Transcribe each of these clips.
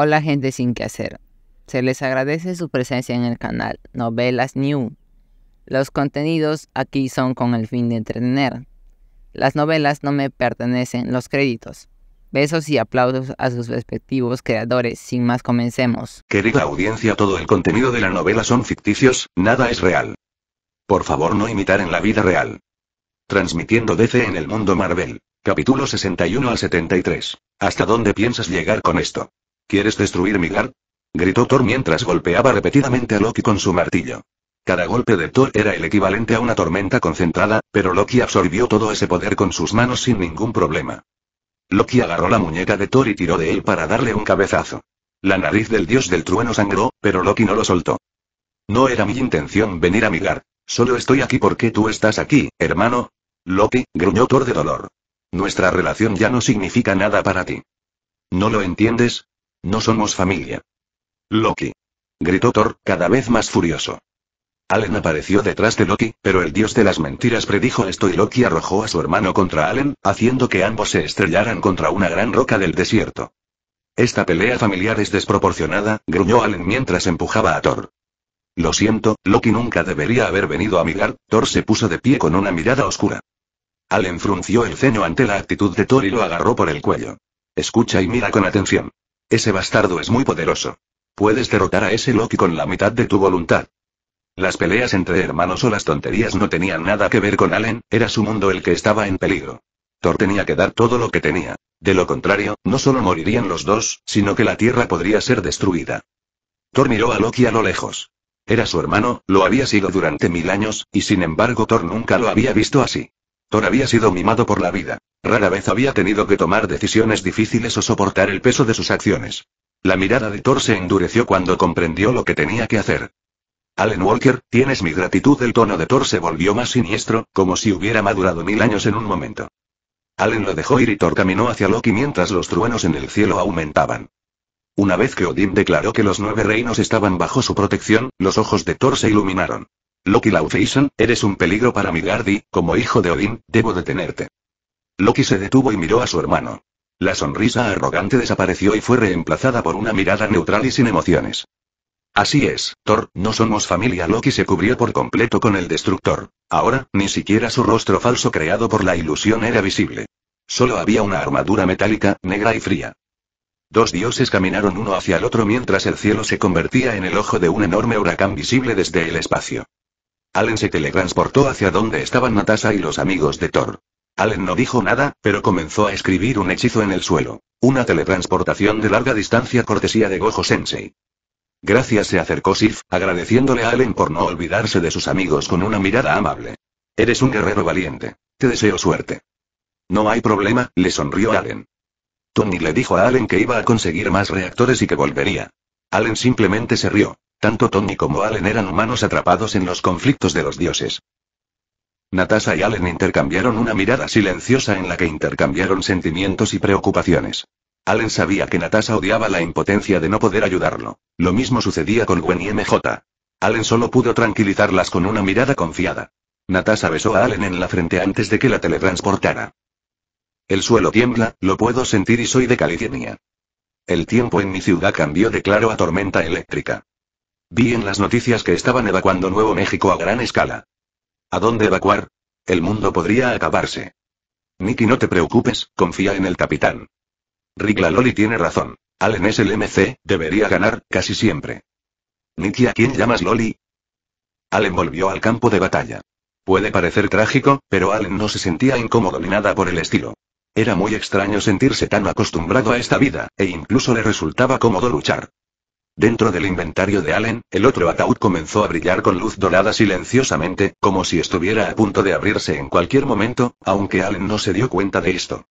Hola gente sin que hacer. Se les agradece su presencia en el canal Novelas New. Los contenidos aquí son con el fin de entretener. Las novelas no me pertenecen los créditos. Besos y aplausos a sus respectivos creadores. Sin más, comencemos. Querida audiencia, todo el contenido de la novela son ficticios, nada es real. Por favor, no imitar en la vida real. Transmitiendo DC en el mundo Marvel. Capítulo 61 al 73. ¿Hasta dónde piensas llegar con esto? ¿Quieres destruir mi gritó Thor mientras golpeaba repetidamente a Loki con su martillo. Cada golpe de Thor era el equivalente a una tormenta concentrada, pero Loki absorbió todo ese poder con sus manos sin ningún problema. Loki agarró la muñeca de Thor y tiró de él para darle un cabezazo. La nariz del dios del trueno sangró, pero Loki no lo soltó. No era mi intención venir a migar. Solo estoy aquí porque tú estás aquí, hermano. Loki, gruñó Thor de dolor. Nuestra relación ya no significa nada para ti. ¿No lo entiendes? No somos familia. Loki. Gritó Thor, cada vez más furioso. Allen apareció detrás de Loki, pero el dios de las mentiras predijo esto y Loki arrojó a su hermano contra Allen, haciendo que ambos se estrellaran contra una gran roca del desierto. Esta pelea familiar es desproporcionada, gruñó Allen mientras empujaba a Thor. Lo siento, Loki nunca debería haber venido a mirar, Thor se puso de pie con una mirada oscura. Allen frunció el ceño ante la actitud de Thor y lo agarró por el cuello. Escucha y mira con atención. Ese bastardo es muy poderoso. Puedes derrotar a ese Loki con la mitad de tu voluntad. Las peleas entre hermanos o las tonterías no tenían nada que ver con Allen, era su mundo el que estaba en peligro. Thor tenía que dar todo lo que tenía. De lo contrario, no solo morirían los dos, sino que la Tierra podría ser destruida. Thor miró a Loki a lo lejos. Era su hermano, lo había sido durante mil años, y sin embargo Thor nunca lo había visto así. Thor había sido mimado por la vida. Rara vez había tenido que tomar decisiones difíciles o soportar el peso de sus acciones. La mirada de Thor se endureció cuando comprendió lo que tenía que hacer. Allen Walker, tienes mi gratitud. El tono de Thor se volvió más siniestro, como si hubiera madurado mil años en un momento. Allen lo dejó ir y Thor caminó hacia Loki mientras los truenos en el cielo aumentaban. Una vez que Odín declaró que los nueve reinos estaban bajo su protección, los ojos de Thor se iluminaron. Loki Laufeyson, eres un peligro para mi Gardi, como hijo de Odín, debo detenerte. Loki se detuvo y miró a su hermano. La sonrisa arrogante desapareció y fue reemplazada por una mirada neutral y sin emociones. Así es, Thor, no somos familia. Loki se cubrió por completo con el destructor. Ahora, ni siquiera su rostro falso creado por la ilusión era visible. Solo había una armadura metálica, negra y fría. Dos dioses caminaron uno hacia el otro mientras el cielo se convertía en el ojo de un enorme huracán visible desde el espacio. Allen se teletransportó hacia donde estaban Natasha y los amigos de Thor. Allen no dijo nada, pero comenzó a escribir un hechizo en el suelo. Una teletransportación de larga distancia cortesía de Gojo Sensei. Gracias se acercó Sif, agradeciéndole a Allen por no olvidarse de sus amigos con una mirada amable. Eres un guerrero valiente. Te deseo suerte. No hay problema, le sonrió Allen. Tony le dijo a Allen que iba a conseguir más reactores y que volvería. Allen simplemente se rió. Tanto Tony como Allen eran humanos atrapados en los conflictos de los dioses. Natasha y Allen intercambiaron una mirada silenciosa en la que intercambiaron sentimientos y preocupaciones. Allen sabía que Natasha odiaba la impotencia de no poder ayudarlo. Lo mismo sucedía con Gwen y MJ. Allen solo pudo tranquilizarlas con una mirada confiada. Natasha besó a Allen en la frente antes de que la teletransportara. El suelo tiembla, lo puedo sentir y soy de California. El tiempo en mi ciudad cambió de claro a tormenta eléctrica. Vi en las noticias que estaban evacuando Nuevo México a gran escala. ¿A dónde evacuar? El mundo podría acabarse. Nicky, no te preocupes, confía en el capitán. Rigla, Loli tiene razón. Allen es el MC, debería ganar, casi siempre. Nicky, ¿a quién llamas Loli? Allen volvió al campo de batalla. Puede parecer trágico, pero Allen no se sentía incómodo ni nada por el estilo. Era muy extraño sentirse tan acostumbrado a esta vida, e incluso le resultaba cómodo luchar. Dentro del inventario de Allen, el otro ataúd comenzó a brillar con luz dorada silenciosamente, como si estuviera a punto de abrirse en cualquier momento, aunque Allen no se dio cuenta de esto.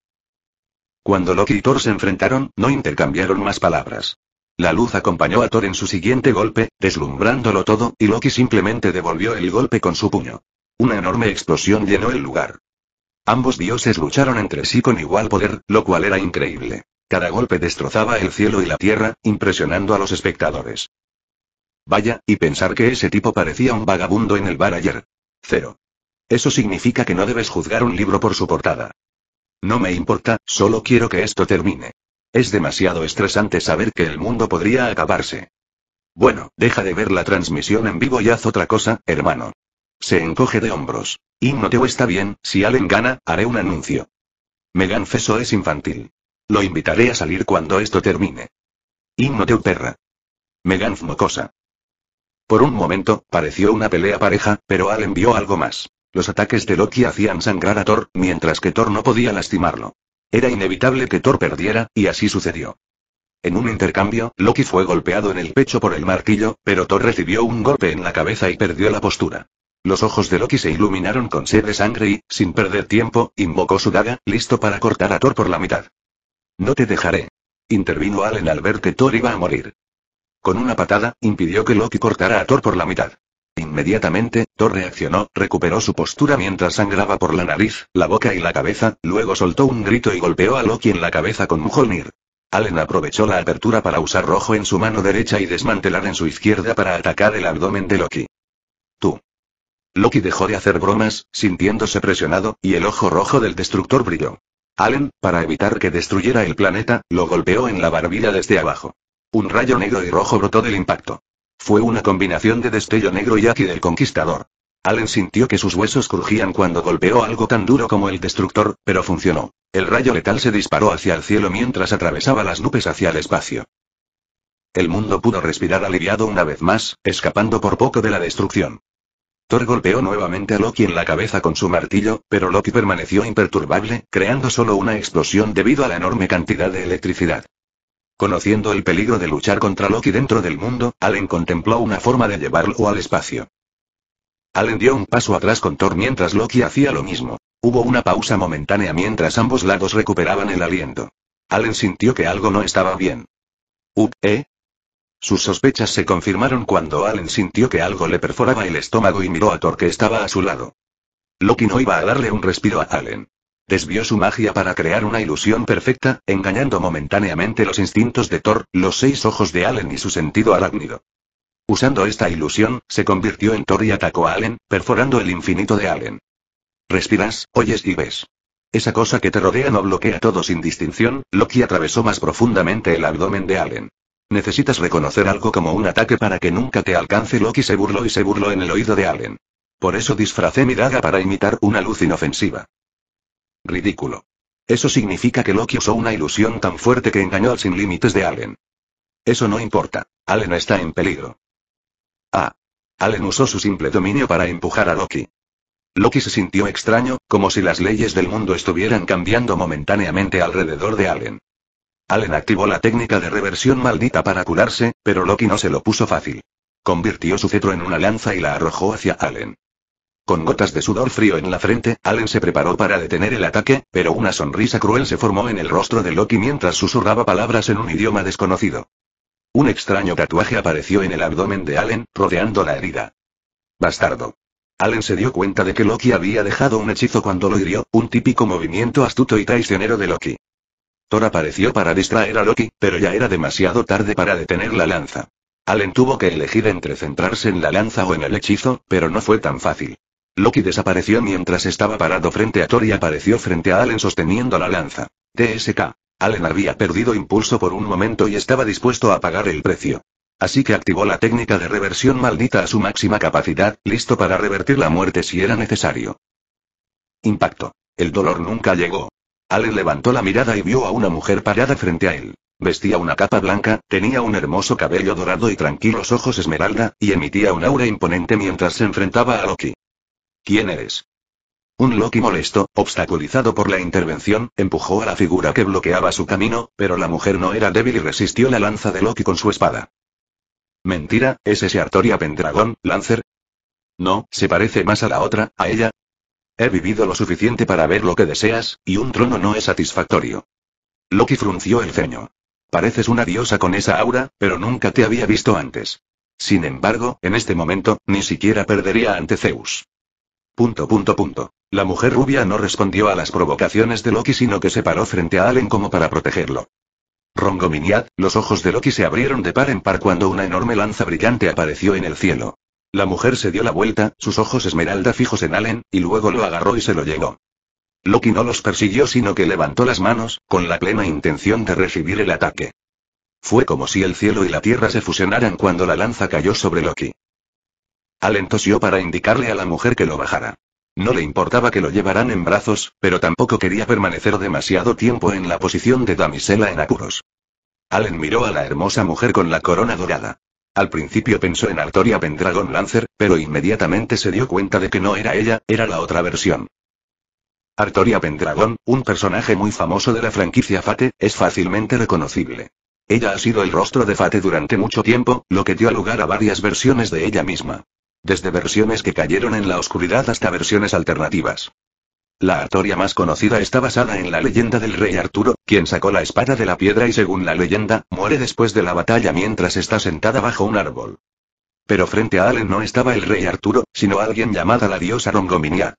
Cuando Loki y Thor se enfrentaron, no intercambiaron más palabras. La luz acompañó a Thor en su siguiente golpe, deslumbrándolo todo, y Loki simplemente devolvió el golpe con su puño. Una enorme explosión llenó el lugar. Ambos dioses lucharon entre sí con igual poder, lo cual era increíble. Cada golpe destrozaba el cielo y la tierra, impresionando a los espectadores. Vaya, y pensar que ese tipo parecía un vagabundo en el bar ayer. Cero. Eso significa que no debes juzgar un libro por su portada. No me importa, solo quiero que esto termine. Es demasiado estresante saber que el mundo podría acabarse. Bueno, deja de ver la transmisión en vivo y haz otra cosa, hermano. Se encoge de hombros. Y no te está bien, si Allen gana, haré un anuncio. Megan Feso es infantil. Lo invitaré a salir cuando esto termine. te perra. Megan mocosa. Por un momento, pareció una pelea pareja, pero Al envió algo más. Los ataques de Loki hacían sangrar a Thor, mientras que Thor no podía lastimarlo. Era inevitable que Thor perdiera, y así sucedió. En un intercambio, Loki fue golpeado en el pecho por el martillo, pero Thor recibió un golpe en la cabeza y perdió la postura. Los ojos de Loki se iluminaron con sed de sangre y, sin perder tiempo, invocó su daga, listo para cortar a Thor por la mitad. No te dejaré. Intervino Allen al ver que Thor iba a morir. Con una patada, impidió que Loki cortara a Thor por la mitad. Inmediatamente, Thor reaccionó, recuperó su postura mientras sangraba por la nariz, la boca y la cabeza, luego soltó un grito y golpeó a Loki en la cabeza con Mjolnir. Allen aprovechó la apertura para usar rojo en su mano derecha y desmantelar en su izquierda para atacar el abdomen de Loki. Tú. Loki dejó de hacer bromas, sintiéndose presionado, y el ojo rojo del destructor brilló. Allen, para evitar que destruyera el planeta, lo golpeó en la barbilla desde abajo. Un rayo negro y rojo brotó del impacto. Fue una combinación de destello negro y aquí del conquistador. Allen sintió que sus huesos crujían cuando golpeó algo tan duro como el destructor, pero funcionó. El rayo letal se disparó hacia el cielo mientras atravesaba las nubes hacia el espacio. El mundo pudo respirar aliviado una vez más, escapando por poco de la destrucción. Thor golpeó nuevamente a Loki en la cabeza con su martillo, pero Loki permaneció imperturbable, creando solo una explosión debido a la enorme cantidad de electricidad. Conociendo el peligro de luchar contra Loki dentro del mundo, Allen contempló una forma de llevarlo al espacio. Allen dio un paso atrás con Thor mientras Loki hacía lo mismo. Hubo una pausa momentánea mientras ambos lados recuperaban el aliento. Allen sintió que algo no estaba bien. ¿Up? eh, sus sospechas se confirmaron cuando Allen sintió que algo le perforaba el estómago y miró a Thor que estaba a su lado. Loki no iba a darle un respiro a Allen. Desvió su magia para crear una ilusión perfecta, engañando momentáneamente los instintos de Thor, los seis ojos de Allen y su sentido arácnido. Usando esta ilusión, se convirtió en Thor y atacó a Allen, perforando el infinito de Allen. Respiras, oyes y ves. Esa cosa que te rodea no bloquea todo sin distinción, Loki atravesó más profundamente el abdomen de Allen. Necesitas reconocer algo como un ataque para que nunca te alcance Loki se burló y se burló en el oído de Allen. Por eso disfracé mi daga para imitar una luz inofensiva. Ridículo. Eso significa que Loki usó una ilusión tan fuerte que engañó al sin límites de Allen. Eso no importa. Allen está en peligro. Ah. Allen usó su simple dominio para empujar a Loki. Loki se sintió extraño, como si las leyes del mundo estuvieran cambiando momentáneamente alrededor de Allen. Allen activó la técnica de reversión maldita para curarse, pero Loki no se lo puso fácil. Convirtió su cetro en una lanza y la arrojó hacia Allen. Con gotas de sudor frío en la frente, Allen se preparó para detener el ataque, pero una sonrisa cruel se formó en el rostro de Loki mientras susurraba palabras en un idioma desconocido. Un extraño tatuaje apareció en el abdomen de Allen, rodeando la herida. Bastardo. Allen se dio cuenta de que Loki había dejado un hechizo cuando lo hirió, un típico movimiento astuto y traicionero de Loki. Thor apareció para distraer a Loki, pero ya era demasiado tarde para detener la lanza. Allen tuvo que elegir entre centrarse en la lanza o en el hechizo, pero no fue tan fácil. Loki desapareció mientras estaba parado frente a Thor y apareció frente a Allen sosteniendo la lanza. TSK. Allen había perdido impulso por un momento y estaba dispuesto a pagar el precio. Así que activó la técnica de reversión maldita a su máxima capacidad, listo para revertir la muerte si era necesario. Impacto. El dolor nunca llegó. Allen levantó la mirada y vio a una mujer parada frente a él. Vestía una capa blanca, tenía un hermoso cabello dorado y tranquilos ojos esmeralda, y emitía un aura imponente mientras se enfrentaba a Loki. ¿Quién eres? Un Loki molesto, obstaculizado por la intervención, empujó a la figura que bloqueaba su camino, pero la mujer no era débil y resistió la lanza de Loki con su espada. Mentira, ¿es ese Artoria Pendragon, Lancer? No, se parece más a la otra, a ella, He vivido lo suficiente para ver lo que deseas, y un trono no es satisfactorio. Loki frunció el ceño. Pareces una diosa con esa aura, pero nunca te había visto antes. Sin embargo, en este momento, ni siquiera perdería ante Zeus. Punto punto punto. La mujer rubia no respondió a las provocaciones de Loki sino que se paró frente a Allen como para protegerlo. Rongominiat, los ojos de Loki se abrieron de par en par cuando una enorme lanza brillante apareció en el cielo. La mujer se dio la vuelta, sus ojos esmeralda fijos en Allen, y luego lo agarró y se lo llevó. Loki no los persiguió sino que levantó las manos, con la plena intención de recibir el ataque. Fue como si el cielo y la tierra se fusionaran cuando la lanza cayó sobre Loki. Allen tosió para indicarle a la mujer que lo bajara. No le importaba que lo llevaran en brazos, pero tampoco quería permanecer demasiado tiempo en la posición de damisela en apuros. Allen miró a la hermosa mujer con la corona dorada. Al principio pensó en Artoria Pendragon Lancer, pero inmediatamente se dio cuenta de que no era ella, era la otra versión. Artoria Pendragon, un personaje muy famoso de la franquicia Fate, es fácilmente reconocible. Ella ha sido el rostro de Fate durante mucho tiempo, lo que dio lugar a varias versiones de ella misma. Desde versiones que cayeron en la oscuridad hasta versiones alternativas. La Artoria más conocida está basada en la leyenda del rey Arturo, quien sacó la espada de la piedra y según la leyenda, muere después de la batalla mientras está sentada bajo un árbol. Pero frente a Allen no estaba el rey Arturo, sino alguien llamada la diosa Rongominia.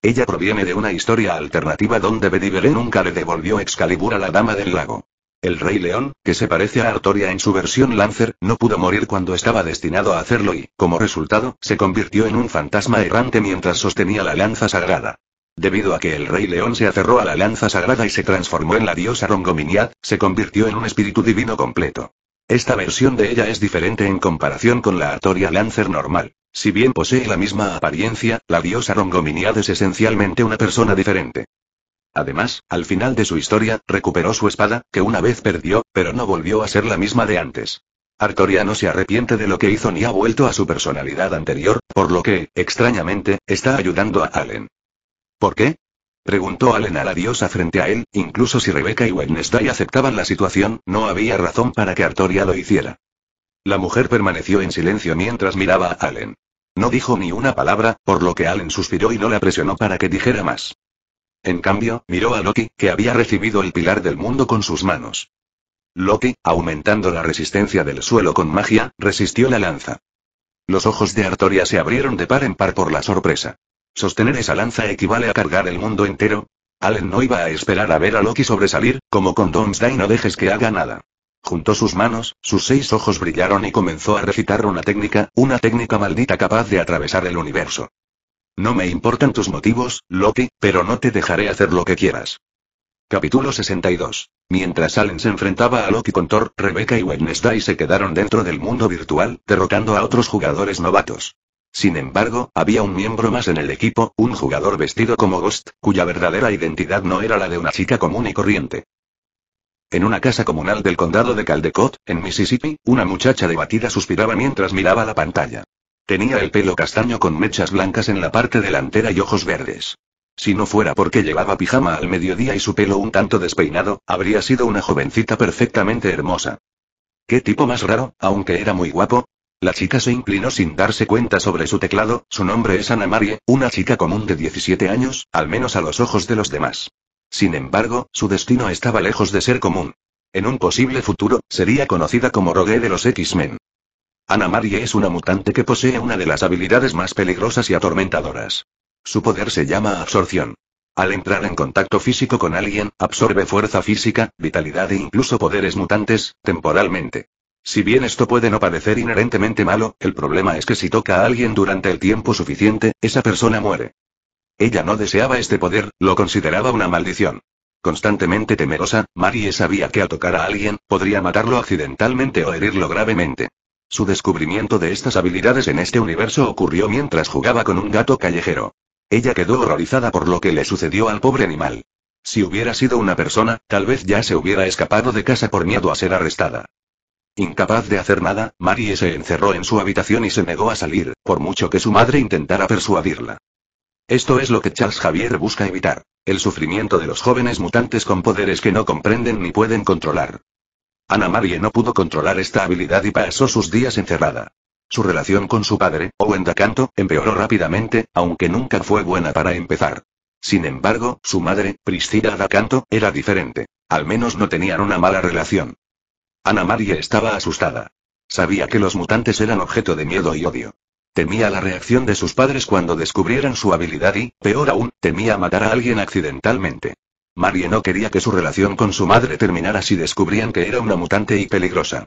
Ella proviene de una historia alternativa donde Bedivere nunca le devolvió Excalibur a la Dama del Lago. El rey León, que se parece a Artoria en su versión Lancer, no pudo morir cuando estaba destinado a hacerlo y, como resultado, se convirtió en un fantasma errante mientras sostenía la lanza sagrada. Debido a que el rey león se aferró a la lanza sagrada y se transformó en la diosa Rongominiad, se convirtió en un espíritu divino completo. Esta versión de ella es diferente en comparación con la Artoria Lancer normal. Si bien posee la misma apariencia, la diosa Rongominiad es esencialmente una persona diferente. Además, al final de su historia, recuperó su espada, que una vez perdió, pero no volvió a ser la misma de antes. Artoria no se arrepiente de lo que hizo ni ha vuelto a su personalidad anterior, por lo que, extrañamente, está ayudando a Allen. ¿Por qué? Preguntó Allen a la diosa frente a él, incluso si Rebecca y Wednesday aceptaban la situación, no había razón para que Artoria lo hiciera. La mujer permaneció en silencio mientras miraba a Allen. No dijo ni una palabra, por lo que Allen suspiró y no la presionó para que dijera más. En cambio, miró a Loki, que había recibido el pilar del mundo con sus manos. Loki, aumentando la resistencia del suelo con magia, resistió la lanza. Los ojos de Artoria se abrieron de par en par por la sorpresa. Sostener esa lanza equivale a cargar el mundo entero. Allen no iba a esperar a ver a Loki sobresalir, como con Domsday. no dejes que haga nada. Juntó sus manos, sus seis ojos brillaron y comenzó a recitar una técnica, una técnica maldita capaz de atravesar el universo. No me importan tus motivos, Loki, pero no te dejaré hacer lo que quieras. Capítulo 62. Mientras Allen se enfrentaba a Loki con Thor, Rebecca y Wednesday se quedaron dentro del mundo virtual, derrotando a otros jugadores novatos. Sin embargo, había un miembro más en el equipo, un jugador vestido como Ghost, cuya verdadera identidad no era la de una chica común y corriente. En una casa comunal del condado de Caldecott, en Mississippi, una muchacha de batida suspiraba mientras miraba la pantalla. Tenía el pelo castaño con mechas blancas en la parte delantera y ojos verdes. Si no fuera porque llevaba pijama al mediodía y su pelo un tanto despeinado, habría sido una jovencita perfectamente hermosa. ¿Qué tipo más raro, aunque era muy guapo? La chica se inclinó sin darse cuenta sobre su teclado, su nombre es Ana Marie, una chica común de 17 años, al menos a los ojos de los demás. Sin embargo, su destino estaba lejos de ser común. En un posible futuro, sería conocida como Rogue de los X-Men. Ana Marie es una mutante que posee una de las habilidades más peligrosas y atormentadoras. Su poder se llama absorción. Al entrar en contacto físico con alguien, absorbe fuerza física, vitalidad e incluso poderes mutantes, temporalmente. Si bien esto puede no parecer inherentemente malo, el problema es que si toca a alguien durante el tiempo suficiente, esa persona muere. Ella no deseaba este poder, lo consideraba una maldición. Constantemente temerosa, Marie sabía que al tocar a alguien, podría matarlo accidentalmente o herirlo gravemente. Su descubrimiento de estas habilidades en este universo ocurrió mientras jugaba con un gato callejero. Ella quedó horrorizada por lo que le sucedió al pobre animal. Si hubiera sido una persona, tal vez ya se hubiera escapado de casa por miedo a ser arrestada. Incapaz de hacer nada, Marie se encerró en su habitación y se negó a salir, por mucho que su madre intentara persuadirla. Esto es lo que Charles Javier busca evitar, el sufrimiento de los jóvenes mutantes con poderes que no comprenden ni pueden controlar. Ana Marie no pudo controlar esta habilidad y pasó sus días encerrada. Su relación con su padre, Owen Dacanto, empeoró rápidamente, aunque nunca fue buena para empezar. Sin embargo, su madre, Priscilla Dacanto, era diferente. Al menos no tenían una mala relación. Ana María estaba asustada. Sabía que los mutantes eran objeto de miedo y odio. Temía la reacción de sus padres cuando descubrieran su habilidad y, peor aún, temía matar a alguien accidentalmente. Marie no quería que su relación con su madre terminara si descubrían que era una mutante y peligrosa.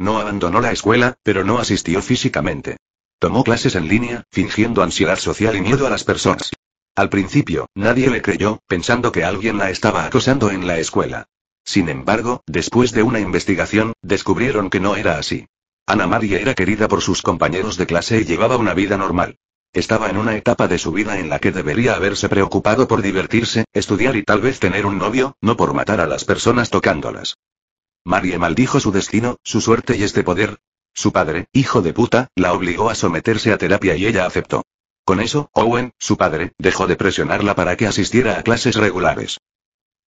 No abandonó la escuela, pero no asistió físicamente. Tomó clases en línea, fingiendo ansiedad social y miedo a las personas. Al principio, nadie le creyó, pensando que alguien la estaba acosando en la escuela. Sin embargo, después de una investigación, descubrieron que no era así. Ana María era querida por sus compañeros de clase y llevaba una vida normal. Estaba en una etapa de su vida en la que debería haberse preocupado por divertirse, estudiar y tal vez tener un novio, no por matar a las personas tocándolas. Marie maldijo su destino, su suerte y este poder. Su padre, hijo de puta, la obligó a someterse a terapia y ella aceptó. Con eso, Owen, su padre, dejó de presionarla para que asistiera a clases regulares.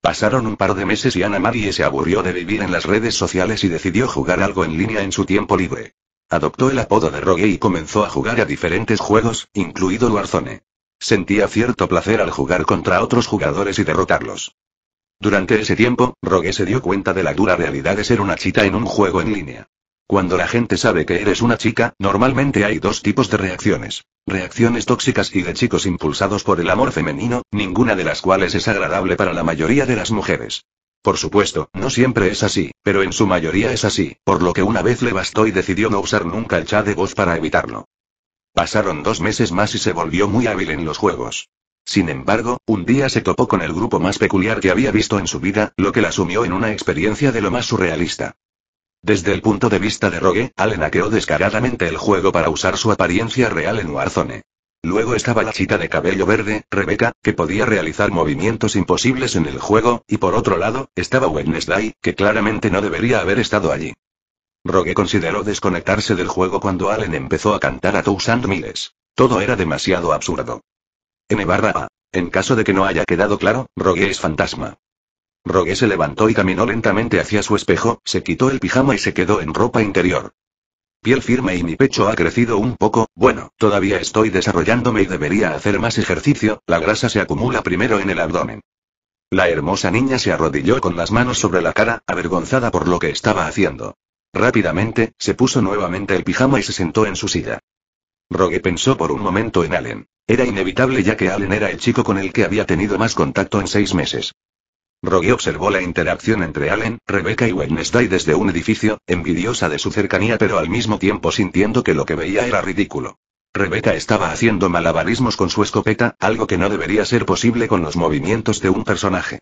Pasaron un par de meses y Ana Marie se aburrió de vivir en las redes sociales y decidió jugar algo en línea en su tiempo libre. Adoptó el apodo de Rogue y comenzó a jugar a diferentes juegos, incluido Warzone. Sentía cierto placer al jugar contra otros jugadores y derrotarlos. Durante ese tiempo, Rogue se dio cuenta de la dura realidad de ser una chita en un juego en línea. Cuando la gente sabe que eres una chica, normalmente hay dos tipos de reacciones. Reacciones tóxicas y de chicos impulsados por el amor femenino, ninguna de las cuales es agradable para la mayoría de las mujeres. Por supuesto, no siempre es así, pero en su mayoría es así, por lo que una vez le bastó y decidió no usar nunca el chat de voz para evitarlo. Pasaron dos meses más y se volvió muy hábil en los juegos. Sin embargo, un día se topó con el grupo más peculiar que había visto en su vida, lo que la sumió en una experiencia de lo más surrealista. Desde el punto de vista de Rogue, Allen hackeó descaradamente el juego para usar su apariencia real en Warzone. Luego estaba la chica de cabello verde, Rebecca, que podía realizar movimientos imposibles en el juego, y por otro lado, estaba Wednesday, que claramente no debería haber estado allí. Rogue consideró desconectarse del juego cuando Allen empezó a cantar a Thousand Miles. Todo era demasiado absurdo. N barra A. En caso de que no haya quedado claro, Rogue es fantasma. Rogue se levantó y caminó lentamente hacia su espejo, se quitó el pijama y se quedó en ropa interior. Piel firme y mi pecho ha crecido un poco, bueno, todavía estoy desarrollándome y debería hacer más ejercicio, la grasa se acumula primero en el abdomen. La hermosa niña se arrodilló con las manos sobre la cara, avergonzada por lo que estaba haciendo. Rápidamente, se puso nuevamente el pijama y se sentó en su silla. Rogue pensó por un momento en Allen. Era inevitable ya que Allen era el chico con el que había tenido más contacto en seis meses. Rogue observó la interacción entre Allen, Rebecca y Wednesday desde un edificio, envidiosa de su cercanía pero al mismo tiempo sintiendo que lo que veía era ridículo. Rebecca estaba haciendo malabarismos con su escopeta, algo que no debería ser posible con los movimientos de un personaje.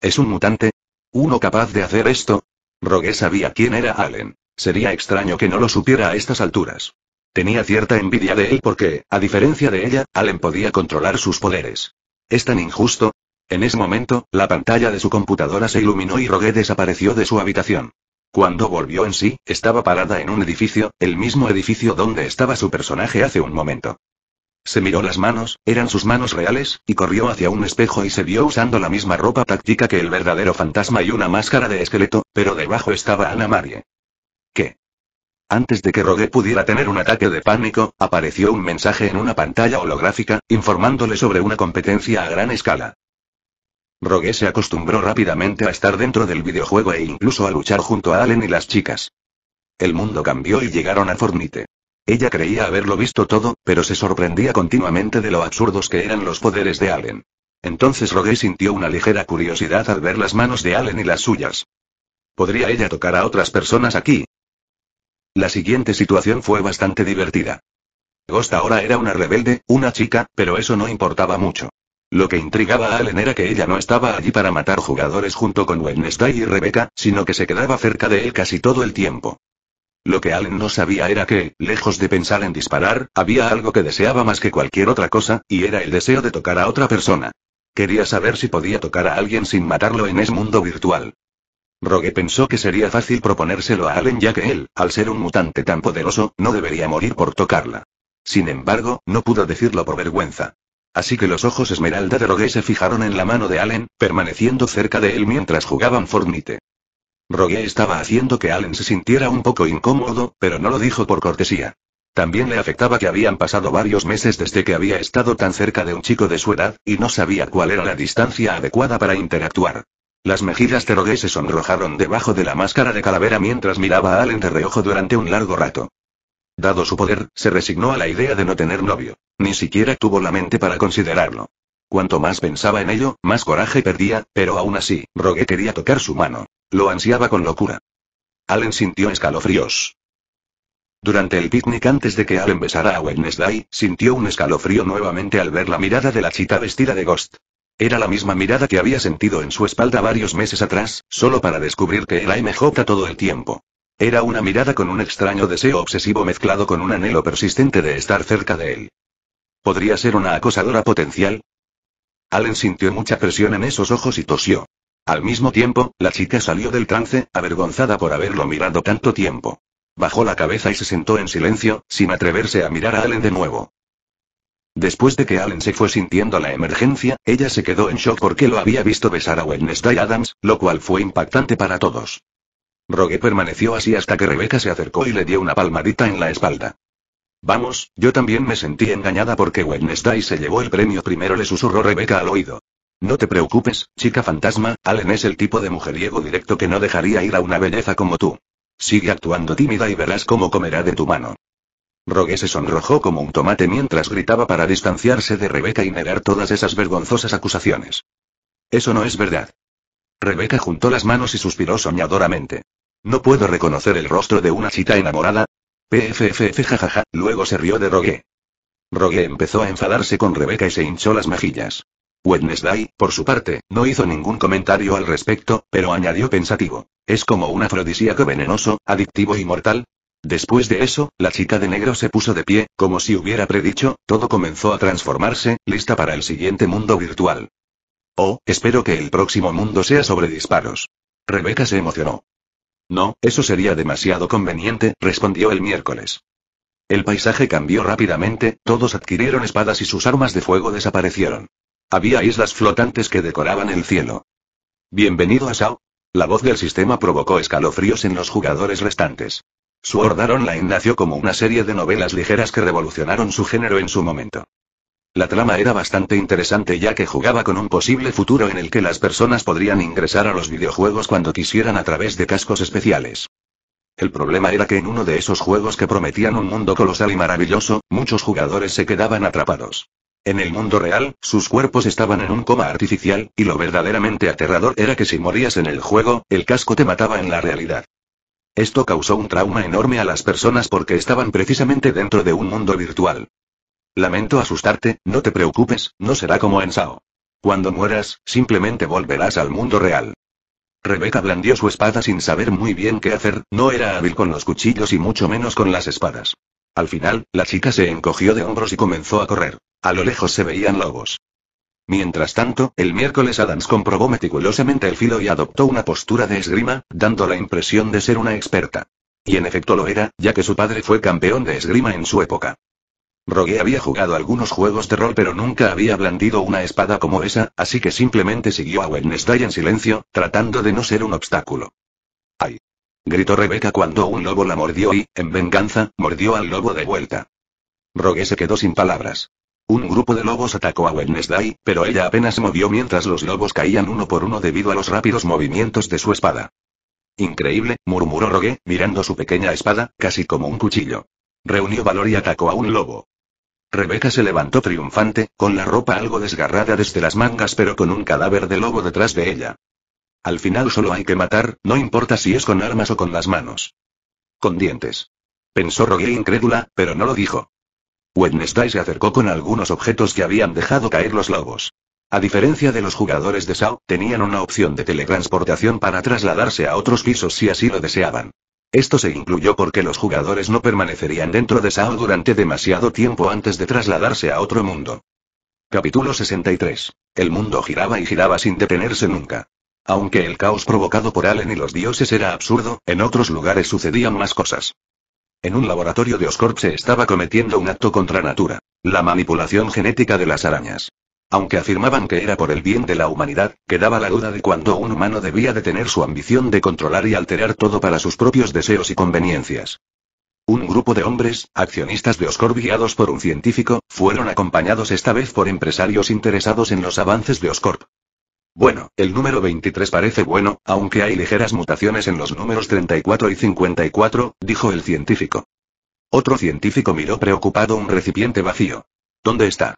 ¿Es un mutante? ¿Uno capaz de hacer esto? Rogue sabía quién era Allen. Sería extraño que no lo supiera a estas alturas. Tenía cierta envidia de él porque, a diferencia de ella, Allen podía controlar sus poderes. Es tan injusto, en ese momento, la pantalla de su computadora se iluminó y Rogue desapareció de su habitación. Cuando volvió en sí, estaba parada en un edificio, el mismo edificio donde estaba su personaje hace un momento. Se miró las manos, eran sus manos reales, y corrió hacia un espejo y se vio usando la misma ropa táctica que el verdadero fantasma y una máscara de esqueleto, pero debajo estaba Ana Marie. ¿Qué? Antes de que Rogue pudiera tener un ataque de pánico, apareció un mensaje en una pantalla holográfica, informándole sobre una competencia a gran escala. Rogue se acostumbró rápidamente a estar dentro del videojuego e incluso a luchar junto a Allen y las chicas. El mundo cambió y llegaron a Fortnite. Ella creía haberlo visto todo, pero se sorprendía continuamente de lo absurdos que eran los poderes de Allen. Entonces Rogue sintió una ligera curiosidad al ver las manos de Allen y las suyas. ¿Podría ella tocar a otras personas aquí? La siguiente situación fue bastante divertida. Ghost ahora era una rebelde, una chica, pero eso no importaba mucho. Lo que intrigaba a Allen era que ella no estaba allí para matar jugadores junto con Wednesday y Rebecca, sino que se quedaba cerca de él casi todo el tiempo. Lo que Allen no sabía era que, lejos de pensar en disparar, había algo que deseaba más que cualquier otra cosa, y era el deseo de tocar a otra persona. Quería saber si podía tocar a alguien sin matarlo en ese mundo virtual. Rogue pensó que sería fácil proponérselo a Allen ya que él, al ser un mutante tan poderoso, no debería morir por tocarla. Sin embargo, no pudo decirlo por vergüenza. Así que los ojos esmeralda de Rogue se fijaron en la mano de Allen, permaneciendo cerca de él mientras jugaban Fortnite. Rogue estaba haciendo que Allen se sintiera un poco incómodo, pero no lo dijo por cortesía. También le afectaba que habían pasado varios meses desde que había estado tan cerca de un chico de su edad, y no sabía cuál era la distancia adecuada para interactuar. Las mejillas de Rogue se sonrojaron debajo de la máscara de calavera mientras miraba a Allen de reojo durante un largo rato. Dado su poder, se resignó a la idea de no tener novio. Ni siquiera tuvo la mente para considerarlo. Cuanto más pensaba en ello, más coraje perdía, pero aún así, Rogue quería tocar su mano. Lo ansiaba con locura. Allen sintió escalofríos. Durante el picnic antes de que Allen besara a Wednesday, sintió un escalofrío nuevamente al ver la mirada de la chita vestida de Ghost. Era la misma mirada que había sentido en su espalda varios meses atrás, solo para descubrir que era MJ todo el tiempo. Era una mirada con un extraño deseo obsesivo mezclado con un anhelo persistente de estar cerca de él. ¿Podría ser una acosadora potencial? Allen sintió mucha presión en esos ojos y tosió. Al mismo tiempo, la chica salió del trance, avergonzada por haberlo mirado tanto tiempo. Bajó la cabeza y se sentó en silencio, sin atreverse a mirar a Allen de nuevo. Después de que Allen se fue sintiendo la emergencia, ella se quedó en shock porque lo había visto besar a Wednesday Adams, lo cual fue impactante para todos. Rogue permaneció así hasta que Rebeca se acercó y le dio una palmadita en la espalda. Vamos, yo también me sentí engañada porque Wednesday se llevó el premio primero le susurró Rebeca al oído. No te preocupes, chica fantasma, Allen es el tipo de mujeriego directo que no dejaría ir a una belleza como tú. Sigue actuando tímida y verás cómo comerá de tu mano. Rogue se sonrojó como un tomate mientras gritaba para distanciarse de Rebeca y negar todas esas vergonzosas acusaciones. Eso no es verdad. Rebeca juntó las manos y suspiró soñadoramente. No puedo reconocer el rostro de una chica enamorada. PFFF jajaja, luego se rió de Rogue. Rogue empezó a enfadarse con Rebeca y se hinchó las mejillas. Wednesday, por su parte, no hizo ningún comentario al respecto, pero añadió pensativo. Es como un afrodisíaco venenoso, adictivo y mortal. Después de eso, la chica de negro se puso de pie, como si hubiera predicho, todo comenzó a transformarse, lista para el siguiente mundo virtual. Oh, espero que el próximo mundo sea sobre disparos. Rebeca se emocionó. No, eso sería demasiado conveniente, respondió el miércoles. El paisaje cambió rápidamente, todos adquirieron espadas y sus armas de fuego desaparecieron. Había islas flotantes que decoraban el cielo. Bienvenido a Shao. La voz del sistema provocó escalofríos en los jugadores restantes. Sword Art Online nació como una serie de novelas ligeras que revolucionaron su género en su momento. La trama era bastante interesante ya que jugaba con un posible futuro en el que las personas podrían ingresar a los videojuegos cuando quisieran a través de cascos especiales. El problema era que en uno de esos juegos que prometían un mundo colosal y maravilloso, muchos jugadores se quedaban atrapados. En el mundo real, sus cuerpos estaban en un coma artificial, y lo verdaderamente aterrador era que si morías en el juego, el casco te mataba en la realidad. Esto causó un trauma enorme a las personas porque estaban precisamente dentro de un mundo virtual. Lamento asustarte, no te preocupes, no será como en Sao. Cuando mueras, simplemente volverás al mundo real. Rebeca blandió su espada sin saber muy bien qué hacer, no era hábil con los cuchillos y mucho menos con las espadas. Al final, la chica se encogió de hombros y comenzó a correr. A lo lejos se veían lobos. Mientras tanto, el miércoles Adams comprobó meticulosamente el filo y adoptó una postura de esgrima, dando la impresión de ser una experta. Y en efecto lo era, ya que su padre fue campeón de esgrima en su época. Rogue había jugado algunos juegos de rol pero nunca había blandido una espada como esa, así que simplemente siguió a Wednesday en silencio, tratando de no ser un obstáculo. ¡Ay! gritó Rebeca cuando un lobo la mordió y, en venganza, mordió al lobo de vuelta. Rogue se quedó sin palabras. Un grupo de lobos atacó a Wednesday, pero ella apenas movió mientras los lobos caían uno por uno debido a los rápidos movimientos de su espada. Increíble, murmuró Rogue, mirando su pequeña espada, casi como un cuchillo. Reunió valor y atacó a un lobo. Rebeca se levantó triunfante, con la ropa algo desgarrada desde las mangas pero con un cadáver de lobo detrás de ella. Al final solo hay que matar, no importa si es con armas o con las manos. Con dientes. Pensó Rogue incrédula, pero no lo dijo. Wednesday se acercó con algunos objetos que habían dejado caer los lobos. A diferencia de los jugadores de SAO, tenían una opción de teletransportación para trasladarse a otros pisos si así lo deseaban. Esto se incluyó porque los jugadores no permanecerían dentro de Sao durante demasiado tiempo antes de trasladarse a otro mundo. Capítulo 63. El mundo giraba y giraba sin detenerse nunca. Aunque el caos provocado por Allen y los dioses era absurdo, en otros lugares sucedían más cosas. En un laboratorio de Oscorp se estaba cometiendo un acto contra natura. La manipulación genética de las arañas. Aunque afirmaban que era por el bien de la humanidad, quedaba la duda de cuándo un humano debía de tener su ambición de controlar y alterar todo para sus propios deseos y conveniencias. Un grupo de hombres, accionistas de Oscorp guiados por un científico, fueron acompañados esta vez por empresarios interesados en los avances de Oscorp. Bueno, el número 23 parece bueno, aunque hay ligeras mutaciones en los números 34 y 54, dijo el científico. Otro científico miró preocupado un recipiente vacío. ¿Dónde está?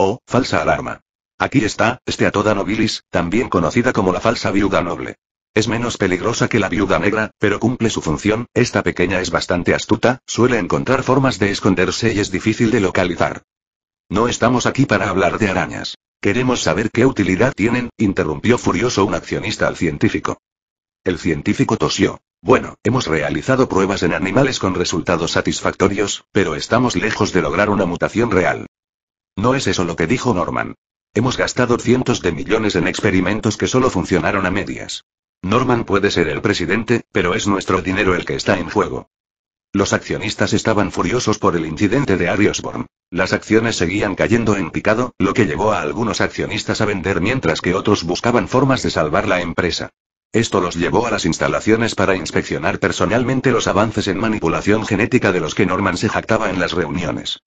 Oh, falsa alarma. Aquí está, este Atoda nobilis, también conocida como la falsa viuda noble. Es menos peligrosa que la viuda negra, pero cumple su función, esta pequeña es bastante astuta, suele encontrar formas de esconderse y es difícil de localizar. No estamos aquí para hablar de arañas. Queremos saber qué utilidad tienen, interrumpió furioso un accionista al científico. El científico tosió. Bueno, hemos realizado pruebas en animales con resultados satisfactorios, pero estamos lejos de lograr una mutación real. No es eso lo que dijo Norman. Hemos gastado cientos de millones en experimentos que solo funcionaron a medias. Norman puede ser el presidente, pero es nuestro dinero el que está en juego. Los accionistas estaban furiosos por el incidente de Ariosborn. Las acciones seguían cayendo en picado, lo que llevó a algunos accionistas a vender mientras que otros buscaban formas de salvar la empresa. Esto los llevó a las instalaciones para inspeccionar personalmente los avances en manipulación genética de los que Norman se jactaba en las reuniones.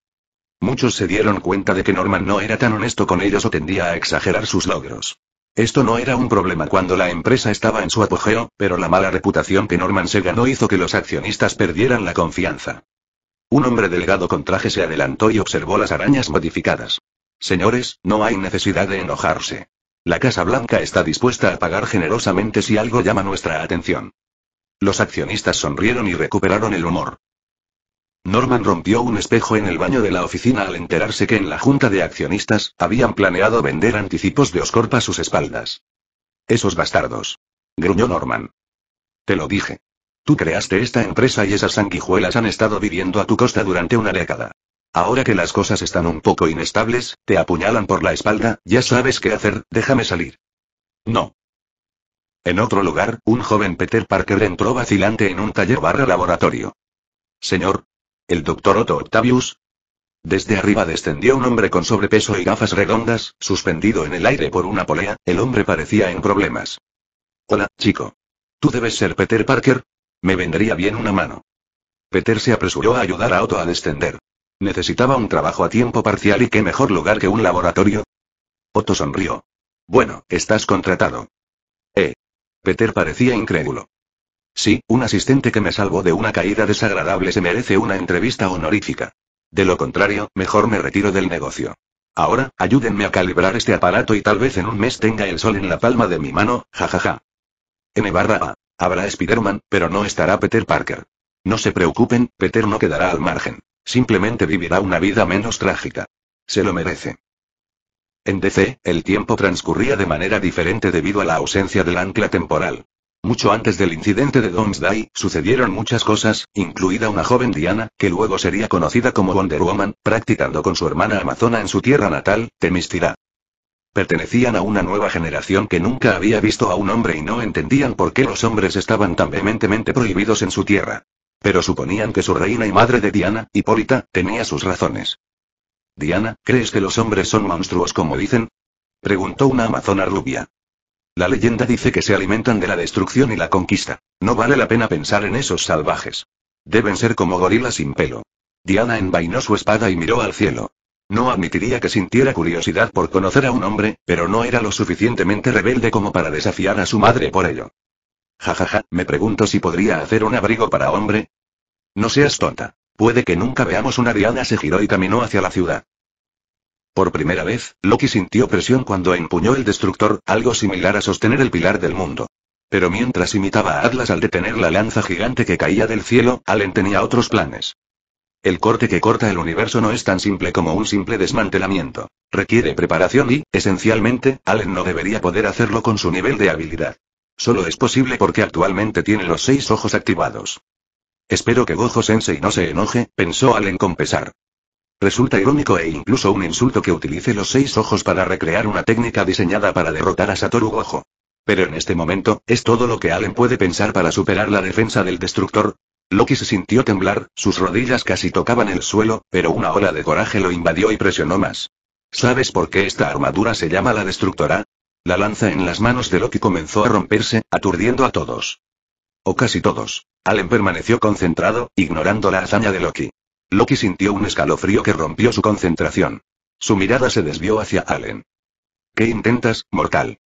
Muchos se dieron cuenta de que Norman no era tan honesto con ellos o tendía a exagerar sus logros. Esto no era un problema cuando la empresa estaba en su apogeo, pero la mala reputación que Norman se ganó hizo que los accionistas perdieran la confianza. Un hombre delgado con traje se adelantó y observó las arañas modificadas. Señores, no hay necesidad de enojarse. La Casa Blanca está dispuesta a pagar generosamente si algo llama nuestra atención. Los accionistas sonrieron y recuperaron el humor. Norman rompió un espejo en el baño de la oficina al enterarse que en la junta de accionistas, habían planeado vender anticipos de Oscorp a sus espaldas. Esos bastardos. Gruñó Norman. Te lo dije. Tú creaste esta empresa y esas sanguijuelas han estado viviendo a tu costa durante una década. Ahora que las cosas están un poco inestables, te apuñalan por la espalda, ya sabes qué hacer, déjame salir. No. En otro lugar, un joven Peter Parker entró vacilante en un taller barra laboratorio. Señor, ¿El doctor Otto Octavius? Desde arriba descendió un hombre con sobrepeso y gafas redondas, suspendido en el aire por una polea, el hombre parecía en problemas. Hola, chico. ¿Tú debes ser Peter Parker? Me vendría bien una mano. Peter se apresuró a ayudar a Otto a descender. Necesitaba un trabajo a tiempo parcial y qué mejor lugar que un laboratorio. Otto sonrió. Bueno, estás contratado. Eh. Peter parecía incrédulo. Sí, un asistente que me salvó de una caída desagradable se merece una entrevista honorífica. De lo contrario, mejor me retiro del negocio. Ahora, ayúdenme a calibrar este aparato y tal vez en un mes tenga el sol en la palma de mi mano, jajaja. En barra A. Habrá Spider-Man, pero no estará Peter Parker. No se preocupen, Peter no quedará al margen. Simplemente vivirá una vida menos trágica. Se lo merece. En DC, el tiempo transcurría de manera diferente debido a la ausencia del ancla temporal. Mucho antes del incidente de Domesday, sucedieron muchas cosas, incluida una joven Diana, que luego sería conocida como Wonder Woman, practicando con su hermana amazona en su tierra natal, Temistira. Pertenecían a una nueva generación que nunca había visto a un hombre y no entendían por qué los hombres estaban tan vehementemente prohibidos en su tierra. Pero suponían que su reina y madre de Diana, Hipólita, tenía sus razones. Diana, ¿crees que los hombres son monstruos como dicen? Preguntó una amazona rubia. La leyenda dice que se alimentan de la destrucción y la conquista. No vale la pena pensar en esos salvajes. Deben ser como gorilas sin pelo. Diana envainó su espada y miró al cielo. No admitiría que sintiera curiosidad por conocer a un hombre, pero no era lo suficientemente rebelde como para desafiar a su madre por ello. Jajaja, ja, ja, me pregunto si podría hacer un abrigo para hombre. No seas tonta. Puede que nunca veamos una Diana se giró y caminó hacia la ciudad. Por primera vez, Loki sintió presión cuando empuñó el destructor, algo similar a sostener el pilar del mundo. Pero mientras imitaba a Atlas al detener la lanza gigante que caía del cielo, Allen tenía otros planes. El corte que corta el universo no es tan simple como un simple desmantelamiento. Requiere preparación y, esencialmente, Allen no debería poder hacerlo con su nivel de habilidad. Solo es posible porque actualmente tiene los seis ojos activados. Espero que Gojo Sensei no se enoje, pensó Allen con pesar. Resulta irónico e incluso un insulto que utilice los seis ojos para recrear una técnica diseñada para derrotar a Satoru Gojo. Pero en este momento, es todo lo que Allen puede pensar para superar la defensa del destructor. Loki se sintió temblar, sus rodillas casi tocaban el suelo, pero una ola de coraje lo invadió y presionó más. ¿Sabes por qué esta armadura se llama la destructora? La lanza en las manos de Loki comenzó a romperse, aturdiendo a todos. O casi todos. Allen permaneció concentrado, ignorando la hazaña de Loki. Loki sintió un escalofrío que rompió su concentración. Su mirada se desvió hacia Allen. ¿Qué intentas, mortal?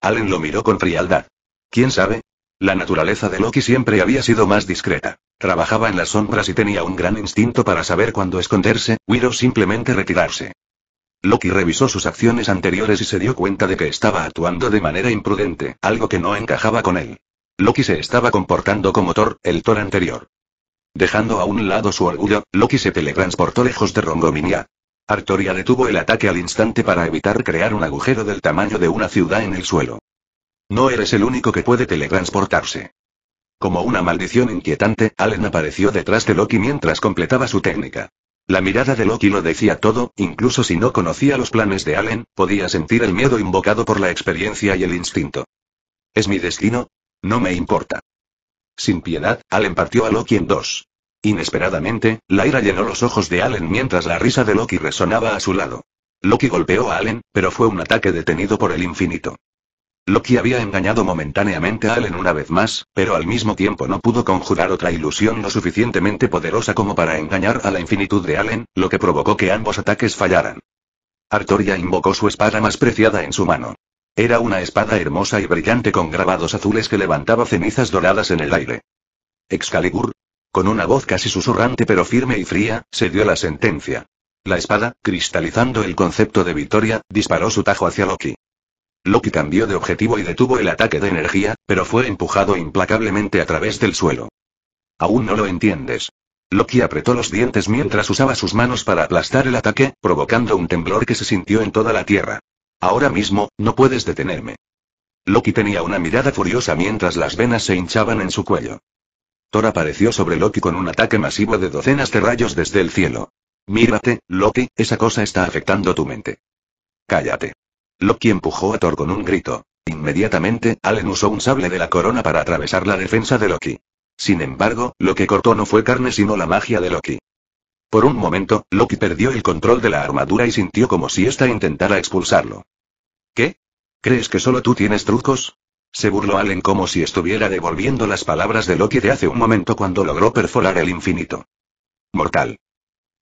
Allen lo miró con frialdad. ¿Quién sabe? La naturaleza de Loki siempre había sido más discreta. Trabajaba en las sombras y tenía un gran instinto para saber cuándo esconderse, huir o simplemente retirarse. Loki revisó sus acciones anteriores y se dio cuenta de que estaba actuando de manera imprudente, algo que no encajaba con él. Loki se estaba comportando como Thor, el Thor anterior. Dejando a un lado su orgullo, Loki se teletransportó lejos de Rongominia. Artoria detuvo el ataque al instante para evitar crear un agujero del tamaño de una ciudad en el suelo. No eres el único que puede teletransportarse. Como una maldición inquietante, Allen apareció detrás de Loki mientras completaba su técnica. La mirada de Loki lo decía todo, incluso si no conocía los planes de Allen, podía sentir el miedo invocado por la experiencia y el instinto. ¿Es mi destino? No me importa. Sin piedad, Allen partió a Loki en dos. Inesperadamente, la ira llenó los ojos de Allen mientras la risa de Loki resonaba a su lado. Loki golpeó a Allen, pero fue un ataque detenido por el infinito. Loki había engañado momentáneamente a Allen una vez más, pero al mismo tiempo no pudo conjurar otra ilusión lo suficientemente poderosa como para engañar a la infinitud de Allen, lo que provocó que ambos ataques fallaran. Artoria invocó su espada más preciada en su mano. Era una espada hermosa y brillante con grabados azules que levantaba cenizas doradas en el aire. Excalibur. Con una voz casi susurrante pero firme y fría, se dio la sentencia. La espada, cristalizando el concepto de victoria, disparó su tajo hacia Loki. Loki cambió de objetivo y detuvo el ataque de energía, pero fue empujado implacablemente a través del suelo. Aún no lo entiendes. Loki apretó los dientes mientras usaba sus manos para aplastar el ataque, provocando un temblor que se sintió en toda la tierra. Ahora mismo, no puedes detenerme. Loki tenía una mirada furiosa mientras las venas se hinchaban en su cuello. Thor apareció sobre Loki con un ataque masivo de docenas de rayos desde el cielo. Mírate, Loki, esa cosa está afectando tu mente. Cállate. Loki empujó a Thor con un grito. Inmediatamente, Allen usó un sable de la corona para atravesar la defensa de Loki. Sin embargo, lo que cortó no fue carne sino la magia de Loki. Por un momento, Loki perdió el control de la armadura y sintió como si ésta intentara expulsarlo. ¿Qué? ¿Crees que solo tú tienes trucos? Se burló Allen como si estuviera devolviendo las palabras de Loki de hace un momento cuando logró perforar el infinito. Mortal.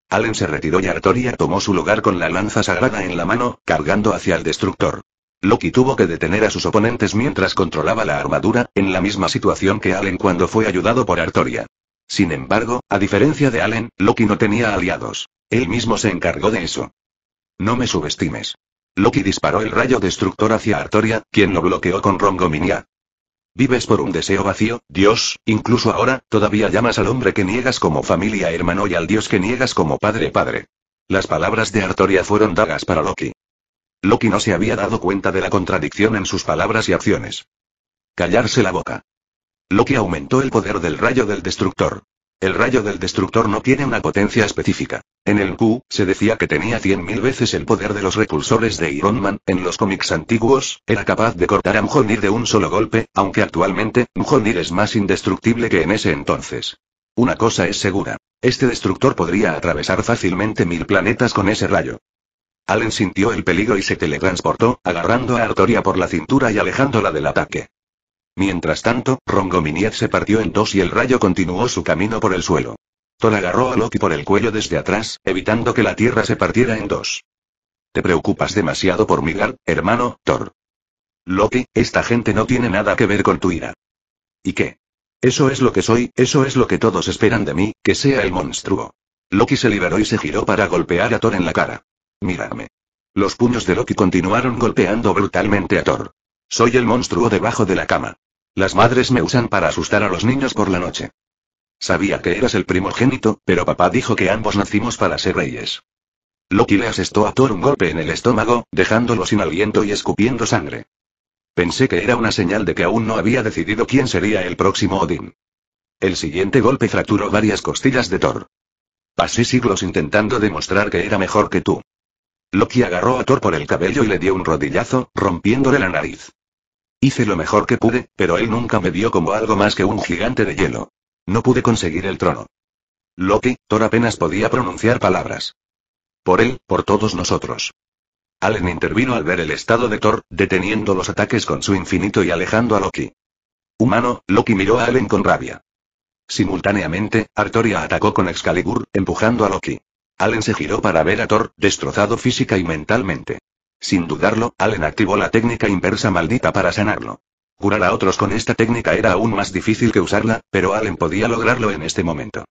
Allen se retiró y Artoria tomó su lugar con la lanza sagrada en la mano, cargando hacia el destructor. Loki tuvo que detener a sus oponentes mientras controlaba la armadura, en la misma situación que Allen cuando fue ayudado por Artoria. Sin embargo, a diferencia de Allen, Loki no tenía aliados. Él mismo se encargó de eso. No me subestimes. Loki disparó el rayo destructor hacia Artoria, quien lo bloqueó con Rongominia. Vives por un deseo vacío, Dios, incluso ahora, todavía llamas al hombre que niegas como familia hermano y al Dios que niegas como padre padre. Las palabras de Artoria fueron dagas para Loki. Loki no se había dado cuenta de la contradicción en sus palabras y acciones. Callarse la boca. Loki aumentó el poder del rayo del destructor. El rayo del destructor no tiene una potencia específica. En el Q, se decía que tenía 100.000 veces el poder de los repulsores de Iron Man, en los cómics antiguos, era capaz de cortar a Mjolnir de un solo golpe, aunque actualmente, Mjolnir es más indestructible que en ese entonces. Una cosa es segura. Este destructor podría atravesar fácilmente mil planetas con ese rayo. Allen sintió el peligro y se teletransportó, agarrando a Artoria por la cintura y alejándola del ataque. Mientras tanto, Rongominiet se partió en dos y el rayo continuó su camino por el suelo. Thor agarró a Loki por el cuello desde atrás, evitando que la tierra se partiera en dos. Te preocupas demasiado por mirar, hermano, Thor. Loki, esta gente no tiene nada que ver con tu ira. ¿Y qué? Eso es lo que soy, eso es lo que todos esperan de mí, que sea el monstruo. Loki se liberó y se giró para golpear a Thor en la cara. Mírame. Los puños de Loki continuaron golpeando brutalmente a Thor. Soy el monstruo debajo de la cama. Las madres me usan para asustar a los niños por la noche. Sabía que eras el primogénito, pero papá dijo que ambos nacimos para ser reyes. Loki le asestó a Thor un golpe en el estómago, dejándolo sin aliento y escupiendo sangre. Pensé que era una señal de que aún no había decidido quién sería el próximo Odín. El siguiente golpe fracturó varias costillas de Thor. Pasé siglos intentando demostrar que era mejor que tú. Loki agarró a Thor por el cabello y le dio un rodillazo, rompiéndole la nariz. Hice lo mejor que pude, pero él nunca me vio como algo más que un gigante de hielo. No pude conseguir el trono. Loki, Thor apenas podía pronunciar palabras. Por él, por todos nosotros. Allen intervino al ver el estado de Thor, deteniendo los ataques con su infinito y alejando a Loki. Humano, Loki miró a Allen con rabia. Simultáneamente, Artoria atacó con Excalibur, empujando a Loki. Allen se giró para ver a Thor, destrozado física y mentalmente. Sin dudarlo, Allen activó la técnica inversa maldita para sanarlo. Curar a otros con esta técnica era aún más difícil que usarla, pero Allen podía lograrlo en este momento.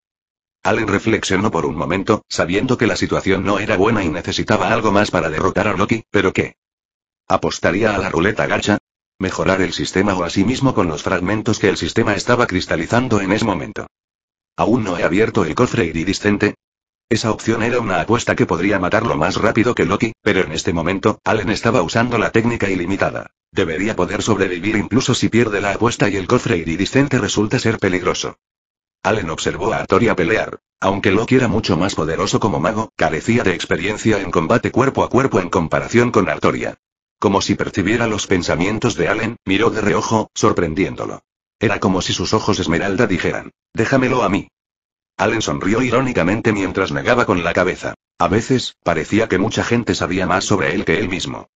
Allen reflexionó por un momento, sabiendo que la situación no era buena y necesitaba algo más para derrotar a Loki, pero ¿qué? ¿Apostaría a la ruleta gacha? ¿Mejorar el sistema o así mismo con los fragmentos que el sistema estaba cristalizando en ese momento? Aún no he abierto el cofre iridiscente, esa opción era una apuesta que podría matarlo más rápido que Loki, pero en este momento, Allen estaba usando la técnica ilimitada. Debería poder sobrevivir incluso si pierde la apuesta y el cofre iridiscente resulta ser peligroso. Allen observó a Artoria pelear. Aunque Loki era mucho más poderoso como mago, carecía de experiencia en combate cuerpo a cuerpo en comparación con Artoria. Como si percibiera los pensamientos de Allen, miró de reojo, sorprendiéndolo. Era como si sus ojos esmeralda dijeran, déjamelo a mí. Allen sonrió irónicamente mientras negaba con la cabeza. A veces, parecía que mucha gente sabía más sobre él que él mismo.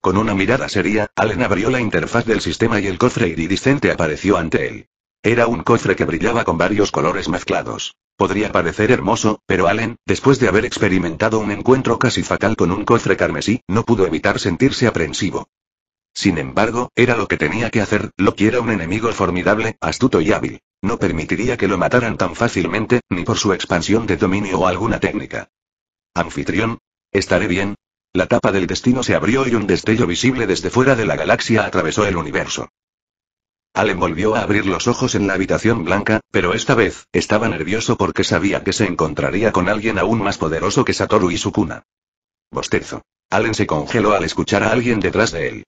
Con una mirada seria, Allen abrió la interfaz del sistema y el cofre iridiscente apareció ante él. Era un cofre que brillaba con varios colores mezclados. Podría parecer hermoso, pero Allen, después de haber experimentado un encuentro casi fatal con un cofre carmesí, no pudo evitar sentirse aprensivo. Sin embargo, era lo que tenía que hacer, que era un enemigo formidable, astuto y hábil. No permitiría que lo mataran tan fácilmente, ni por su expansión de dominio o alguna técnica. Anfitrión. Estaré bien. La tapa del destino se abrió y un destello visible desde fuera de la galaxia atravesó el universo. Allen volvió a abrir los ojos en la habitación blanca, pero esta vez, estaba nervioso porque sabía que se encontraría con alguien aún más poderoso que Satoru y su cuna. Bostezo. Allen se congeló al escuchar a alguien detrás de él.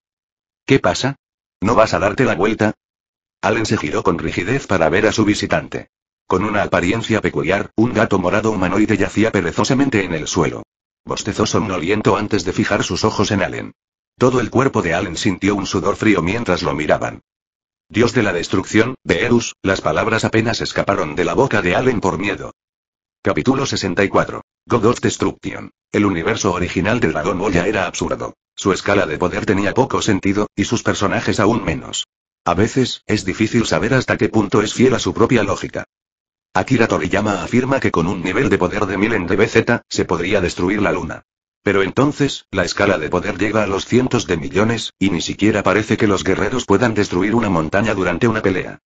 ¿Qué pasa? ¿No vas a darte la vuelta? Allen se giró con rigidez para ver a su visitante. Con una apariencia peculiar, un gato morado humanoide yacía perezosamente en el suelo. Bostezó somnoliento antes de fijar sus ojos en Allen. Todo el cuerpo de Allen sintió un sudor frío mientras lo miraban. Dios de la destrucción, de Beerus, las palabras apenas escaparon de la boca de Allen por miedo. Capítulo 64. God of Destruction. El universo original de Dragon Ball ya era absurdo. Su escala de poder tenía poco sentido, y sus personajes aún menos. A veces, es difícil saber hasta qué punto es fiel a su propia lógica. Akira Toriyama afirma que con un nivel de poder de 1000 en DBZ, se podría destruir la Luna. Pero entonces, la escala de poder llega a los cientos de millones, y ni siquiera parece que los guerreros puedan destruir una montaña durante una pelea.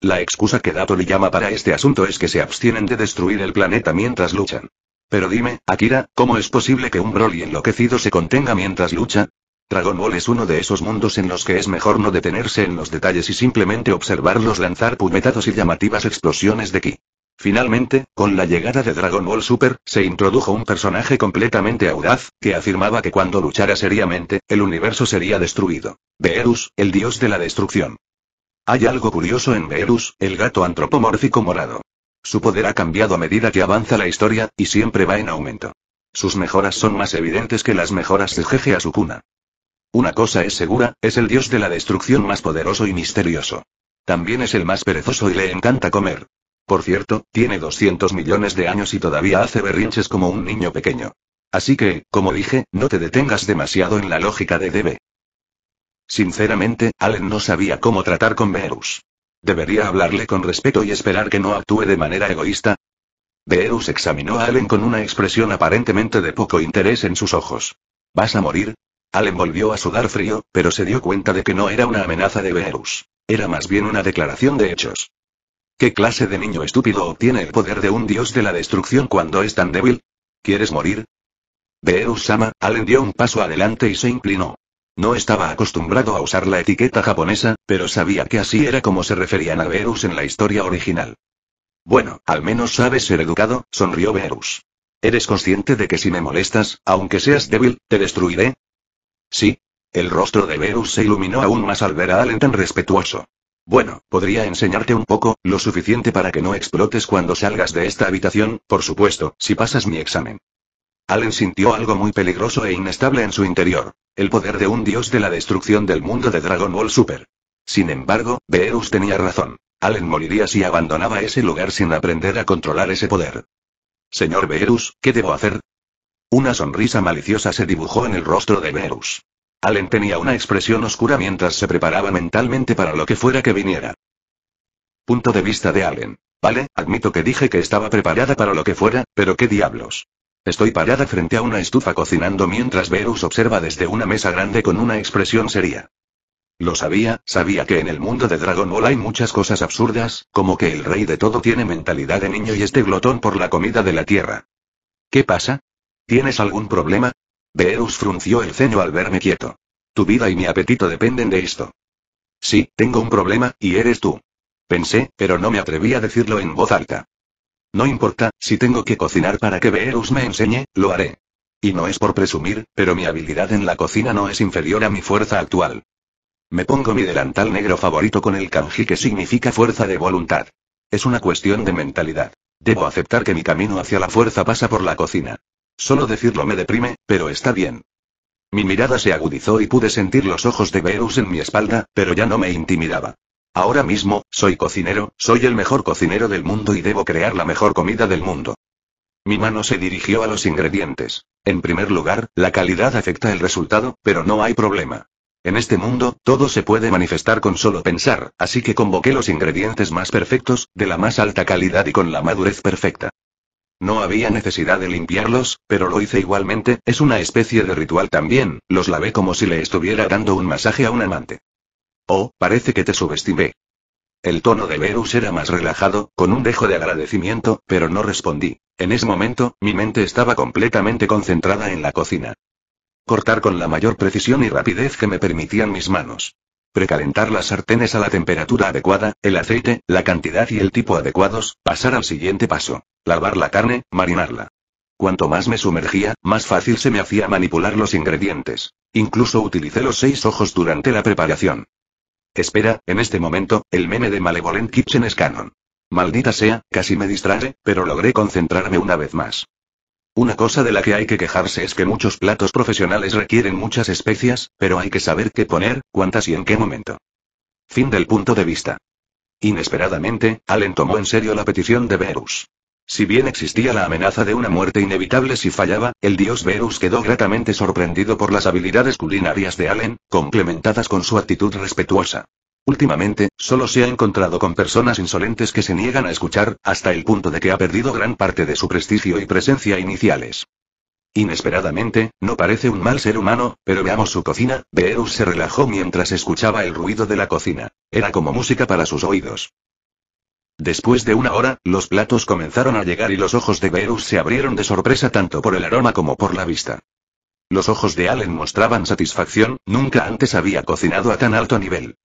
La excusa que da Toriyama para este asunto es que se abstienen de destruir el planeta mientras luchan. Pero dime, Akira, ¿cómo es posible que un Broly enloquecido se contenga mientras lucha? Dragon Ball es uno de esos mundos en los que es mejor no detenerse en los detalles y simplemente observarlos lanzar puñetazos y llamativas explosiones de ki. Finalmente, con la llegada de Dragon Ball Super, se introdujo un personaje completamente audaz, que afirmaba que cuando luchara seriamente, el universo sería destruido. Beerus, el dios de la destrucción. Hay algo curioso en Beerus, el gato antropomórfico morado. Su poder ha cambiado a medida que avanza la historia, y siempre va en aumento. Sus mejoras son más evidentes que las mejoras de Jeje Asukuna. Una cosa es segura, es el dios de la destrucción más poderoso y misterioso. También es el más perezoso y le encanta comer. Por cierto, tiene 200 millones de años y todavía hace berrinches como un niño pequeño. Así que, como dije, no te detengas demasiado en la lógica de DB. Sinceramente, Allen no sabía cómo tratar con Beerus. ¿Debería hablarle con respeto y esperar que no actúe de manera egoísta? Beerus examinó a Allen con una expresión aparentemente de poco interés en sus ojos. ¿Vas a morir? Allen volvió a sudar frío, pero se dio cuenta de que no era una amenaza de Beerus. Era más bien una declaración de hechos. ¿Qué clase de niño estúpido obtiene el poder de un dios de la destrucción cuando es tan débil? ¿Quieres morir? Beerus ama, Allen dio un paso adelante y se inclinó. No estaba acostumbrado a usar la etiqueta japonesa, pero sabía que así era como se referían a Verus en la historia original. Bueno, al menos sabes ser educado, sonrió Verus. ¿Eres consciente de que si me molestas, aunque seas débil, te destruiré? Sí. El rostro de Verus se iluminó aún más al ver a Allen tan respetuoso. Bueno, podría enseñarte un poco, lo suficiente para que no explotes cuando salgas de esta habitación, por supuesto, si pasas mi examen. Allen sintió algo muy peligroso e inestable en su interior. El poder de un dios de la destrucción del mundo de Dragon Ball Super. Sin embargo, Beerus tenía razón. Allen moriría si abandonaba ese lugar sin aprender a controlar ese poder. Señor Beerus, ¿qué debo hacer? Una sonrisa maliciosa se dibujó en el rostro de Beerus. Allen tenía una expresión oscura mientras se preparaba mentalmente para lo que fuera que viniera. Punto de vista de Allen. Vale, admito que dije que estaba preparada para lo que fuera, pero qué diablos. Estoy parada frente a una estufa cocinando mientras Verus observa desde una mesa grande con una expresión seria. Lo sabía, sabía que en el mundo de Dragon Ball hay muchas cosas absurdas, como que el rey de todo tiene mentalidad de niño y este glotón por la comida de la tierra. ¿Qué pasa? ¿Tienes algún problema? Verus frunció el ceño al verme quieto. Tu vida y mi apetito dependen de esto. Sí, tengo un problema, y eres tú. Pensé, pero no me atreví a decirlo en voz alta. No importa, si tengo que cocinar para que Beerus me enseñe, lo haré. Y no es por presumir, pero mi habilidad en la cocina no es inferior a mi fuerza actual. Me pongo mi delantal negro favorito con el kanji que significa fuerza de voluntad. Es una cuestión de mentalidad. Debo aceptar que mi camino hacia la fuerza pasa por la cocina. Solo decirlo me deprime, pero está bien. Mi mirada se agudizó y pude sentir los ojos de Beerus en mi espalda, pero ya no me intimidaba. Ahora mismo, soy cocinero, soy el mejor cocinero del mundo y debo crear la mejor comida del mundo. Mi mano se dirigió a los ingredientes. En primer lugar, la calidad afecta el resultado, pero no hay problema. En este mundo, todo se puede manifestar con solo pensar, así que convoqué los ingredientes más perfectos, de la más alta calidad y con la madurez perfecta. No había necesidad de limpiarlos, pero lo hice igualmente, es una especie de ritual también, los lavé como si le estuviera dando un masaje a un amante. Oh, parece que te subestimé. El tono de Verus era más relajado, con un dejo de agradecimiento, pero no respondí. En ese momento, mi mente estaba completamente concentrada en la cocina. Cortar con la mayor precisión y rapidez que me permitían mis manos. Precalentar las sartenes a la temperatura adecuada, el aceite, la cantidad y el tipo adecuados, pasar al siguiente paso. Lavar la carne, marinarla. Cuanto más me sumergía, más fácil se me hacía manipular los ingredientes. Incluso utilicé los seis ojos durante la preparación. Espera, en este momento, el meme de Malevolent Kitchen es canon. Maldita sea, casi me distraje, pero logré concentrarme una vez más. Una cosa de la que hay que quejarse es que muchos platos profesionales requieren muchas especias, pero hay que saber qué poner, cuántas y en qué momento. Fin del punto de vista. Inesperadamente, Allen tomó en serio la petición de Verus. Si bien existía la amenaza de una muerte inevitable si fallaba, el dios Verus quedó gratamente sorprendido por las habilidades culinarias de Allen, complementadas con su actitud respetuosa. Últimamente, solo se ha encontrado con personas insolentes que se niegan a escuchar, hasta el punto de que ha perdido gran parte de su prestigio y presencia iniciales. Inesperadamente, no parece un mal ser humano, pero veamos su cocina, Verus se relajó mientras escuchaba el ruido de la cocina. Era como música para sus oídos. Después de una hora, los platos comenzaron a llegar y los ojos de Verus se abrieron de sorpresa tanto por el aroma como por la vista. Los ojos de Allen mostraban satisfacción, nunca antes había cocinado a tan alto nivel.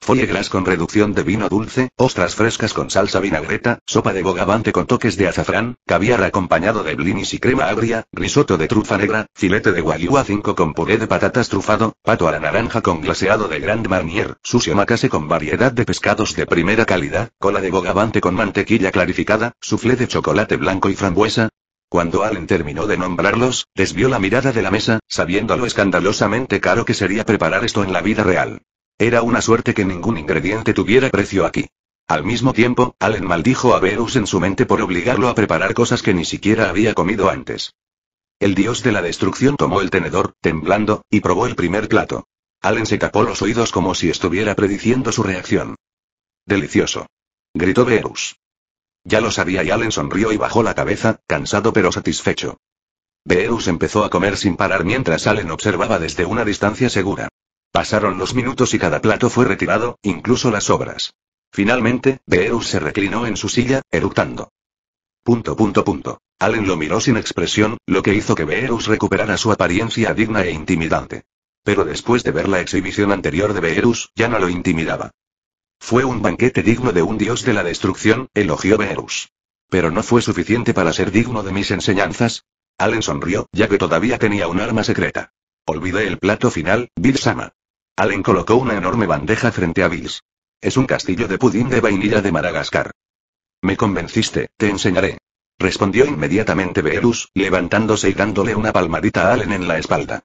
Foie con reducción de vino dulce, ostras frescas con salsa vinagreta, sopa de bogavante con toques de azafrán, caviar acompañado de blinis y crema agria, risotto de trufa negra, filete de a 5 con puré de patatas trufado, pato a la naranja con glaseado de Grand Marnier, sushi macase con variedad de pescados de primera calidad, cola de bogavante con mantequilla clarificada, soufflé de chocolate blanco y frambuesa, cuando Allen terminó de nombrarlos, desvió la mirada de la mesa, sabiendo lo escandalosamente caro que sería preparar esto en la vida real. Era una suerte que ningún ingrediente tuviera precio aquí. Al mismo tiempo, Allen maldijo a Beerus en su mente por obligarlo a preparar cosas que ni siquiera había comido antes. El dios de la destrucción tomó el tenedor, temblando, y probó el primer plato. Allen se tapó los oídos como si estuviera prediciendo su reacción. Delicioso. Gritó Verus. Ya lo sabía y Allen sonrió y bajó la cabeza, cansado pero satisfecho. Beerus empezó a comer sin parar mientras Allen observaba desde una distancia segura. Pasaron los minutos y cada plato fue retirado, incluso las obras. Finalmente, Beerus se reclinó en su silla, eructando. Punto punto punto. Allen lo miró sin expresión, lo que hizo que Beerus recuperara su apariencia digna e intimidante. Pero después de ver la exhibición anterior de Beerus, ya no lo intimidaba. Fue un banquete digno de un dios de la destrucción, elogió Beerus. Pero no fue suficiente para ser digno de mis enseñanzas. Allen sonrió, ya que todavía tenía un arma secreta. Olvidé el plato final, Beer-sama. Allen colocó una enorme bandeja frente a Bills. Es un castillo de pudín de vainilla de Madagascar. Me convenciste, te enseñaré. Respondió inmediatamente Beerus, levantándose y dándole una palmadita a Allen en la espalda.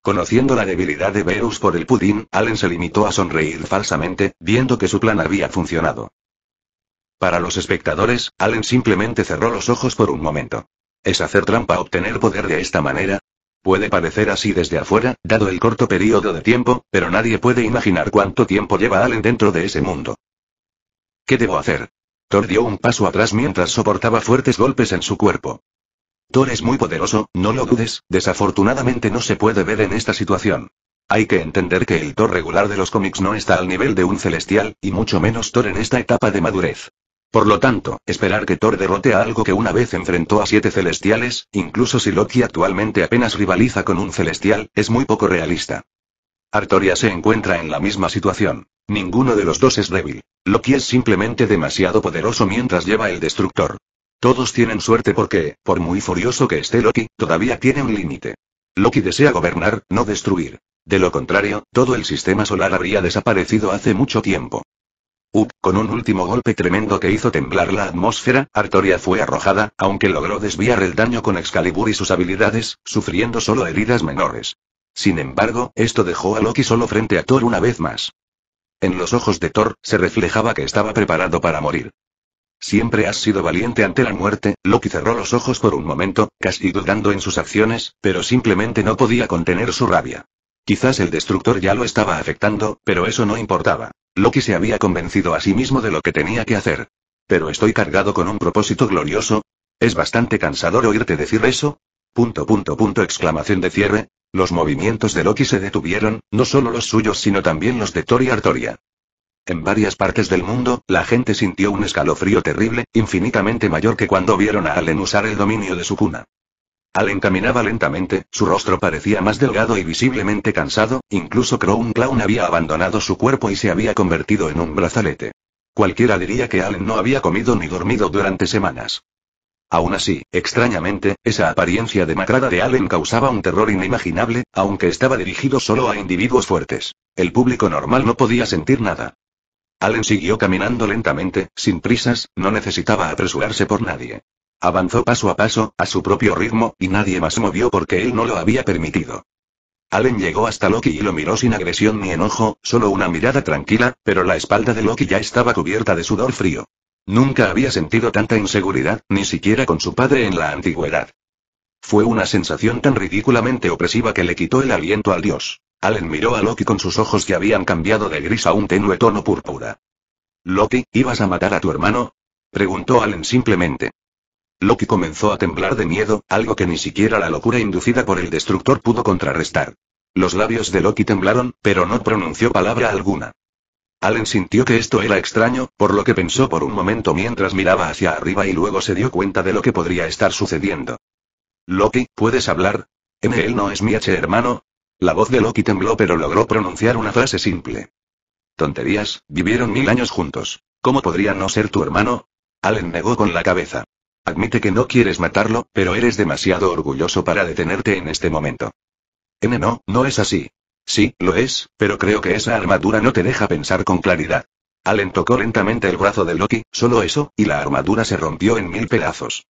Conociendo la debilidad de Beerus por el pudín, Allen se limitó a sonreír falsamente, viendo que su plan había funcionado. Para los espectadores, Allen simplemente cerró los ojos por un momento. ¿Es hacer trampa obtener poder de esta manera? Puede parecer así desde afuera, dado el corto periodo de tiempo, pero nadie puede imaginar cuánto tiempo lleva Allen dentro de ese mundo. ¿Qué debo hacer? Thor dio un paso atrás mientras soportaba fuertes golpes en su cuerpo. Thor es muy poderoso, no lo dudes, desafortunadamente no se puede ver en esta situación. Hay que entender que el Thor regular de los cómics no está al nivel de un celestial, y mucho menos Thor en esta etapa de madurez. Por lo tanto, esperar que Thor derrote a algo que una vez enfrentó a siete celestiales, incluso si Loki actualmente apenas rivaliza con un celestial, es muy poco realista. Artoria se encuentra en la misma situación. Ninguno de los dos es débil. Loki es simplemente demasiado poderoso mientras lleva el destructor. Todos tienen suerte porque, por muy furioso que esté Loki, todavía tiene un límite. Loki desea gobernar, no destruir. De lo contrario, todo el sistema solar habría desaparecido hace mucho tiempo. Up, con un último golpe tremendo que hizo temblar la atmósfera, Artoria fue arrojada, aunque logró desviar el daño con Excalibur y sus habilidades, sufriendo solo heridas menores. Sin embargo, esto dejó a Loki solo frente a Thor una vez más. En los ojos de Thor, se reflejaba que estaba preparado para morir. Siempre has sido valiente ante la muerte, Loki cerró los ojos por un momento, casi dudando en sus acciones, pero simplemente no podía contener su rabia. Quizás el destructor ya lo estaba afectando, pero eso no importaba. Loki se había convencido a sí mismo de lo que tenía que hacer. Pero estoy cargado con un propósito glorioso. Es bastante cansador oírte decir eso. Punto punto punto exclamación de cierre. Los movimientos de Loki se detuvieron, no solo los suyos sino también los de Tori Artoria. En varias partes del mundo, la gente sintió un escalofrío terrible, infinitamente mayor que cuando vieron a Allen usar el dominio de su cuna. Allen caminaba lentamente, su rostro parecía más delgado y visiblemente cansado, incluso Crown Clown había abandonado su cuerpo y se había convertido en un brazalete. Cualquiera diría que Allen no había comido ni dormido durante semanas. Aún así, extrañamente, esa apariencia demacrada de Allen causaba un terror inimaginable, aunque estaba dirigido solo a individuos fuertes. El público normal no podía sentir nada. Allen siguió caminando lentamente, sin prisas, no necesitaba apresurarse por nadie. Avanzó paso a paso, a su propio ritmo, y nadie más movió porque él no lo había permitido. Allen llegó hasta Loki y lo miró sin agresión ni enojo, solo una mirada tranquila, pero la espalda de Loki ya estaba cubierta de sudor frío. Nunca había sentido tanta inseguridad, ni siquiera con su padre en la antigüedad. Fue una sensación tan ridículamente opresiva que le quitó el aliento al dios. Allen miró a Loki con sus ojos que habían cambiado de gris a un tenue tono púrpura. Loki, ¿ibas a matar a tu hermano? Preguntó Allen simplemente. Loki comenzó a temblar de miedo, algo que ni siquiera la locura inducida por el destructor pudo contrarrestar. Los labios de Loki temblaron, pero no pronunció palabra alguna. Allen sintió que esto era extraño, por lo que pensó por un momento mientras miraba hacia arriba y luego se dio cuenta de lo que podría estar sucediendo. Loki, ¿puedes hablar? él no es mi H hermano. La voz de Loki tembló pero logró pronunciar una frase simple. Tonterías, vivieron mil años juntos. ¿Cómo podría no ser tu hermano? Allen negó con la cabeza. Admite que no quieres matarlo, pero eres demasiado orgulloso para detenerte en este momento. N no, no es así. Sí, lo es, pero creo que esa armadura no te deja pensar con claridad. Allen tocó lentamente el brazo de Loki, solo eso, y la armadura se rompió en mil pedazos.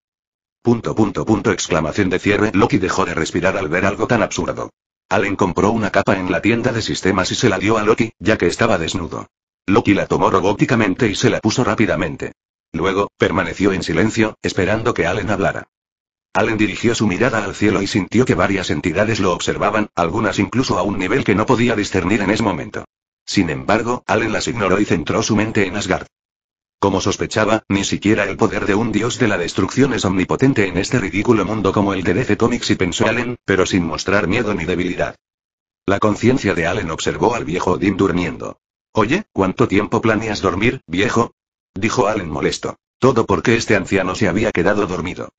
Punto punto punto exclamación de cierre Loki dejó de respirar al ver algo tan absurdo. Allen compró una capa en la tienda de sistemas y se la dio a Loki, ya que estaba desnudo. Loki la tomó robóticamente y se la puso rápidamente. Luego, permaneció en silencio, esperando que Allen hablara. Allen dirigió su mirada al cielo y sintió que varias entidades lo observaban, algunas incluso a un nivel que no podía discernir en ese momento. Sin embargo, Allen las ignoró y centró su mente en Asgard. Como sospechaba, ni siquiera el poder de un dios de la destrucción es omnipotente en este ridículo mundo como el de DC Comics y pensó Allen, pero sin mostrar miedo ni debilidad. La conciencia de Allen observó al viejo Odin durmiendo. Oye, ¿cuánto tiempo planeas dormir, viejo? Dijo Allen molesto. Todo porque este anciano se había quedado dormido.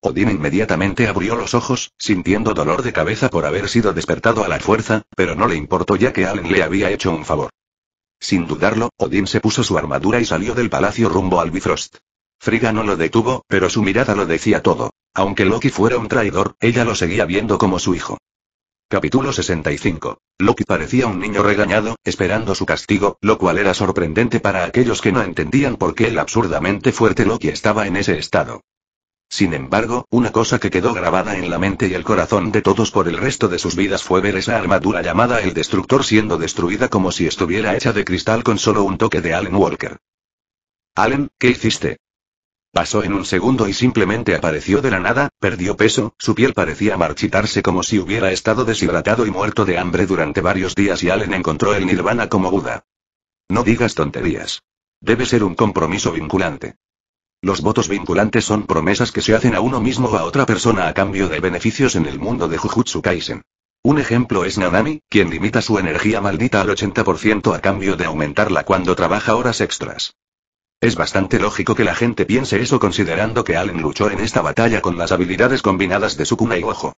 Odín inmediatamente abrió los ojos, sintiendo dolor de cabeza por haber sido despertado a la fuerza, pero no le importó ya que Allen le había hecho un favor. Sin dudarlo, Odín se puso su armadura y salió del palacio rumbo al Bifrost. Friga no lo detuvo, pero su mirada lo decía todo. Aunque Loki fuera un traidor, ella lo seguía viendo como su hijo. Capítulo 65. Loki parecía un niño regañado, esperando su castigo, lo cual era sorprendente para aquellos que no entendían por qué el absurdamente fuerte Loki estaba en ese estado. Sin embargo, una cosa que quedó grabada en la mente y el corazón de todos por el resto de sus vidas fue ver esa armadura llamada el Destructor siendo destruida como si estuviera hecha de cristal con solo un toque de Allen Walker. Allen, ¿qué hiciste? Pasó en un segundo y simplemente apareció de la nada, perdió peso, su piel parecía marchitarse como si hubiera estado deshidratado y muerto de hambre durante varios días y Allen encontró el nirvana como Buda. No digas tonterías. Debe ser un compromiso vinculante. Los votos vinculantes son promesas que se hacen a uno mismo o a otra persona a cambio de beneficios en el mundo de Jujutsu Kaisen. Un ejemplo es Nanami, quien limita su energía maldita al 80% a cambio de aumentarla cuando trabaja horas extras. Es bastante lógico que la gente piense eso considerando que Allen luchó en esta batalla con las habilidades combinadas de Sukuna y Gojo.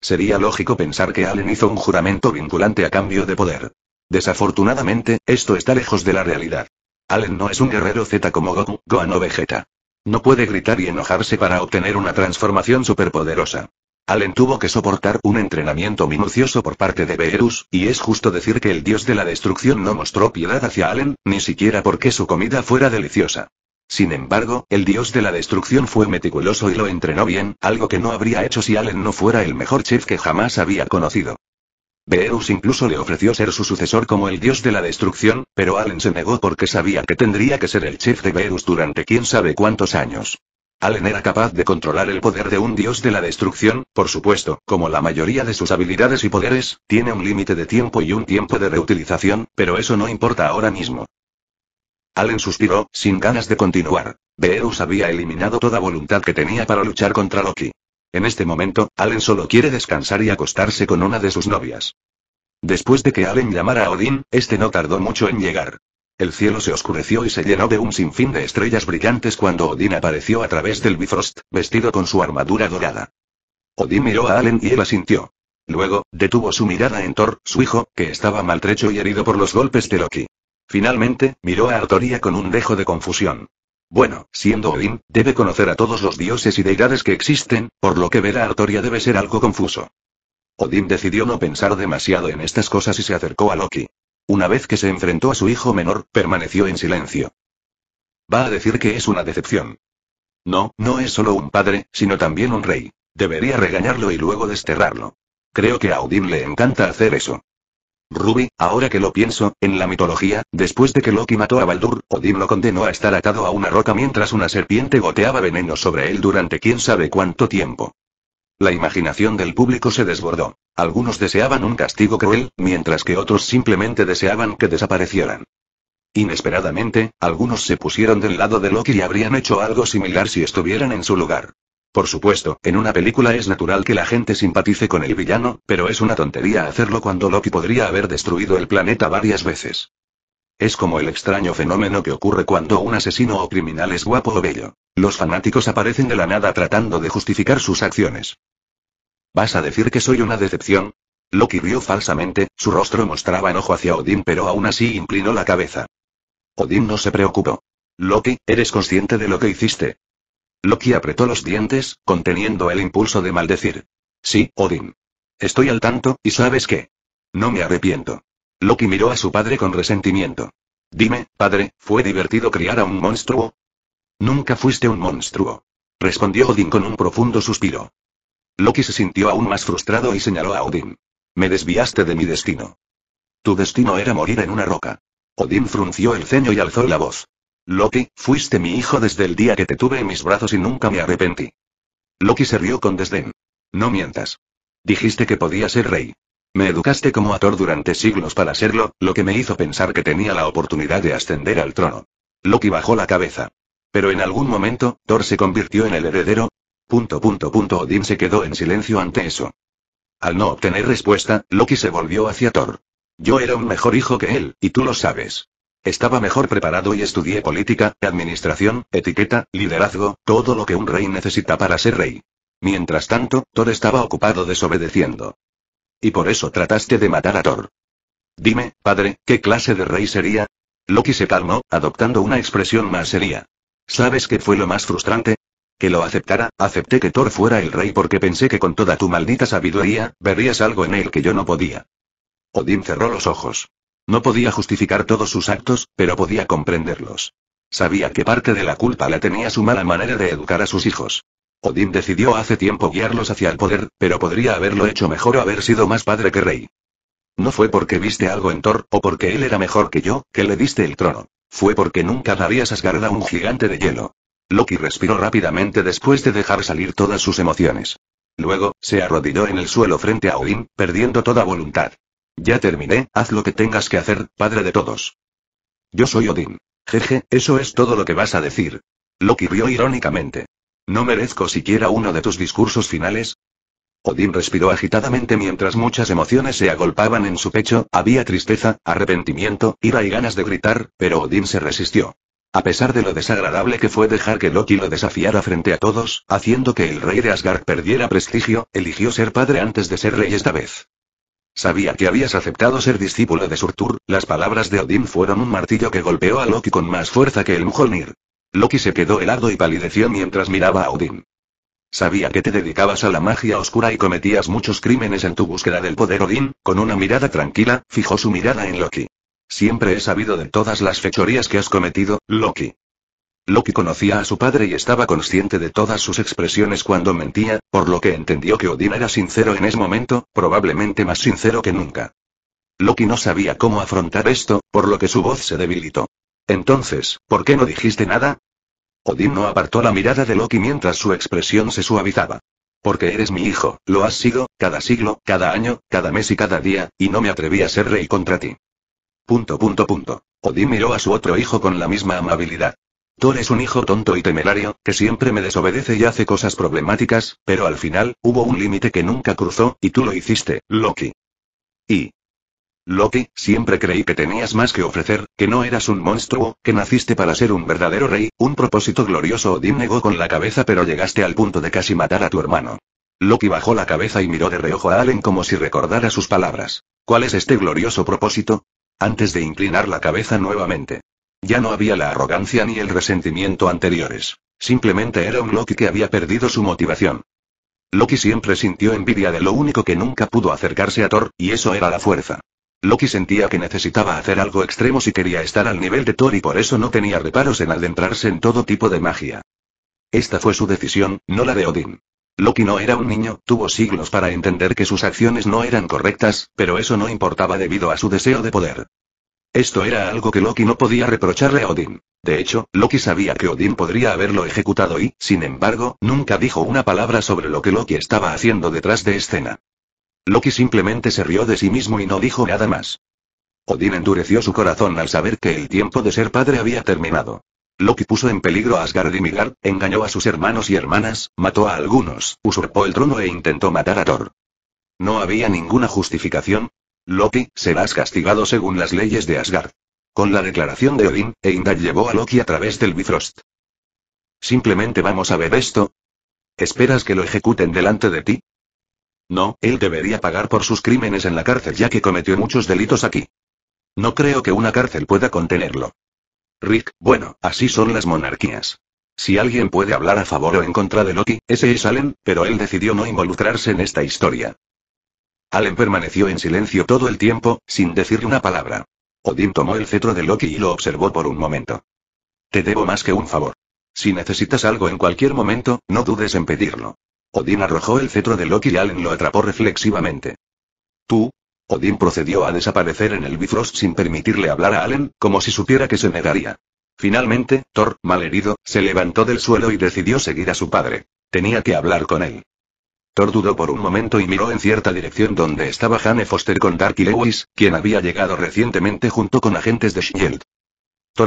Sería lógico pensar que Allen hizo un juramento vinculante a cambio de poder. Desafortunadamente, esto está lejos de la realidad. Allen no es un guerrero Z como Goku, Gohan o Vegeta. No puede gritar y enojarse para obtener una transformación superpoderosa. Allen tuvo que soportar un entrenamiento minucioso por parte de Beerus, y es justo decir que el dios de la destrucción no mostró piedad hacia Allen, ni siquiera porque su comida fuera deliciosa. Sin embargo, el dios de la destrucción fue meticuloso y lo entrenó bien, algo que no habría hecho si Allen no fuera el mejor chef que jamás había conocido. Beerus incluso le ofreció ser su sucesor como el dios de la destrucción, pero Allen se negó porque sabía que tendría que ser el chef de Beerus durante quién sabe cuántos años. Allen era capaz de controlar el poder de un dios de la destrucción, por supuesto, como la mayoría de sus habilidades y poderes, tiene un límite de tiempo y un tiempo de reutilización, pero eso no importa ahora mismo. Allen suspiró, sin ganas de continuar. Beerus había eliminado toda voluntad que tenía para luchar contra Loki. En este momento, Allen solo quiere descansar y acostarse con una de sus novias. Después de que Allen llamara a Odín, este no tardó mucho en llegar. El cielo se oscureció y se llenó de un sinfín de estrellas brillantes cuando Odín apareció a través del Bifrost, vestido con su armadura dorada. Odín miró a Allen y él asintió. Luego, detuvo su mirada en Thor, su hijo, que estaba maltrecho y herido por los golpes de Loki. Finalmente, miró a Artoria con un dejo de confusión. Bueno, siendo Odín, debe conocer a todos los dioses y deidades que existen, por lo que ver a Artoria debe ser algo confuso. Odín decidió no pensar demasiado en estas cosas y se acercó a Loki. Una vez que se enfrentó a su hijo menor, permaneció en silencio. Va a decir que es una decepción. No, no es solo un padre, sino también un rey. Debería regañarlo y luego desterrarlo. Creo que a Odín le encanta hacer eso. Ruby, ahora que lo pienso, en la mitología, después de que Loki mató a Baldur, Odín lo condenó a estar atado a una roca mientras una serpiente goteaba veneno sobre él durante quién sabe cuánto tiempo. La imaginación del público se desbordó. Algunos deseaban un castigo cruel, mientras que otros simplemente deseaban que desaparecieran. Inesperadamente, algunos se pusieron del lado de Loki y habrían hecho algo similar si estuvieran en su lugar. Por supuesto, en una película es natural que la gente simpatice con el villano, pero es una tontería hacerlo cuando Loki podría haber destruido el planeta varias veces. Es como el extraño fenómeno que ocurre cuando un asesino o criminal es guapo o bello. Los fanáticos aparecen de la nada tratando de justificar sus acciones. ¿Vas a decir que soy una decepción? Loki rió falsamente, su rostro mostraba enojo hacia Odín pero aún así inclinó la cabeza. Odín no se preocupó. Loki, ¿eres consciente de lo que hiciste? Loki apretó los dientes, conteniendo el impulso de maldecir. Sí, Odín. Estoy al tanto, y sabes qué. No me arrepiento. Loki miró a su padre con resentimiento. Dime, padre, ¿fue divertido criar a un monstruo? Nunca fuiste un monstruo. Respondió Odín con un profundo suspiro. Loki se sintió aún más frustrado y señaló a Odin. Me desviaste de mi destino. Tu destino era morir en una roca. Odín frunció el ceño y alzó la voz. Loki, fuiste mi hijo desde el día que te tuve en mis brazos y nunca me arrepentí. Loki se rió con desdén. No mientas. Dijiste que podía ser rey. Me educaste como a Thor durante siglos para serlo, lo que me hizo pensar que tenía la oportunidad de ascender al trono. Loki bajó la cabeza. Pero en algún momento, Thor se convirtió en el heredero. Punto Odín se quedó en silencio ante eso. Al no obtener respuesta, Loki se volvió hacia Thor. Yo era un mejor hijo que él, y tú lo sabes. Estaba mejor preparado y estudié política, administración, etiqueta, liderazgo, todo lo que un rey necesita para ser rey. Mientras tanto, Thor estaba ocupado desobedeciendo. Y por eso trataste de matar a Thor. Dime, padre, ¿qué clase de rey sería? Loki se calmó, adoptando una expresión más seria. ¿Sabes qué fue lo más frustrante? Que lo aceptara, acepté que Thor fuera el rey porque pensé que con toda tu maldita sabiduría, verías algo en él que yo no podía. Odín cerró los ojos. No podía justificar todos sus actos, pero podía comprenderlos. Sabía que parte de la culpa la tenía su mala manera de educar a sus hijos. Odín decidió hace tiempo guiarlos hacia el poder, pero podría haberlo hecho mejor o haber sido más padre que rey. No fue porque viste algo en Thor, o porque él era mejor que yo, que le diste el trono. Fue porque nunca darías Asgard a un gigante de hielo. Loki respiró rápidamente después de dejar salir todas sus emociones. Luego, se arrodilló en el suelo frente a Odín, perdiendo toda voluntad. Ya terminé, haz lo que tengas que hacer, padre de todos. Yo soy Odín. Jeje, eso es todo lo que vas a decir. Loki rió irónicamente. ¿No merezco siquiera uno de tus discursos finales? Odín respiró agitadamente mientras muchas emociones se agolpaban en su pecho, había tristeza, arrepentimiento, ira y ganas de gritar, pero Odín se resistió. A pesar de lo desagradable que fue dejar que Loki lo desafiara frente a todos, haciendo que el rey de Asgard perdiera prestigio, eligió ser padre antes de ser rey esta vez. Sabía que habías aceptado ser discípulo de Surtur, las palabras de Odín fueron un martillo que golpeó a Loki con más fuerza que el Mjolnir. Loki se quedó helado y palideció mientras miraba a Odin. Sabía que te dedicabas a la magia oscura y cometías muchos crímenes en tu búsqueda del poder Odín, con una mirada tranquila, fijó su mirada en Loki. Siempre he sabido de todas las fechorías que has cometido, Loki. Loki conocía a su padre y estaba consciente de todas sus expresiones cuando mentía, por lo que entendió que Odin era sincero en ese momento, probablemente más sincero que nunca. Loki no sabía cómo afrontar esto, por lo que su voz se debilitó. Entonces, ¿por qué no dijiste nada? Odín no apartó la mirada de Loki mientras su expresión se suavizaba. Porque eres mi hijo, lo has sido, cada siglo, cada año, cada mes y cada día, y no me atreví a ser rey contra ti. Punto punto punto. Odín miró a su otro hijo con la misma amabilidad. Tú es un hijo tonto y temerario, que siempre me desobedece y hace cosas problemáticas, pero al final, hubo un límite que nunca cruzó, y tú lo hiciste, Loki. Y, Loki, siempre creí que tenías más que ofrecer, que no eras un monstruo, que naciste para ser un verdadero rey, un propósito glorioso. Odín negó con la cabeza pero llegaste al punto de casi matar a tu hermano. Loki bajó la cabeza y miró de reojo a Allen como si recordara sus palabras. ¿Cuál es este glorioso propósito? Antes de inclinar la cabeza nuevamente. Ya no había la arrogancia ni el resentimiento anteriores. Simplemente era un Loki que había perdido su motivación. Loki siempre sintió envidia de lo único que nunca pudo acercarse a Thor, y eso era la fuerza. Loki sentía que necesitaba hacer algo extremo si quería estar al nivel de Thor y por eso no tenía reparos en adentrarse en todo tipo de magia. Esta fue su decisión, no la de Odín. Loki no era un niño, tuvo siglos para entender que sus acciones no eran correctas, pero eso no importaba debido a su deseo de poder. Esto era algo que Loki no podía reprocharle a Odín. De hecho, Loki sabía que Odín podría haberlo ejecutado y, sin embargo, nunca dijo una palabra sobre lo que Loki estaba haciendo detrás de escena. Loki simplemente se rió de sí mismo y no dijo nada más. Odín endureció su corazón al saber que el tiempo de ser padre había terminado. Loki puso en peligro a Asgard y Midgard, engañó a sus hermanos y hermanas, mató a algunos, usurpó el trono e intentó matar a Thor. No había ninguna justificación. Loki, serás castigado según las leyes de Asgard. Con la declaración de Odín, Eindad llevó a Loki a través del Bifrost. ¿Simplemente vamos a ver esto? ¿Esperas que lo ejecuten delante de ti? No, él debería pagar por sus crímenes en la cárcel ya que cometió muchos delitos aquí. No creo que una cárcel pueda contenerlo. Rick, bueno, así son las monarquías. Si alguien puede hablar a favor o en contra de Loki, ese es Allen, pero él decidió no involucrarse en esta historia. Allen permaneció en silencio todo el tiempo, sin decir una palabra. Odín tomó el cetro de Loki y lo observó por un momento. Te debo más que un favor. Si necesitas algo en cualquier momento, no dudes en pedirlo. Odín arrojó el cetro de Loki y Allen lo atrapó reflexivamente. Tú. Odín procedió a desaparecer en el Bifrost sin permitirle hablar a Allen, como si supiera que se negaría. Finalmente, Thor, malherido, se levantó del suelo y decidió seguir a su padre. Tenía que hablar con él. Thor dudó por un momento y miró en cierta dirección donde estaba Jane Foster con Darky Lewis, quien había llegado recientemente junto con agentes de Shield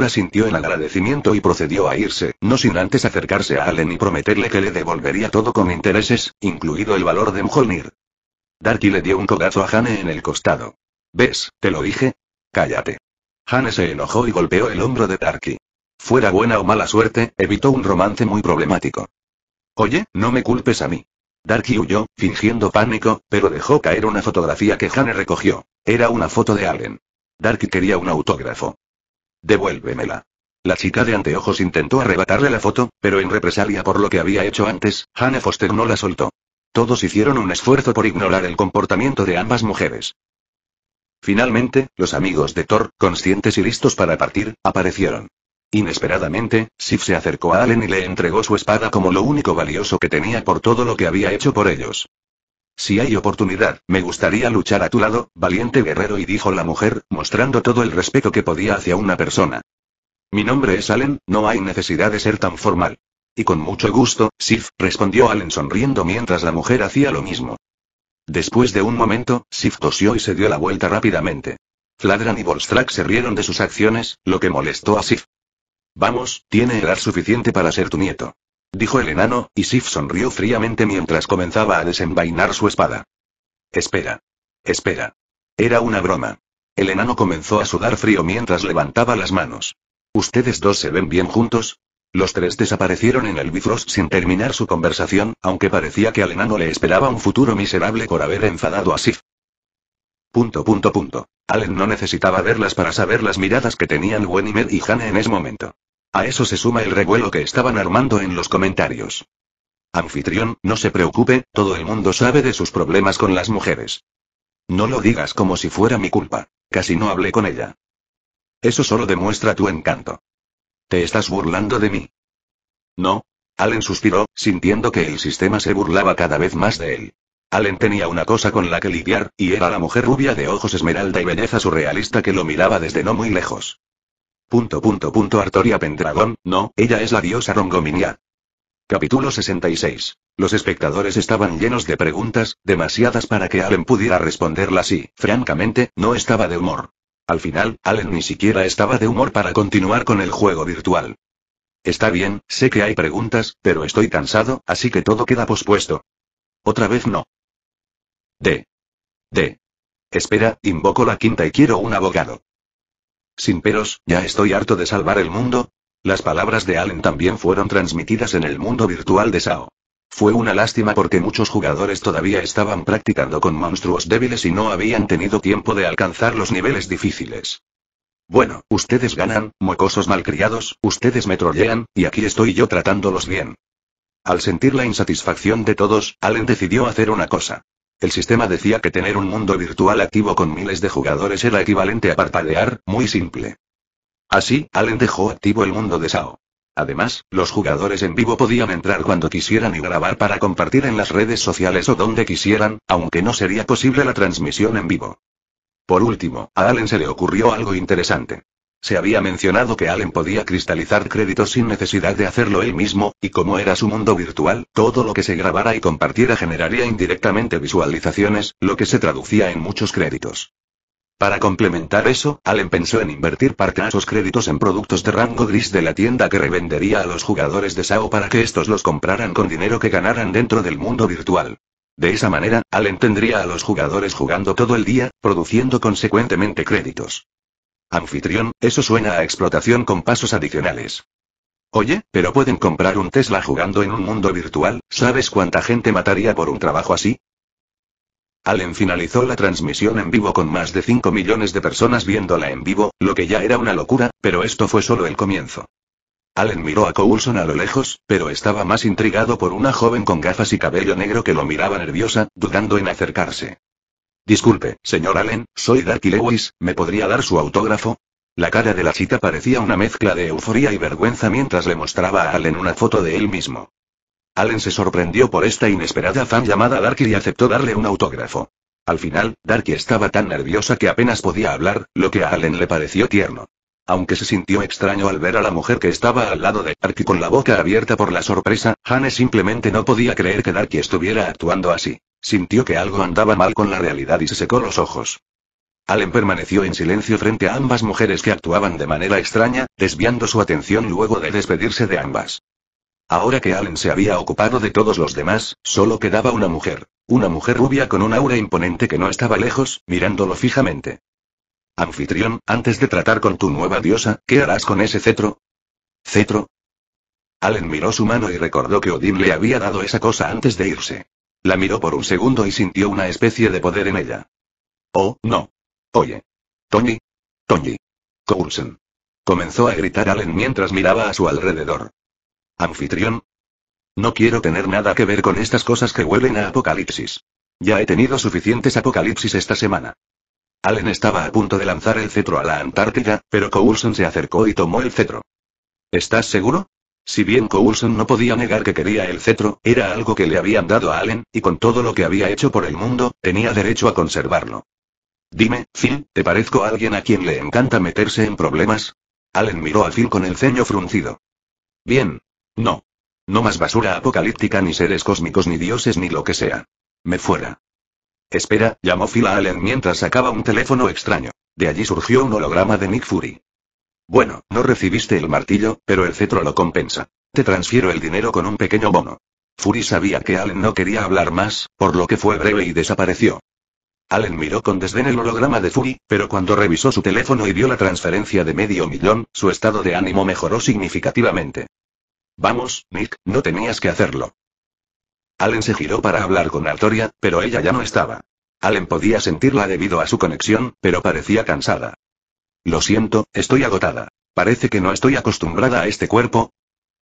sintió el agradecimiento y procedió a irse, no sin antes acercarse a Allen y prometerle que le devolvería todo con intereses, incluido el valor de Mjolnir. Darky le dio un codazo a Hane en el costado. ¿Ves? Te lo dije. Cállate. Hane se enojó y golpeó el hombro de Darky. Fuera buena o mala suerte, evitó un romance muy problemático. Oye, no me culpes a mí. Darky huyó, fingiendo pánico, pero dejó caer una fotografía que Hane recogió. Era una foto de Allen. Darky quería un autógrafo. Devuélvemela. La chica de anteojos intentó arrebatarle la foto, pero en represalia por lo que había hecho antes, Hannah Foster no la soltó. Todos hicieron un esfuerzo por ignorar el comportamiento de ambas mujeres. Finalmente, los amigos de Thor, conscientes y listos para partir, aparecieron. Inesperadamente, Sif se acercó a Allen y le entregó su espada como lo único valioso que tenía por todo lo que había hecho por ellos. Si hay oportunidad, me gustaría luchar a tu lado, valiente guerrero, y dijo la mujer, mostrando todo el respeto que podía hacia una persona. Mi nombre es Allen, no hay necesidad de ser tan formal. Y con mucho gusto, Sif, respondió Allen sonriendo mientras la mujer hacía lo mismo. Después de un momento, Sif tosió y se dio la vuelta rápidamente. Fladran y Volstrak se rieron de sus acciones, lo que molestó a Sif. Vamos, tiene edad suficiente para ser tu nieto dijo el enano, y Sif sonrió fríamente mientras comenzaba a desenvainar su espada. Espera. Espera. Era una broma. El enano comenzó a sudar frío mientras levantaba las manos. ¿Ustedes dos se ven bien juntos? Los tres desaparecieron en el Bifrost sin terminar su conversación, aunque parecía que al enano le esperaba un futuro miserable por haber enfadado a Sif. Punto punto punto. Allen no necesitaba verlas para saber las miradas que tenían Wenimer y Hane en ese momento. A eso se suma el revuelo que estaban armando en los comentarios. Anfitrión, no se preocupe, todo el mundo sabe de sus problemas con las mujeres. No lo digas como si fuera mi culpa. Casi no hablé con ella. Eso solo demuestra tu encanto. Te estás burlando de mí. No. Allen suspiró, sintiendo que el sistema se burlaba cada vez más de él. Allen tenía una cosa con la que lidiar, y era la mujer rubia de ojos esmeralda y belleza surrealista que lo miraba desde no muy lejos. Punto punto punto Artoria Pendragón, no, ella es la diosa Rongominia. Capítulo 66. Los espectadores estaban llenos de preguntas, demasiadas para que Allen pudiera responderlas y, francamente, no estaba de humor. Al final, Allen ni siquiera estaba de humor para continuar con el juego virtual. Está bien, sé que hay preguntas, pero estoy cansado, así que todo queda pospuesto. Otra vez no. D. D. Espera, invoco la quinta y quiero un abogado. Sin peros, ya estoy harto de salvar el mundo. Las palabras de Allen también fueron transmitidas en el mundo virtual de Sao. Fue una lástima porque muchos jugadores todavía estaban practicando con monstruos débiles y no habían tenido tiempo de alcanzar los niveles difíciles. Bueno, ustedes ganan, mocosos malcriados, ustedes me trollean, y aquí estoy yo tratándolos bien. Al sentir la insatisfacción de todos, Allen decidió hacer una cosa. El sistema decía que tener un mundo virtual activo con miles de jugadores era equivalente a parpadear, muy simple. Así, Allen dejó activo el mundo de Sao. Además, los jugadores en vivo podían entrar cuando quisieran y grabar para compartir en las redes sociales o donde quisieran, aunque no sería posible la transmisión en vivo. Por último, a Allen se le ocurrió algo interesante. Se había mencionado que Allen podía cristalizar créditos sin necesidad de hacerlo él mismo, y como era su mundo virtual, todo lo que se grabara y compartiera generaría indirectamente visualizaciones, lo que se traducía en muchos créditos. Para complementar eso, Allen pensó en invertir parte de esos créditos en productos de rango gris de la tienda que revendería a los jugadores de SAO para que estos los compraran con dinero que ganaran dentro del mundo virtual. De esa manera, Allen tendría a los jugadores jugando todo el día, produciendo consecuentemente créditos. Anfitrión, eso suena a explotación con pasos adicionales. Oye, pero pueden comprar un Tesla jugando en un mundo virtual, ¿sabes cuánta gente mataría por un trabajo así? Allen finalizó la transmisión en vivo con más de 5 millones de personas viéndola en vivo, lo que ya era una locura, pero esto fue solo el comienzo. Allen miró a Coulson a lo lejos, pero estaba más intrigado por una joven con gafas y cabello negro que lo miraba nerviosa, dudando en acercarse. Disculpe, señor Allen, soy Darky Lewis, ¿me podría dar su autógrafo? La cara de la chica parecía una mezcla de euforia y vergüenza mientras le mostraba a Allen una foto de él mismo. Allen se sorprendió por esta inesperada fan llamada Darky y aceptó darle un autógrafo. Al final, Darky estaba tan nerviosa que apenas podía hablar, lo que a Allen le pareció tierno. Aunque se sintió extraño al ver a la mujer que estaba al lado de Darky con la boca abierta por la sorpresa, Hane simplemente no podía creer que Darky estuviera actuando así. Sintió que algo andaba mal con la realidad y se secó los ojos. Allen permaneció en silencio frente a ambas mujeres que actuaban de manera extraña, desviando su atención luego de despedirse de ambas. Ahora que Allen se había ocupado de todos los demás, solo quedaba una mujer. Una mujer rubia con un aura imponente que no estaba lejos, mirándolo fijamente. Anfitrión, antes de tratar con tu nueva diosa, ¿qué harás con ese cetro? ¿Cetro? Allen miró su mano y recordó que Odín le había dado esa cosa antes de irse. La miró por un segundo y sintió una especie de poder en ella. Oh, no. Oye. Tony. Tony. Coulson. Comenzó a gritar Allen mientras miraba a su alrededor. Anfitrión. No quiero tener nada que ver con estas cosas que huelen a apocalipsis. Ya he tenido suficientes apocalipsis esta semana. Allen estaba a punto de lanzar el cetro a la Antártida, pero Coulson se acercó y tomó el cetro. ¿Estás seguro? Si bien Coulson no podía negar que quería el cetro, era algo que le habían dado a Allen, y con todo lo que había hecho por el mundo, tenía derecho a conservarlo. Dime, Phil, ¿te parezco a alguien a quien le encanta meterse en problemas? Allen miró a Phil con el ceño fruncido. Bien. No. No más basura apocalíptica ni seres cósmicos ni dioses ni lo que sea. Me fuera. Espera, llamó Phil a Allen mientras sacaba un teléfono extraño. De allí surgió un holograma de Nick Fury. Bueno, no recibiste el martillo, pero el cetro lo compensa. Te transfiero el dinero con un pequeño bono. Fury sabía que Allen no quería hablar más, por lo que fue breve y desapareció. Allen miró con desdén el holograma de Fury, pero cuando revisó su teléfono y vio la transferencia de medio millón, su estado de ánimo mejoró significativamente. Vamos, Nick, no tenías que hacerlo. Allen se giró para hablar con Artoria, pero ella ya no estaba. Allen podía sentirla debido a su conexión, pero parecía cansada. Lo siento, estoy agotada. Parece que no estoy acostumbrada a este cuerpo.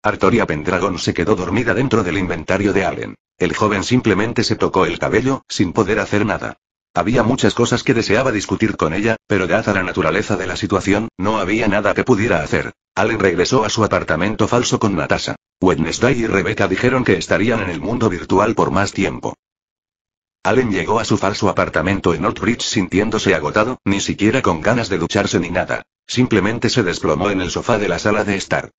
Artoria Pendragon se quedó dormida dentro del inventario de Allen. El joven simplemente se tocó el cabello, sin poder hacer nada. Había muchas cosas que deseaba discutir con ella, pero dada la naturaleza de la situación, no había nada que pudiera hacer. Allen regresó a su apartamento falso con Natasha. Wednesday y Rebecca dijeron que estarían en el mundo virtual por más tiempo. Allen llegó a su falso apartamento en Old sintiéndose agotado, ni siquiera con ganas de ducharse ni nada. Simplemente se desplomó en el sofá de la sala de estar.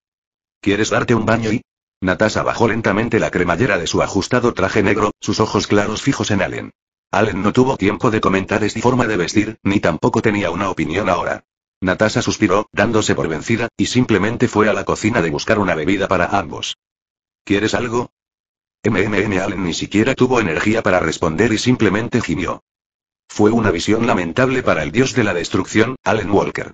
¿Quieres darte un baño y? Natasha bajó lentamente la cremallera de su ajustado traje negro, sus ojos claros fijos en Allen. Allen no tuvo tiempo de comentar esta forma de vestir, ni tampoco tenía una opinión ahora. Natasha suspiró, dándose por vencida, y simplemente fue a la cocina de buscar una bebida para ambos. ¿Quieres algo? MMM Allen ni siquiera tuvo energía para responder y simplemente gimió. Fue una visión lamentable para el dios de la destrucción, Allen Walker.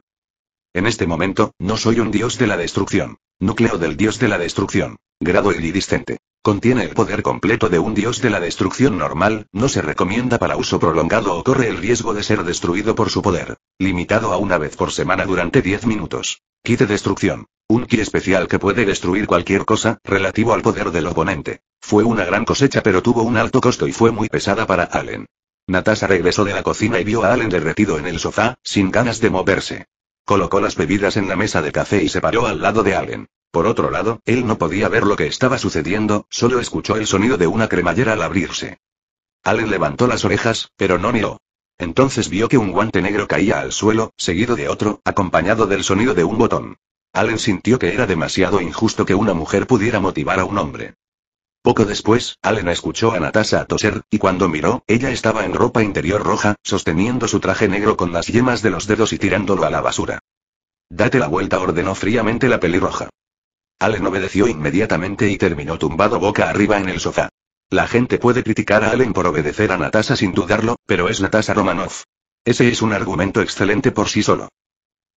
En este momento, no soy un dios de la destrucción. Núcleo del dios de la destrucción. Grado iridiscente. Contiene el poder completo de un dios de la destrucción normal, no se recomienda para uso prolongado o corre el riesgo de ser destruido por su poder. Limitado a una vez por semana durante 10 minutos. Kit de destrucción. Un ki especial que puede destruir cualquier cosa, relativo al poder del oponente. Fue una gran cosecha pero tuvo un alto costo y fue muy pesada para Allen. Natasha regresó de la cocina y vio a Allen derretido en el sofá, sin ganas de moverse. Colocó las bebidas en la mesa de café y se paró al lado de Allen. Por otro lado, él no podía ver lo que estaba sucediendo, solo escuchó el sonido de una cremallera al abrirse. Allen levantó las orejas, pero no miró. Entonces vio que un guante negro caía al suelo, seguido de otro, acompañado del sonido de un botón. Allen sintió que era demasiado injusto que una mujer pudiera motivar a un hombre. Poco después, Allen escuchó a Natasha toser, y cuando miró, ella estaba en ropa interior roja, sosteniendo su traje negro con las yemas de los dedos y tirándolo a la basura. Date la vuelta, ordenó fríamente la pelirroja. Allen obedeció inmediatamente y terminó tumbado boca arriba en el sofá. La gente puede criticar a Allen por obedecer a Natasha sin dudarlo, pero es Natasha Romanoff. Ese es un argumento excelente por sí solo.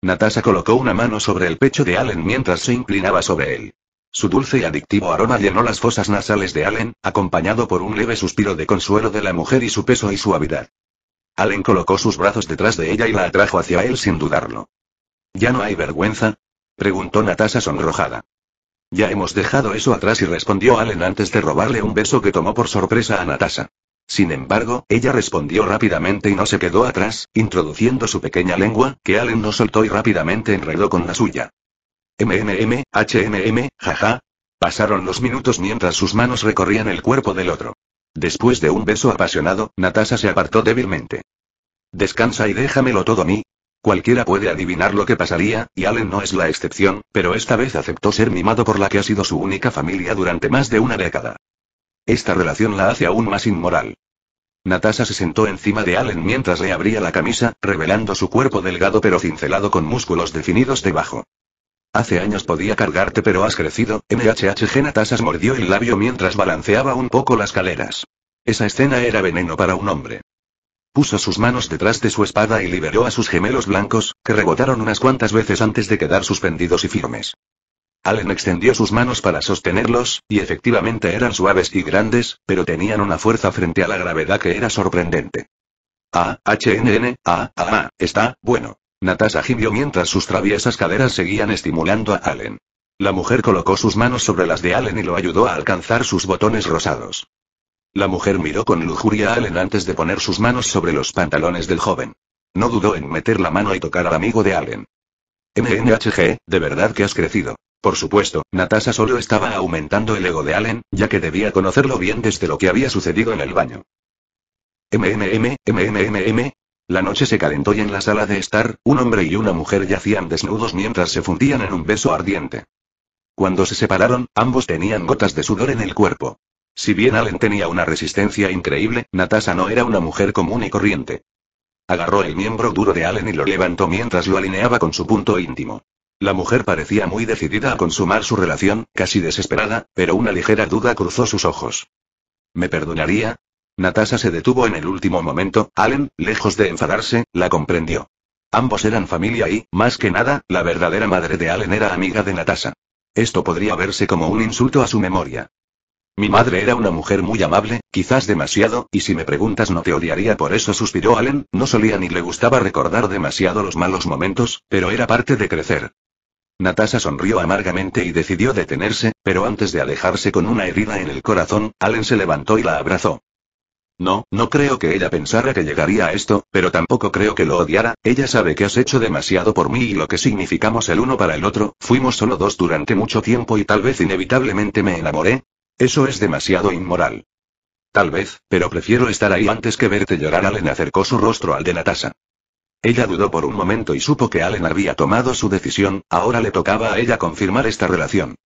Natasha colocó una mano sobre el pecho de Allen mientras se inclinaba sobre él. Su dulce y adictivo aroma llenó las fosas nasales de Allen, acompañado por un leve suspiro de consuelo de la mujer y su peso y suavidad. Allen colocó sus brazos detrás de ella y la atrajo hacia él sin dudarlo. ¿Ya no hay vergüenza? preguntó Natasha sonrojada. Ya hemos dejado eso atrás y respondió Allen antes de robarle un beso que tomó por sorpresa a Natasha. Sin embargo, ella respondió rápidamente y no se quedó atrás, introduciendo su pequeña lengua, que Allen no soltó y rápidamente enredó con la suya. MMM, HMM, jaja. Pasaron los minutos mientras sus manos recorrían el cuerpo del otro. Después de un beso apasionado, Natasha se apartó débilmente. Descansa y déjamelo todo a mí, Cualquiera puede adivinar lo que pasaría, y Allen no es la excepción, pero esta vez aceptó ser mimado por la que ha sido su única familia durante más de una década. Esta relación la hace aún más inmoral. Natasha se sentó encima de Allen mientras le abría la camisa, revelando su cuerpo delgado pero cincelado con músculos definidos debajo. Hace años podía cargarte pero has crecido, MHHG Natasha mordió el labio mientras balanceaba un poco las caleras. Esa escena era veneno para un hombre. Puso sus manos detrás de su espada y liberó a sus gemelos blancos, que rebotaron unas cuantas veces antes de quedar suspendidos y firmes. Allen extendió sus manos para sostenerlos, y efectivamente eran suaves y grandes, pero tenían una fuerza frente a la gravedad que era sorprendente. Ah, HNN, ah, ah, ah, está, bueno. Natasha gimió mientras sus traviesas caderas seguían estimulando a Allen. La mujer colocó sus manos sobre las de Allen y lo ayudó a alcanzar sus botones rosados. La mujer miró con lujuria a Allen antes de poner sus manos sobre los pantalones del joven. No dudó en meter la mano y tocar al amigo de Allen. M.N.H.G., de verdad que has crecido. Por supuesto, Natasha solo estaba aumentando el ego de Allen, ya que debía conocerlo bien desde lo que había sucedido en el baño. MMM, MMMM. La noche se calentó y en la sala de estar, un hombre y una mujer yacían desnudos mientras se fundían en un beso ardiente. Cuando se separaron, ambos tenían gotas de sudor en el cuerpo. Si bien Allen tenía una resistencia increíble, Natasha no era una mujer común y corriente. Agarró el miembro duro de Allen y lo levantó mientras lo alineaba con su punto íntimo. La mujer parecía muy decidida a consumar su relación, casi desesperada, pero una ligera duda cruzó sus ojos. ¿Me perdonaría? Natasha se detuvo en el último momento, Allen, lejos de enfadarse, la comprendió. Ambos eran familia y, más que nada, la verdadera madre de Allen era amiga de Natasha. Esto podría verse como un insulto a su memoria. Mi madre era una mujer muy amable, quizás demasiado, y si me preguntas no te odiaría por eso, suspiró Allen, no solía ni le gustaba recordar demasiado los malos momentos, pero era parte de crecer. Natasha sonrió amargamente y decidió detenerse, pero antes de alejarse con una herida en el corazón, Allen se levantó y la abrazó. No, no creo que ella pensara que llegaría a esto, pero tampoco creo que lo odiara, ella sabe que has hecho demasiado por mí y lo que significamos el uno para el otro, fuimos solo dos durante mucho tiempo y tal vez inevitablemente me enamoré, eso es demasiado inmoral. Tal vez, pero prefiero estar ahí antes que verte llorar. Allen acercó su rostro al de Natasha. Ella dudó por un momento y supo que Allen había tomado su decisión, ahora le tocaba a ella confirmar esta relación.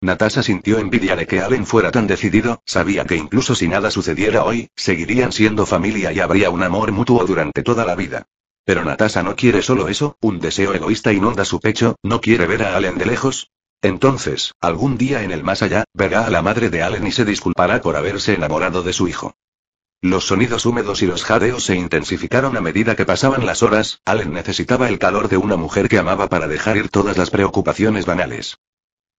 Natasha sintió envidia de que Allen fuera tan decidido, sabía que incluso si nada sucediera hoy, seguirían siendo familia y habría un amor mutuo durante toda la vida. Pero Natasha no quiere solo eso, un deseo egoísta inunda su pecho, no quiere ver a Allen de lejos, entonces, algún día en el más allá, verá a la madre de Allen y se disculpará por haberse enamorado de su hijo. Los sonidos húmedos y los jadeos se intensificaron a medida que pasaban las horas, Allen necesitaba el calor de una mujer que amaba para dejar ir todas las preocupaciones banales.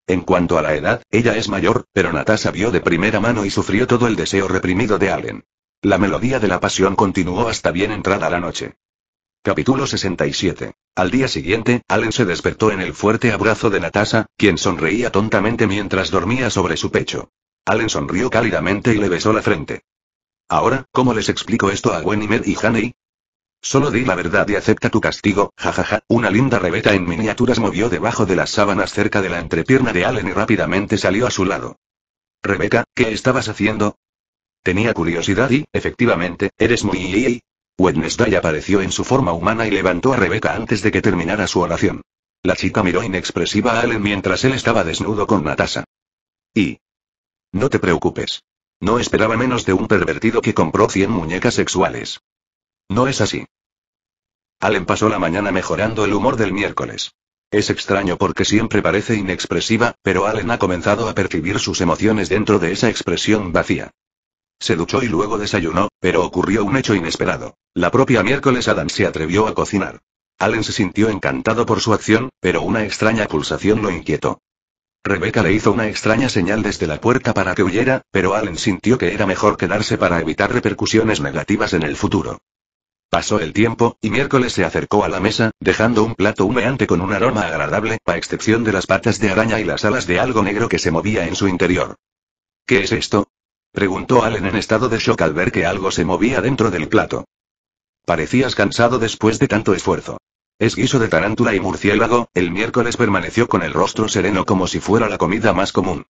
En cuanto a la edad, ella es mayor, pero Natasha vio de primera mano y sufrió todo el deseo reprimido de Allen. La melodía de la pasión continuó hasta bien entrada la noche. Capítulo 67. Al día siguiente, Allen se despertó en el fuerte abrazo de Natasha, quien sonreía tontamente mientras dormía sobre su pecho. Allen sonrió cálidamente y le besó la frente. Ahora, ¿cómo les explico esto a Wenimer y Haney? Solo di la verdad y acepta tu castigo, jajaja. Una linda rebeta en miniaturas movió debajo de las sábanas cerca de la entrepierna de Allen y rápidamente salió a su lado. Rebeca, ¿qué estabas haciendo? Tenía curiosidad y, efectivamente, eres muy... Wednesday apareció en su forma humana y levantó a Rebeca antes de que terminara su oración. La chica miró inexpresiva a Allen mientras él estaba desnudo con Natasha. Y... No te preocupes. No esperaba menos de un pervertido que compró 100 muñecas sexuales. No es así. Allen pasó la mañana mejorando el humor del miércoles. Es extraño porque siempre parece inexpresiva, pero Allen ha comenzado a percibir sus emociones dentro de esa expresión vacía. Se duchó y luego desayunó, pero ocurrió un hecho inesperado. La propia miércoles Adam se atrevió a cocinar. Allen se sintió encantado por su acción, pero una extraña pulsación lo inquietó. Rebecca le hizo una extraña señal desde la puerta para que huyera, pero Allen sintió que era mejor quedarse para evitar repercusiones negativas en el futuro. Pasó el tiempo, y miércoles se acercó a la mesa, dejando un plato humeante con un aroma agradable, a excepción de las patas de araña y las alas de algo negro que se movía en su interior. ¿Qué es esto? Preguntó Allen en estado de shock al ver que algo se movía dentro del plato. Parecías cansado después de tanto esfuerzo. Es guiso de tarántula y murciélago, el miércoles permaneció con el rostro sereno como si fuera la comida más común.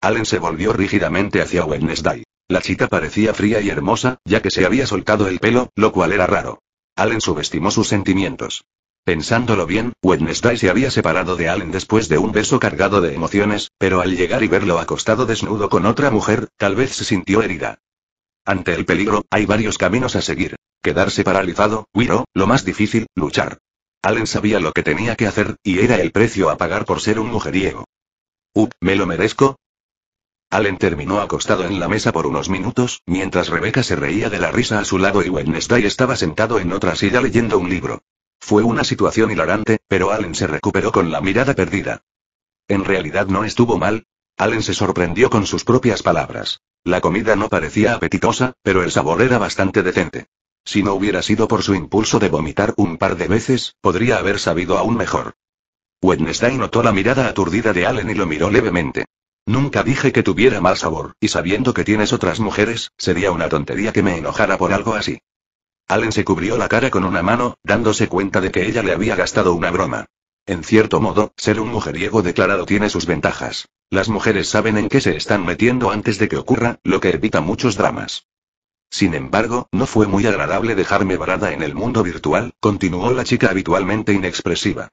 Allen se volvió rígidamente hacia Wednesday. La chica parecía fría y hermosa, ya que se había soltado el pelo, lo cual era raro. Allen subestimó sus sentimientos. Pensándolo bien, Wednesday se había separado de Allen después de un beso cargado de emociones, pero al llegar y verlo acostado desnudo con otra mujer, tal vez se sintió herida. Ante el peligro, hay varios caminos a seguir. Quedarse paralizado, huir lo más difícil, luchar. Allen sabía lo que tenía que hacer, y era el precio a pagar por ser un mujeriego. ¿Up, me lo merezco? Allen terminó acostado en la mesa por unos minutos, mientras Rebecca se reía de la risa a su lado y Wednesday estaba sentado en otra silla leyendo un libro. Fue una situación hilarante, pero Allen se recuperó con la mirada perdida. En realidad no estuvo mal. Allen se sorprendió con sus propias palabras. La comida no parecía apetitosa, pero el sabor era bastante decente. Si no hubiera sido por su impulso de vomitar un par de veces, podría haber sabido aún mejor. Wednesday notó la mirada aturdida de Allen y lo miró levemente. Nunca dije que tuviera mal sabor, y sabiendo que tienes otras mujeres, sería una tontería que me enojara por algo así. Allen se cubrió la cara con una mano, dándose cuenta de que ella le había gastado una broma. En cierto modo, ser un mujeriego declarado tiene sus ventajas. Las mujeres saben en qué se están metiendo antes de que ocurra, lo que evita muchos dramas. Sin embargo, no fue muy agradable dejarme varada en el mundo virtual, continuó la chica habitualmente inexpresiva.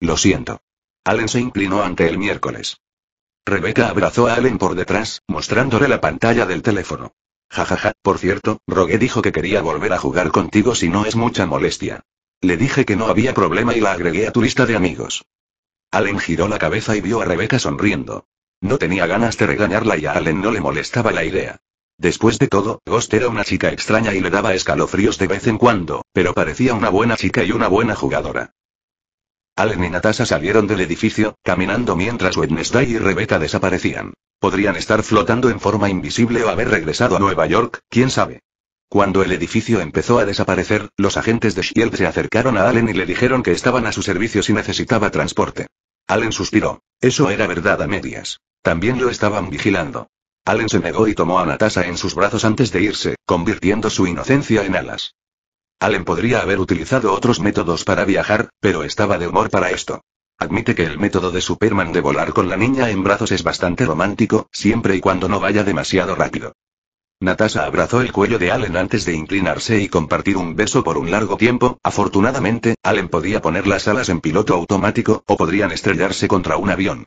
Lo siento. Allen se inclinó ante el miércoles. Rebeca abrazó a Allen por detrás, mostrándole la pantalla del teléfono. Jajaja, por cierto, Rogue dijo que quería volver a jugar contigo si no es mucha molestia. Le dije que no había problema y la agregué a tu lista de amigos. Allen giró la cabeza y vio a Rebeca sonriendo. No tenía ganas de regañarla y a Allen no le molestaba la idea. Después de todo, Ghost era una chica extraña y le daba escalofríos de vez en cuando, pero parecía una buena chica y una buena jugadora. Allen y Natasha salieron del edificio, caminando mientras Wednesday y Rebecca desaparecían. Podrían estar flotando en forma invisible o haber regresado a Nueva York, quién sabe. Cuando el edificio empezó a desaparecer, los agentes de Shield se acercaron a Allen y le dijeron que estaban a su servicio si necesitaba transporte. Allen suspiró. Eso era verdad a medias. También lo estaban vigilando. Allen se negó y tomó a Natasha en sus brazos antes de irse, convirtiendo su inocencia en alas. Allen podría haber utilizado otros métodos para viajar, pero estaba de humor para esto. Admite que el método de Superman de volar con la niña en brazos es bastante romántico, siempre y cuando no vaya demasiado rápido. Natasha abrazó el cuello de Allen antes de inclinarse y compartir un beso por un largo tiempo. Afortunadamente, Allen podía poner las alas en piloto automático, o podrían estrellarse contra un avión.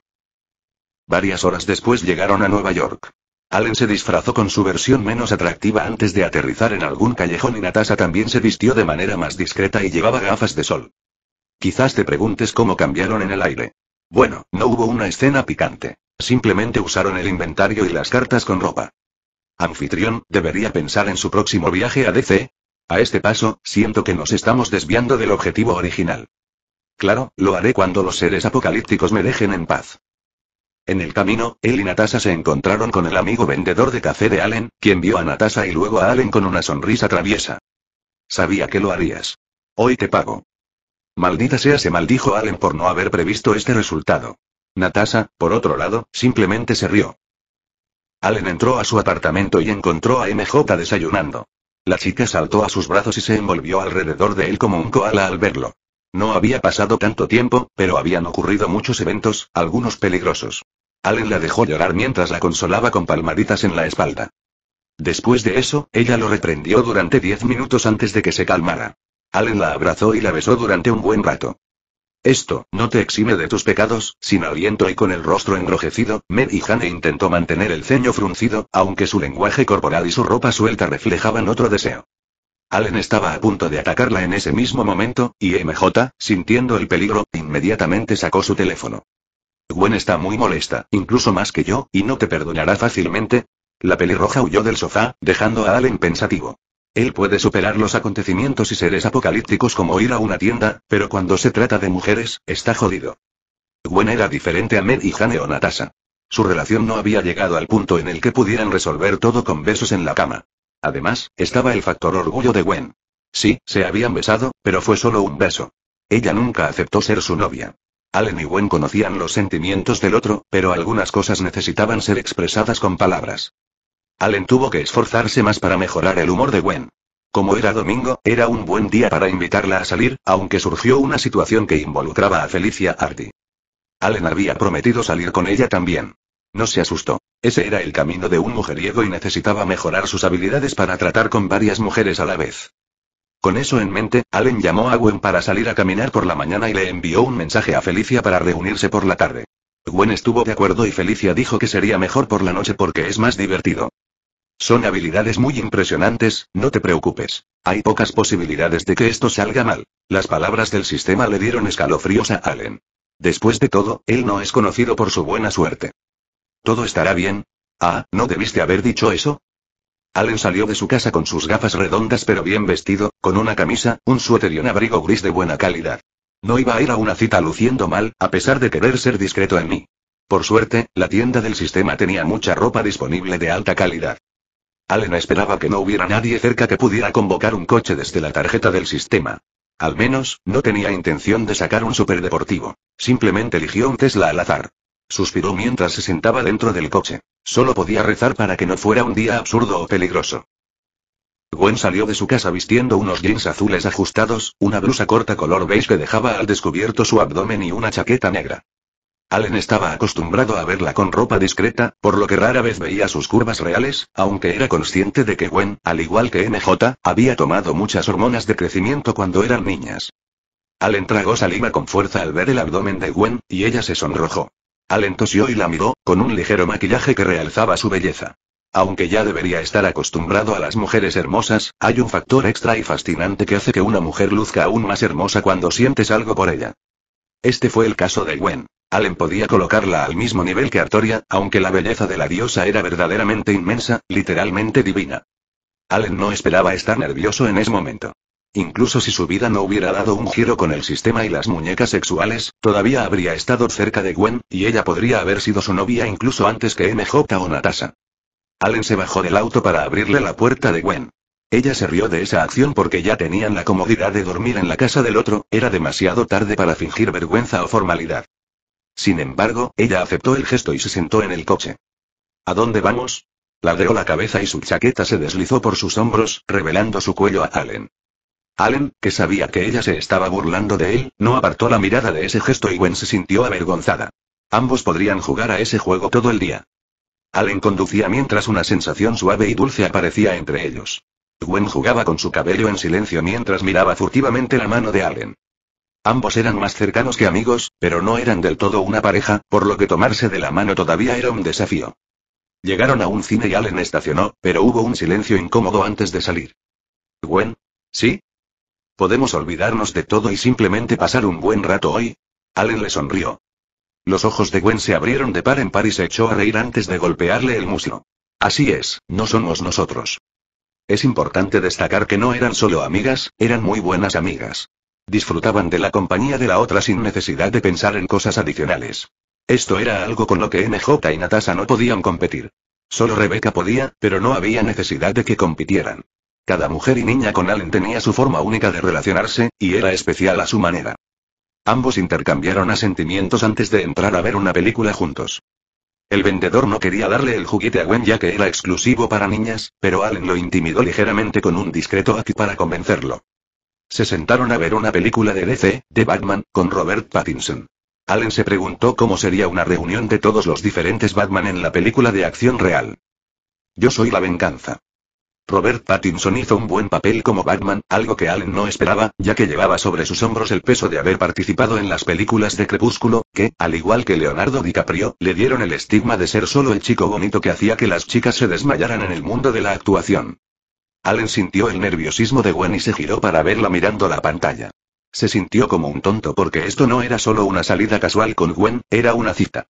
Varias horas después llegaron a Nueva York. Allen se disfrazó con su versión menos atractiva antes de aterrizar en algún callejón y Natasha también se vistió de manera más discreta y llevaba gafas de sol. Quizás te preguntes cómo cambiaron en el aire. Bueno, no hubo una escena picante. Simplemente usaron el inventario y las cartas con ropa. Anfitrión, debería pensar en su próximo viaje a DC. A este paso, siento que nos estamos desviando del objetivo original. Claro, lo haré cuando los seres apocalípticos me dejen en paz. En el camino, él y Natasha se encontraron con el amigo vendedor de café de Allen, quien vio a Natasha y luego a Allen con una sonrisa traviesa. Sabía que lo harías. Hoy te pago. Maldita sea, se maldijo Allen por no haber previsto este resultado. Natasha, por otro lado, simplemente se rió. Allen entró a su apartamento y encontró a MJ desayunando. La chica saltó a sus brazos y se envolvió alrededor de él como un koala al verlo. No había pasado tanto tiempo, pero habían ocurrido muchos eventos, algunos peligrosos. Allen la dejó llorar mientras la consolaba con palmaditas en la espalda. Después de eso, ella lo reprendió durante diez minutos antes de que se calmara. Allen la abrazó y la besó durante un buen rato. Esto, no te exime de tus pecados, sin aliento y con el rostro enrojecido, Mer y Jane intentó mantener el ceño fruncido, aunque su lenguaje corporal y su ropa suelta reflejaban otro deseo. Allen estaba a punto de atacarla en ese mismo momento, y MJ, sintiendo el peligro, inmediatamente sacó su teléfono. Gwen está muy molesta, incluso más que yo, y no te perdonará fácilmente. La pelirroja huyó del sofá, dejando a Allen pensativo. Él puede superar los acontecimientos y seres apocalípticos como ir a una tienda, pero cuando se trata de mujeres, está jodido. Gwen era diferente a Med y Jane o Natasha. Su relación no había llegado al punto en el que pudieran resolver todo con besos en la cama. Además, estaba el factor orgullo de Gwen. Sí, se habían besado, pero fue solo un beso. Ella nunca aceptó ser su novia. Allen y Gwen conocían los sentimientos del otro, pero algunas cosas necesitaban ser expresadas con palabras. Allen tuvo que esforzarse más para mejorar el humor de Gwen. Como era domingo, era un buen día para invitarla a salir, aunque surgió una situación que involucraba a Felicia Hardy. Allen había prometido salir con ella también. No se asustó. Ese era el camino de un mujeriego y necesitaba mejorar sus habilidades para tratar con varias mujeres a la vez. Con eso en mente, Allen llamó a Gwen para salir a caminar por la mañana y le envió un mensaje a Felicia para reunirse por la tarde. Gwen estuvo de acuerdo y Felicia dijo que sería mejor por la noche porque es más divertido. Son habilidades muy impresionantes, no te preocupes. Hay pocas posibilidades de que esto salga mal. Las palabras del sistema le dieron escalofríos a Allen. Después de todo, él no es conocido por su buena suerte. Todo estará bien. Ah, ¿no debiste haber dicho eso? Allen salió de su casa con sus gafas redondas pero bien vestido, con una camisa, un suéter y un abrigo gris de buena calidad. No iba a ir a una cita luciendo mal, a pesar de querer ser discreto en mí. Por suerte, la tienda del sistema tenía mucha ropa disponible de alta calidad. Allen esperaba que no hubiera nadie cerca que pudiera convocar un coche desde la tarjeta del sistema. Al menos, no tenía intención de sacar un superdeportivo. Simplemente eligió un Tesla al azar suspiró mientras se sentaba dentro del coche. Solo podía rezar para que no fuera un día absurdo o peligroso. Gwen salió de su casa vistiendo unos jeans azules ajustados, una blusa corta color beige que dejaba al descubierto su abdomen y una chaqueta negra. Allen estaba acostumbrado a verla con ropa discreta, por lo que rara vez veía sus curvas reales, aunque era consciente de que Gwen, al igual que MJ, había tomado muchas hormonas de crecimiento cuando eran niñas. Allen tragó saliva con fuerza al ver el abdomen de Gwen, y ella se sonrojó. Allen tosió y la miró, con un ligero maquillaje que realzaba su belleza. Aunque ya debería estar acostumbrado a las mujeres hermosas, hay un factor extra y fascinante que hace que una mujer luzca aún más hermosa cuando sientes algo por ella. Este fue el caso de Gwen. Allen podía colocarla al mismo nivel que Artoria, aunque la belleza de la diosa era verdaderamente inmensa, literalmente divina. Allen no esperaba estar nervioso en ese momento. Incluso si su vida no hubiera dado un giro con el sistema y las muñecas sexuales, todavía habría estado cerca de Gwen, y ella podría haber sido su novia incluso antes que MJ o Natasha. Allen se bajó del auto para abrirle la puerta de Gwen. Ella se rió de esa acción porque ya tenían la comodidad de dormir en la casa del otro, era demasiado tarde para fingir vergüenza o formalidad. Sin embargo, ella aceptó el gesto y se sentó en el coche. ¿A dónde vamos? Ladeó la cabeza y su chaqueta se deslizó por sus hombros, revelando su cuello a Allen. Allen, que sabía que ella se estaba burlando de él, no apartó la mirada de ese gesto y Gwen se sintió avergonzada. Ambos podrían jugar a ese juego todo el día. Allen conducía mientras una sensación suave y dulce aparecía entre ellos. Gwen jugaba con su cabello en silencio mientras miraba furtivamente la mano de Allen. Ambos eran más cercanos que amigos, pero no eran del todo una pareja, por lo que tomarse de la mano todavía era un desafío. Llegaron a un cine y Allen estacionó, pero hubo un silencio incómodo antes de salir. Gwen. ¿Sí? ¿Podemos olvidarnos de todo y simplemente pasar un buen rato hoy? Allen le sonrió. Los ojos de Gwen se abrieron de par en par y se echó a reír antes de golpearle el muslo. Así es, no somos nosotros. Es importante destacar que no eran solo amigas, eran muy buenas amigas. Disfrutaban de la compañía de la otra sin necesidad de pensar en cosas adicionales. Esto era algo con lo que MJ y Natasha no podían competir. Solo Rebeca podía, pero no había necesidad de que compitieran. Cada mujer y niña con Allen tenía su forma única de relacionarse, y era especial a su manera. Ambos intercambiaron asentimientos antes de entrar a ver una película juntos. El vendedor no quería darle el juguete a Gwen ya que era exclusivo para niñas, pero Allen lo intimidó ligeramente con un discreto aquí para convencerlo. Se sentaron a ver una película de DC, de Batman, con Robert Pattinson. Allen se preguntó cómo sería una reunión de todos los diferentes Batman en la película de acción real. Yo soy la venganza. Robert Pattinson hizo un buen papel como Batman, algo que Allen no esperaba, ya que llevaba sobre sus hombros el peso de haber participado en las películas de Crepúsculo, que, al igual que Leonardo DiCaprio, le dieron el estigma de ser solo el chico bonito que hacía que las chicas se desmayaran en el mundo de la actuación. Allen sintió el nerviosismo de Gwen y se giró para verla mirando la pantalla. Se sintió como un tonto porque esto no era solo una salida casual con Gwen, era una cita.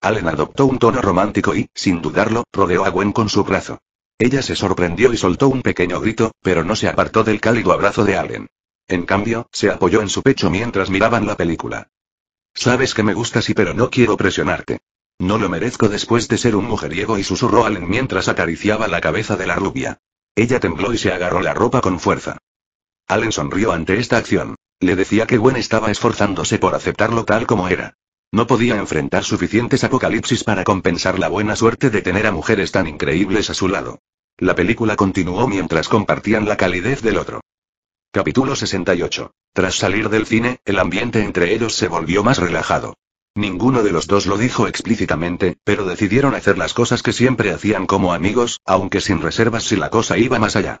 Allen adoptó un tono romántico y, sin dudarlo, rodeó a Gwen con su brazo. Ella se sorprendió y soltó un pequeño grito, pero no se apartó del cálido abrazo de Allen. En cambio, se apoyó en su pecho mientras miraban la película. Sabes que me gustas y pero no quiero presionarte. No lo merezco después de ser un mujeriego y susurró Allen mientras acariciaba la cabeza de la rubia. Ella tembló y se agarró la ropa con fuerza. Allen sonrió ante esta acción. Le decía que Gwen estaba esforzándose por aceptarlo tal como era. No podía enfrentar suficientes apocalipsis para compensar la buena suerte de tener a mujeres tan increíbles a su lado. La película continuó mientras compartían la calidez del otro. Capítulo 68. Tras salir del cine, el ambiente entre ellos se volvió más relajado. Ninguno de los dos lo dijo explícitamente, pero decidieron hacer las cosas que siempre hacían como amigos, aunque sin reservas si la cosa iba más allá.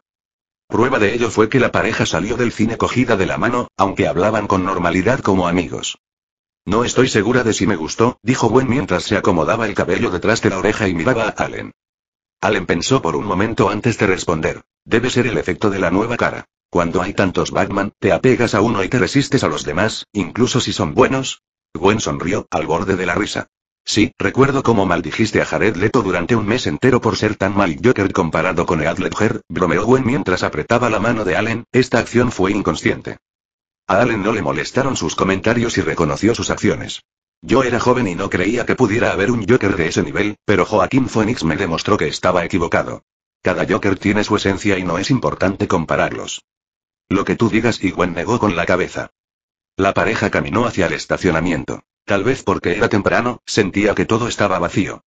Prueba de ello fue que la pareja salió del cine cogida de la mano, aunque hablaban con normalidad como amigos. No estoy segura de si me gustó, dijo Gwen mientras se acomodaba el cabello detrás de la oreja y miraba a Allen. Allen pensó por un momento antes de responder. Debe ser el efecto de la nueva cara. Cuando hay tantos Batman, te apegas a uno y te resistes a los demás, incluso si son buenos. Gwen sonrió, al borde de la risa. Sí, recuerdo cómo maldijiste a Jared Leto durante un mes entero por ser tan mal Joker comparado con Heath Ledger, bromeó Gwen mientras apretaba la mano de Allen, esta acción fue inconsciente. A Allen no le molestaron sus comentarios y reconoció sus acciones. Yo era joven y no creía que pudiera haber un Joker de ese nivel, pero Joaquín Phoenix me demostró que estaba equivocado. Cada Joker tiene su esencia y no es importante compararlos. Lo que tú digas, y Gwen negó con la cabeza. La pareja caminó hacia el estacionamiento. Tal vez porque era temprano, sentía que todo estaba vacío.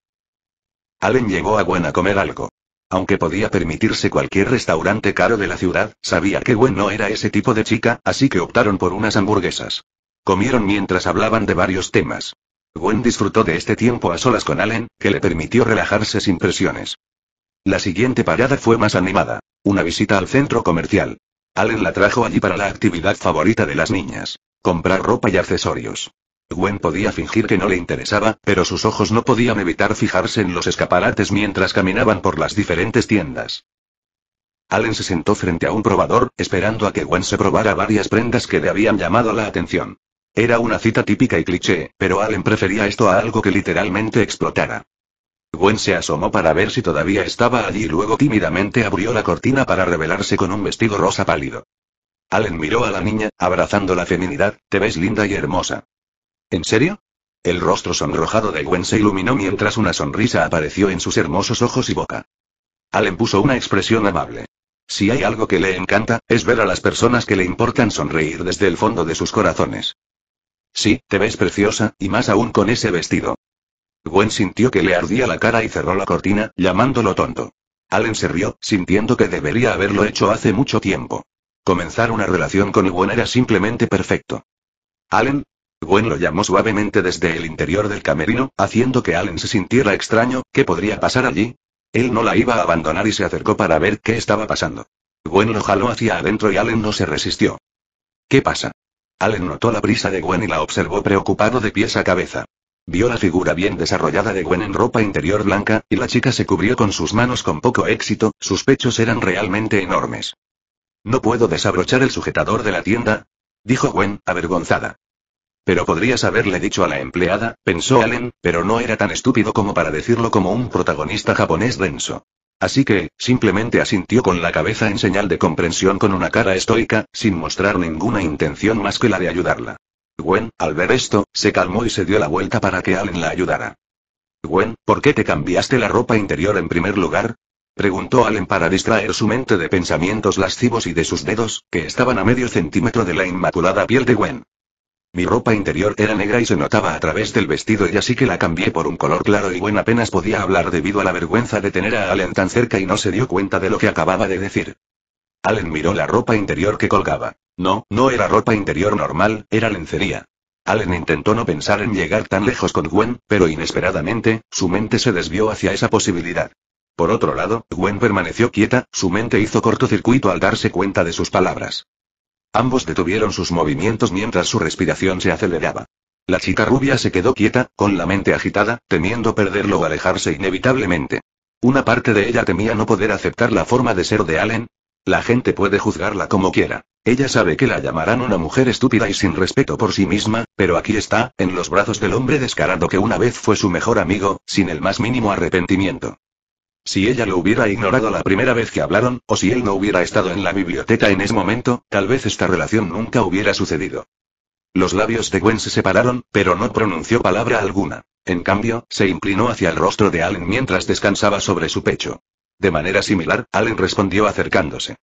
Allen llegó a Gwen a comer algo. Aunque podía permitirse cualquier restaurante caro de la ciudad, sabía que Gwen no era ese tipo de chica, así que optaron por unas hamburguesas. Comieron mientras hablaban de varios temas. Gwen disfrutó de este tiempo a solas con Allen, que le permitió relajarse sin presiones. La siguiente parada fue más animada. Una visita al centro comercial. Allen la trajo allí para la actividad favorita de las niñas. Comprar ropa y accesorios. Gwen podía fingir que no le interesaba, pero sus ojos no podían evitar fijarse en los escaparates mientras caminaban por las diferentes tiendas. Allen se sentó frente a un probador, esperando a que Gwen se probara varias prendas que le habían llamado la atención. Era una cita típica y cliché, pero Allen prefería esto a algo que literalmente explotara. Gwen se asomó para ver si todavía estaba allí y luego tímidamente abrió la cortina para revelarse con un vestido rosa pálido. Allen miró a la niña, abrazando la feminidad, te ves linda y hermosa. ¿En serio? El rostro sonrojado de Gwen se iluminó mientras una sonrisa apareció en sus hermosos ojos y boca. Allen puso una expresión amable. Si hay algo que le encanta, es ver a las personas que le importan sonreír desde el fondo de sus corazones. Sí, te ves preciosa, y más aún con ese vestido. Gwen sintió que le ardía la cara y cerró la cortina, llamándolo tonto. Allen se rió, sintiendo que debería haberlo hecho hace mucho tiempo. Comenzar una relación con Gwen era simplemente perfecto. Allen, Gwen lo llamó suavemente desde el interior del camerino, haciendo que Allen se sintiera extraño, ¿qué podría pasar allí? Él no la iba a abandonar y se acercó para ver qué estaba pasando. Gwen lo jaló hacia adentro y Allen no se resistió. ¿Qué pasa? Allen notó la brisa de Gwen y la observó preocupado de pies a cabeza. Vio la figura bien desarrollada de Gwen en ropa interior blanca, y la chica se cubrió con sus manos con poco éxito, sus pechos eran realmente enormes. No puedo desabrochar el sujetador de la tienda, dijo Gwen, avergonzada. Pero podrías haberle dicho a la empleada, pensó Allen, pero no era tan estúpido como para decirlo como un protagonista japonés denso. Así que, simplemente asintió con la cabeza en señal de comprensión con una cara estoica, sin mostrar ninguna intención más que la de ayudarla. Gwen, al ver esto, se calmó y se dio la vuelta para que Allen la ayudara. Gwen, ¿por qué te cambiaste la ropa interior en primer lugar? Preguntó Allen para distraer su mente de pensamientos lascivos y de sus dedos, que estaban a medio centímetro de la inmaculada piel de Gwen. Mi ropa interior era negra y se notaba a través del vestido y así que la cambié por un color claro y Gwen apenas podía hablar debido a la vergüenza de tener a Allen tan cerca y no se dio cuenta de lo que acababa de decir. Allen miró la ropa interior que colgaba. No, no era ropa interior normal, era lencería. Allen intentó no pensar en llegar tan lejos con Gwen, pero inesperadamente, su mente se desvió hacia esa posibilidad. Por otro lado, Gwen permaneció quieta, su mente hizo cortocircuito al darse cuenta de sus palabras. Ambos detuvieron sus movimientos mientras su respiración se aceleraba. La chica rubia se quedó quieta, con la mente agitada, temiendo perderlo o alejarse inevitablemente. Una parte de ella temía no poder aceptar la forma de ser de Allen. La gente puede juzgarla como quiera. Ella sabe que la llamarán una mujer estúpida y sin respeto por sí misma, pero aquí está, en los brazos del hombre descarado que una vez fue su mejor amigo, sin el más mínimo arrepentimiento. Si ella lo hubiera ignorado la primera vez que hablaron, o si él no hubiera estado en la biblioteca en ese momento, tal vez esta relación nunca hubiera sucedido. Los labios de Gwen se separaron, pero no pronunció palabra alguna. En cambio, se inclinó hacia el rostro de Allen mientras descansaba sobre su pecho. De manera similar, Allen respondió acercándose.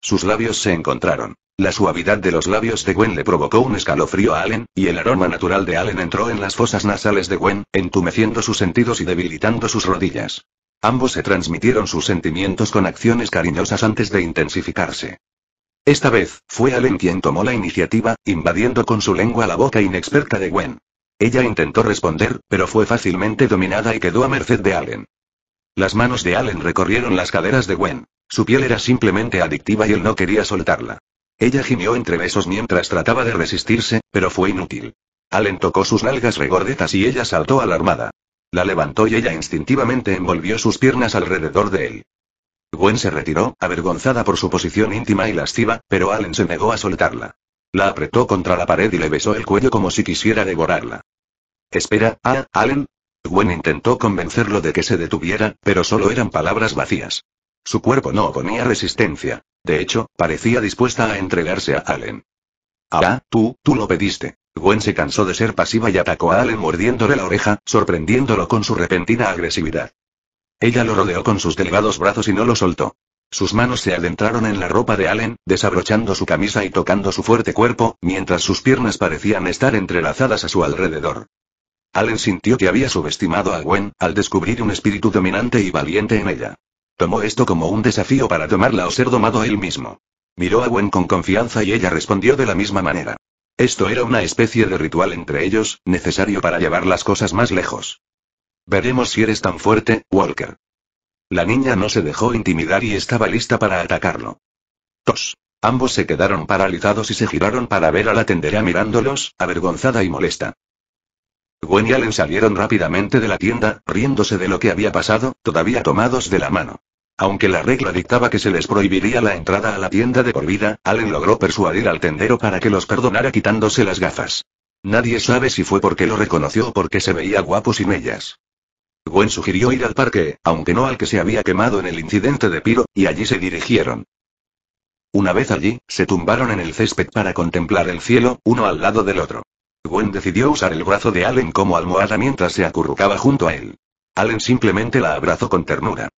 Sus labios se encontraron. La suavidad de los labios de Gwen le provocó un escalofrío a Allen, y el aroma natural de Allen entró en las fosas nasales de Gwen, entumeciendo sus sentidos y debilitando sus rodillas. Ambos se transmitieron sus sentimientos con acciones cariñosas antes de intensificarse. Esta vez, fue Allen quien tomó la iniciativa, invadiendo con su lengua la boca inexperta de Gwen. Ella intentó responder, pero fue fácilmente dominada y quedó a merced de Allen. Las manos de Allen recorrieron las caderas de Gwen. Su piel era simplemente adictiva y él no quería soltarla. Ella gimió entre besos mientras trataba de resistirse, pero fue inútil. Allen tocó sus nalgas regordetas y ella saltó alarmada. La levantó y ella instintivamente envolvió sus piernas alrededor de él. Gwen se retiró, avergonzada por su posición íntima y lasciva, pero Allen se negó a soltarla. La apretó contra la pared y le besó el cuello como si quisiera devorarla. Espera, ah, Allen. Gwen intentó convencerlo de que se detuviera, pero solo eran palabras vacías. Su cuerpo no oponía resistencia. De hecho, parecía dispuesta a entregarse a Allen. Ah, tú, tú lo pediste. Gwen se cansó de ser pasiva y atacó a Allen mordiéndole la oreja, sorprendiéndolo con su repentina agresividad. Ella lo rodeó con sus delgados brazos y no lo soltó. Sus manos se adentraron en la ropa de Allen, desabrochando su camisa y tocando su fuerte cuerpo, mientras sus piernas parecían estar entrelazadas a su alrededor. Allen sintió que había subestimado a Gwen, al descubrir un espíritu dominante y valiente en ella. Tomó esto como un desafío para tomarla o ser domado él mismo. Miró a Gwen con confianza y ella respondió de la misma manera. Esto era una especie de ritual entre ellos, necesario para llevar las cosas más lejos. Veremos si eres tan fuerte, Walker. La niña no se dejó intimidar y estaba lista para atacarlo. Tos. Ambos se quedaron paralizados y se giraron para ver a la tendera mirándolos, avergonzada y molesta. Gwen y Allen salieron rápidamente de la tienda, riéndose de lo que había pasado, todavía tomados de la mano. Aunque la regla dictaba que se les prohibiría la entrada a la tienda de por vida, Allen logró persuadir al tendero para que los perdonara quitándose las gafas. Nadie sabe si fue porque lo reconoció o porque se veía guapo sin ellas. Gwen sugirió ir al parque, aunque no al que se había quemado en el incidente de Piro, y allí se dirigieron. Una vez allí, se tumbaron en el césped para contemplar el cielo, uno al lado del otro. Gwen decidió usar el brazo de Allen como almohada mientras se acurrucaba junto a él. Allen simplemente la abrazó con ternura.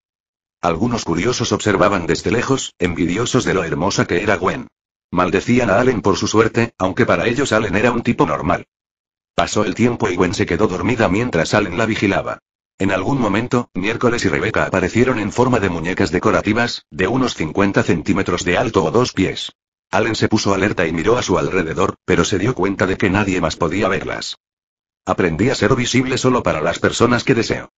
Algunos curiosos observaban desde lejos, envidiosos de lo hermosa que era Gwen. Maldecían a Allen por su suerte, aunque para ellos Allen era un tipo normal. Pasó el tiempo y Gwen se quedó dormida mientras Allen la vigilaba. En algún momento, miércoles y Rebeca aparecieron en forma de muñecas decorativas, de unos 50 centímetros de alto o dos pies. Allen se puso alerta y miró a su alrededor, pero se dio cuenta de que nadie más podía verlas. Aprendí a ser visible solo para las personas que deseo.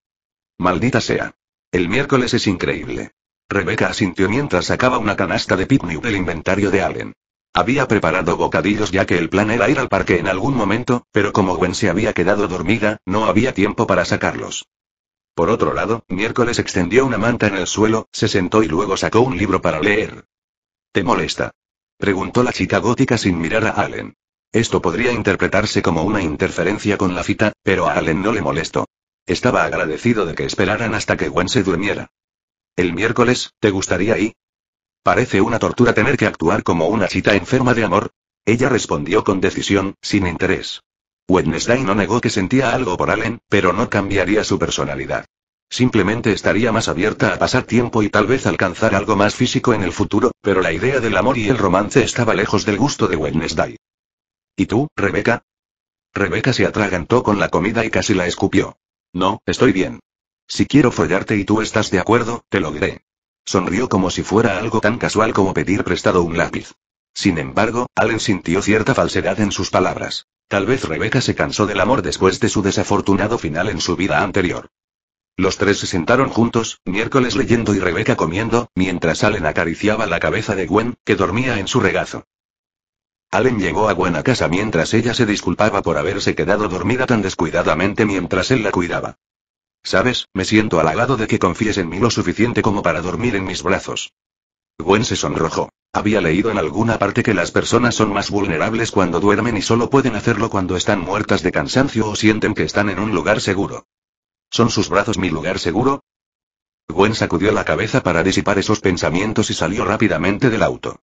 Maldita sea. El miércoles es increíble. Rebeca asintió mientras sacaba una canasta de picnic del inventario de Allen. Había preparado bocadillos ya que el plan era ir al parque en algún momento, pero como Gwen se había quedado dormida, no había tiempo para sacarlos. Por otro lado, miércoles extendió una manta en el suelo, se sentó y luego sacó un libro para leer. ¿Te molesta? preguntó la chica gótica sin mirar a Allen. Esto podría interpretarse como una interferencia con la cita, pero a Allen no le molestó. Estaba agradecido de que esperaran hasta que Gwen se durmiera. El miércoles, ¿te gustaría ir? Parece una tortura tener que actuar como una chita enferma de amor. Ella respondió con decisión, sin interés. Wednesday no negó que sentía algo por Allen, pero no cambiaría su personalidad. Simplemente estaría más abierta a pasar tiempo y tal vez alcanzar algo más físico en el futuro, pero la idea del amor y el romance estaba lejos del gusto de Wednesday. ¿Y tú, Rebeca? Rebeca se atragantó con la comida y casi la escupió. No, estoy bien. Si quiero follarte y tú estás de acuerdo, te lo diré. Sonrió como si fuera algo tan casual como pedir prestado un lápiz. Sin embargo, Allen sintió cierta falsedad en sus palabras. Tal vez Rebeca se cansó del amor después de su desafortunado final en su vida anterior. Los tres se sentaron juntos, miércoles leyendo y Rebeca comiendo, mientras Allen acariciaba la cabeza de Gwen, que dormía en su regazo. Allen llegó a buena casa mientras ella se disculpaba por haberse quedado dormida tan descuidadamente mientras él la cuidaba. Sabes, me siento halagado de que confíes en mí lo suficiente como para dormir en mis brazos. Gwen se sonrojó. Había leído en alguna parte que las personas son más vulnerables cuando duermen y solo pueden hacerlo cuando están muertas de cansancio o sienten que están en un lugar seguro. ¿Son sus brazos mi lugar seguro? Gwen sacudió la cabeza para disipar esos pensamientos y salió rápidamente del auto.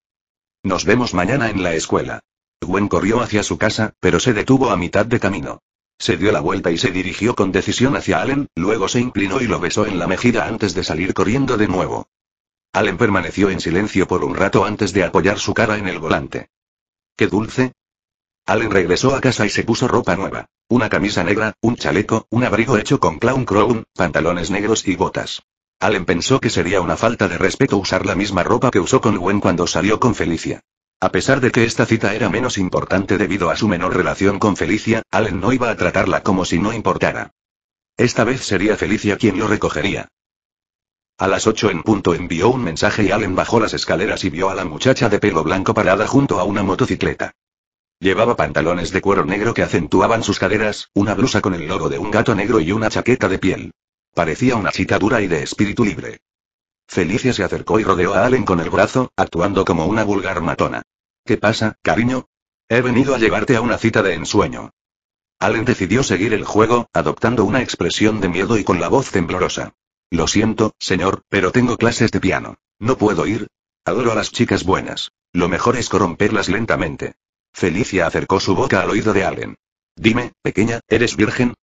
Nos vemos mañana en la escuela. Gwen corrió hacia su casa, pero se detuvo a mitad de camino. Se dio la vuelta y se dirigió con decisión hacia Allen, luego se inclinó y lo besó en la mejilla antes de salir corriendo de nuevo. Allen permaneció en silencio por un rato antes de apoyar su cara en el volante. ¡Qué dulce! Allen regresó a casa y se puso ropa nueva. Una camisa negra, un chaleco, un abrigo hecho con clown crown, pantalones negros y botas. Allen pensó que sería una falta de respeto usar la misma ropa que usó con Gwen cuando salió con Felicia. A pesar de que esta cita era menos importante debido a su menor relación con Felicia, Allen no iba a tratarla como si no importara. Esta vez sería Felicia quien lo recogería. A las 8 en punto envió un mensaje y Allen bajó las escaleras y vio a la muchacha de pelo blanco parada junto a una motocicleta. Llevaba pantalones de cuero negro que acentuaban sus caderas, una blusa con el logo de un gato negro y una chaqueta de piel. Parecía una chica dura y de espíritu libre. Felicia se acercó y rodeó a Allen con el brazo, actuando como una vulgar matona. ¿Qué pasa, cariño? He venido a llevarte a una cita de ensueño. Allen decidió seguir el juego, adoptando una expresión de miedo y con la voz temblorosa. Lo siento, señor, pero tengo clases de piano. No puedo ir. Adoro a las chicas buenas. Lo mejor es corromperlas lentamente. Felicia acercó su boca al oído de Allen. Dime, pequeña, ¿eres virgen?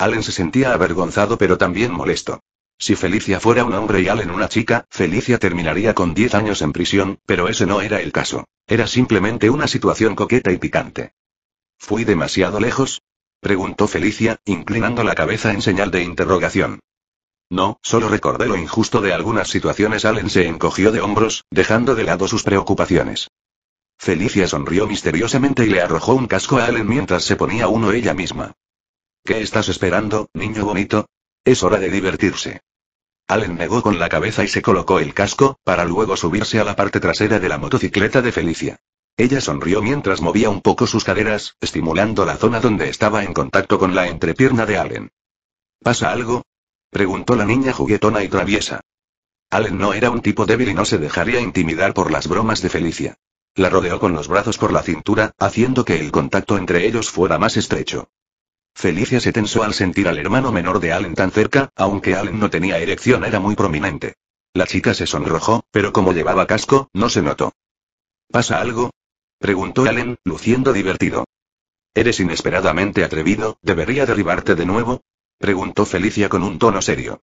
Allen se sentía avergonzado pero también molesto. Si Felicia fuera un hombre y Allen una chica, Felicia terminaría con diez años en prisión, pero ese no era el caso. Era simplemente una situación coqueta y picante. ¿Fui demasiado lejos? preguntó Felicia, inclinando la cabeza en señal de interrogación. No, solo recordé lo injusto de algunas situaciones. Allen se encogió de hombros, dejando de lado sus preocupaciones. Felicia sonrió misteriosamente y le arrojó un casco a Allen mientras se ponía uno ella misma. ¿Qué estás esperando, niño bonito? Es hora de divertirse. Allen negó con la cabeza y se colocó el casco, para luego subirse a la parte trasera de la motocicleta de Felicia. Ella sonrió mientras movía un poco sus caderas, estimulando la zona donde estaba en contacto con la entrepierna de Allen. ¿Pasa algo? preguntó la niña juguetona y traviesa. Allen no era un tipo débil y no se dejaría intimidar por las bromas de Felicia. La rodeó con los brazos por la cintura, haciendo que el contacto entre ellos fuera más estrecho. Felicia se tensó al sentir al hermano menor de Allen tan cerca, aunque Allen no tenía erección era muy prominente. La chica se sonrojó, pero como llevaba casco, no se notó. ¿Pasa algo? preguntó Allen, luciendo divertido. Eres inesperadamente atrevido, ¿debería derribarte de nuevo? preguntó Felicia con un tono serio.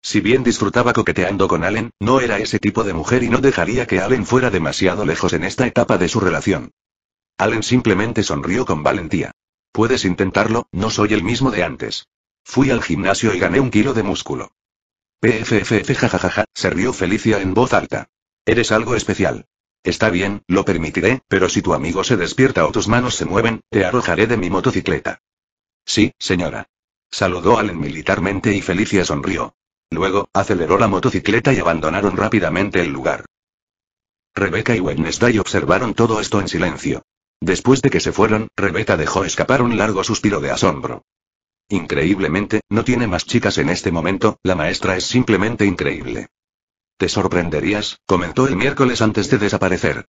Si bien disfrutaba coqueteando con Allen, no era ese tipo de mujer y no dejaría que Allen fuera demasiado lejos en esta etapa de su relación. Allen simplemente sonrió con valentía. Puedes intentarlo, no soy el mismo de antes. Fui al gimnasio y gané un kilo de músculo. PFFF jajajaja, se rió Felicia en voz alta. Eres algo especial. Está bien, lo permitiré, pero si tu amigo se despierta o tus manos se mueven, te arrojaré de mi motocicleta. Sí, señora. Saludó Allen militarmente y Felicia sonrió. Luego, aceleró la motocicleta y abandonaron rápidamente el lugar. Rebeca y Wednesday observaron todo esto en silencio. Después de que se fueron, Rebeta dejó escapar un largo suspiro de asombro. Increíblemente, no tiene más chicas en este momento, la maestra es simplemente increíble. Te sorprenderías, comentó el miércoles antes de desaparecer.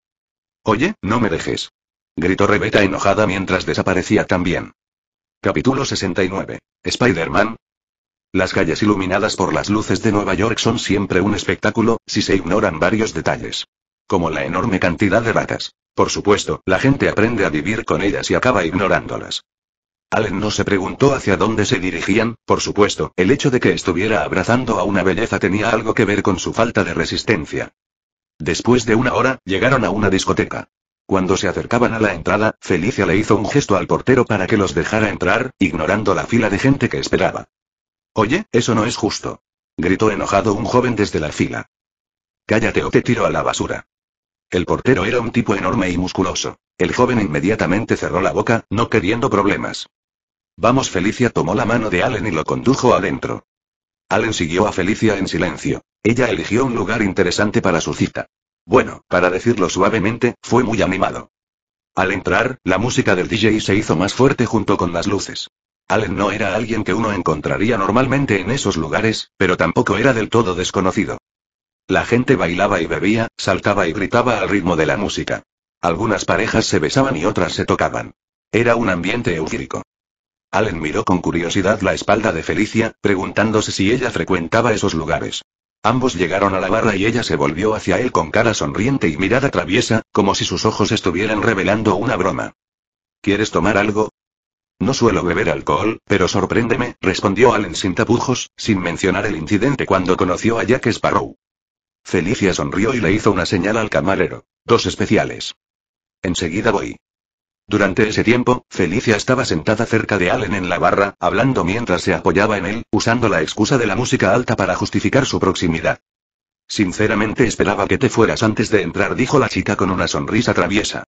Oye, no me dejes. Gritó Rebeta enojada mientras desaparecía también. Capítulo 69. Spider-Man. Las calles iluminadas por las luces de Nueva York son siempre un espectáculo, si se ignoran varios detalles. Como la enorme cantidad de ratas. Por supuesto, la gente aprende a vivir con ellas y acaba ignorándolas. Allen no se preguntó hacia dónde se dirigían, por supuesto, el hecho de que estuviera abrazando a una belleza tenía algo que ver con su falta de resistencia. Después de una hora, llegaron a una discoteca. Cuando se acercaban a la entrada, Felicia le hizo un gesto al portero para que los dejara entrar, ignorando la fila de gente que esperaba. Oye, eso no es justo. Gritó enojado un joven desde la fila. Cállate o te tiro a la basura. El portero era un tipo enorme y musculoso. El joven inmediatamente cerró la boca, no queriendo problemas. Vamos, Felicia tomó la mano de Allen y lo condujo adentro. Allen siguió a Felicia en silencio. Ella eligió un lugar interesante para su cita. Bueno, para decirlo suavemente, fue muy animado. Al entrar, la música del DJ se hizo más fuerte junto con las luces. Allen no era alguien que uno encontraría normalmente en esos lugares, pero tampoco era del todo desconocido. La gente bailaba y bebía, saltaba y gritaba al ritmo de la música. Algunas parejas se besaban y otras se tocaban. Era un ambiente eufórico. Allen miró con curiosidad la espalda de Felicia, preguntándose si ella frecuentaba esos lugares. Ambos llegaron a la barra y ella se volvió hacia él con cara sonriente y mirada traviesa, como si sus ojos estuvieran revelando una broma. ¿Quieres tomar algo? No suelo beber alcohol, pero sorpréndeme, respondió Allen sin tapujos, sin mencionar el incidente cuando conoció a Jack Sparrow. Felicia sonrió y le hizo una señal al camarero. Dos especiales. Enseguida voy. Durante ese tiempo, Felicia estaba sentada cerca de Allen en la barra, hablando mientras se apoyaba en él, usando la excusa de la música alta para justificar su proximidad. Sinceramente esperaba que te fueras antes de entrar, dijo la chica con una sonrisa traviesa.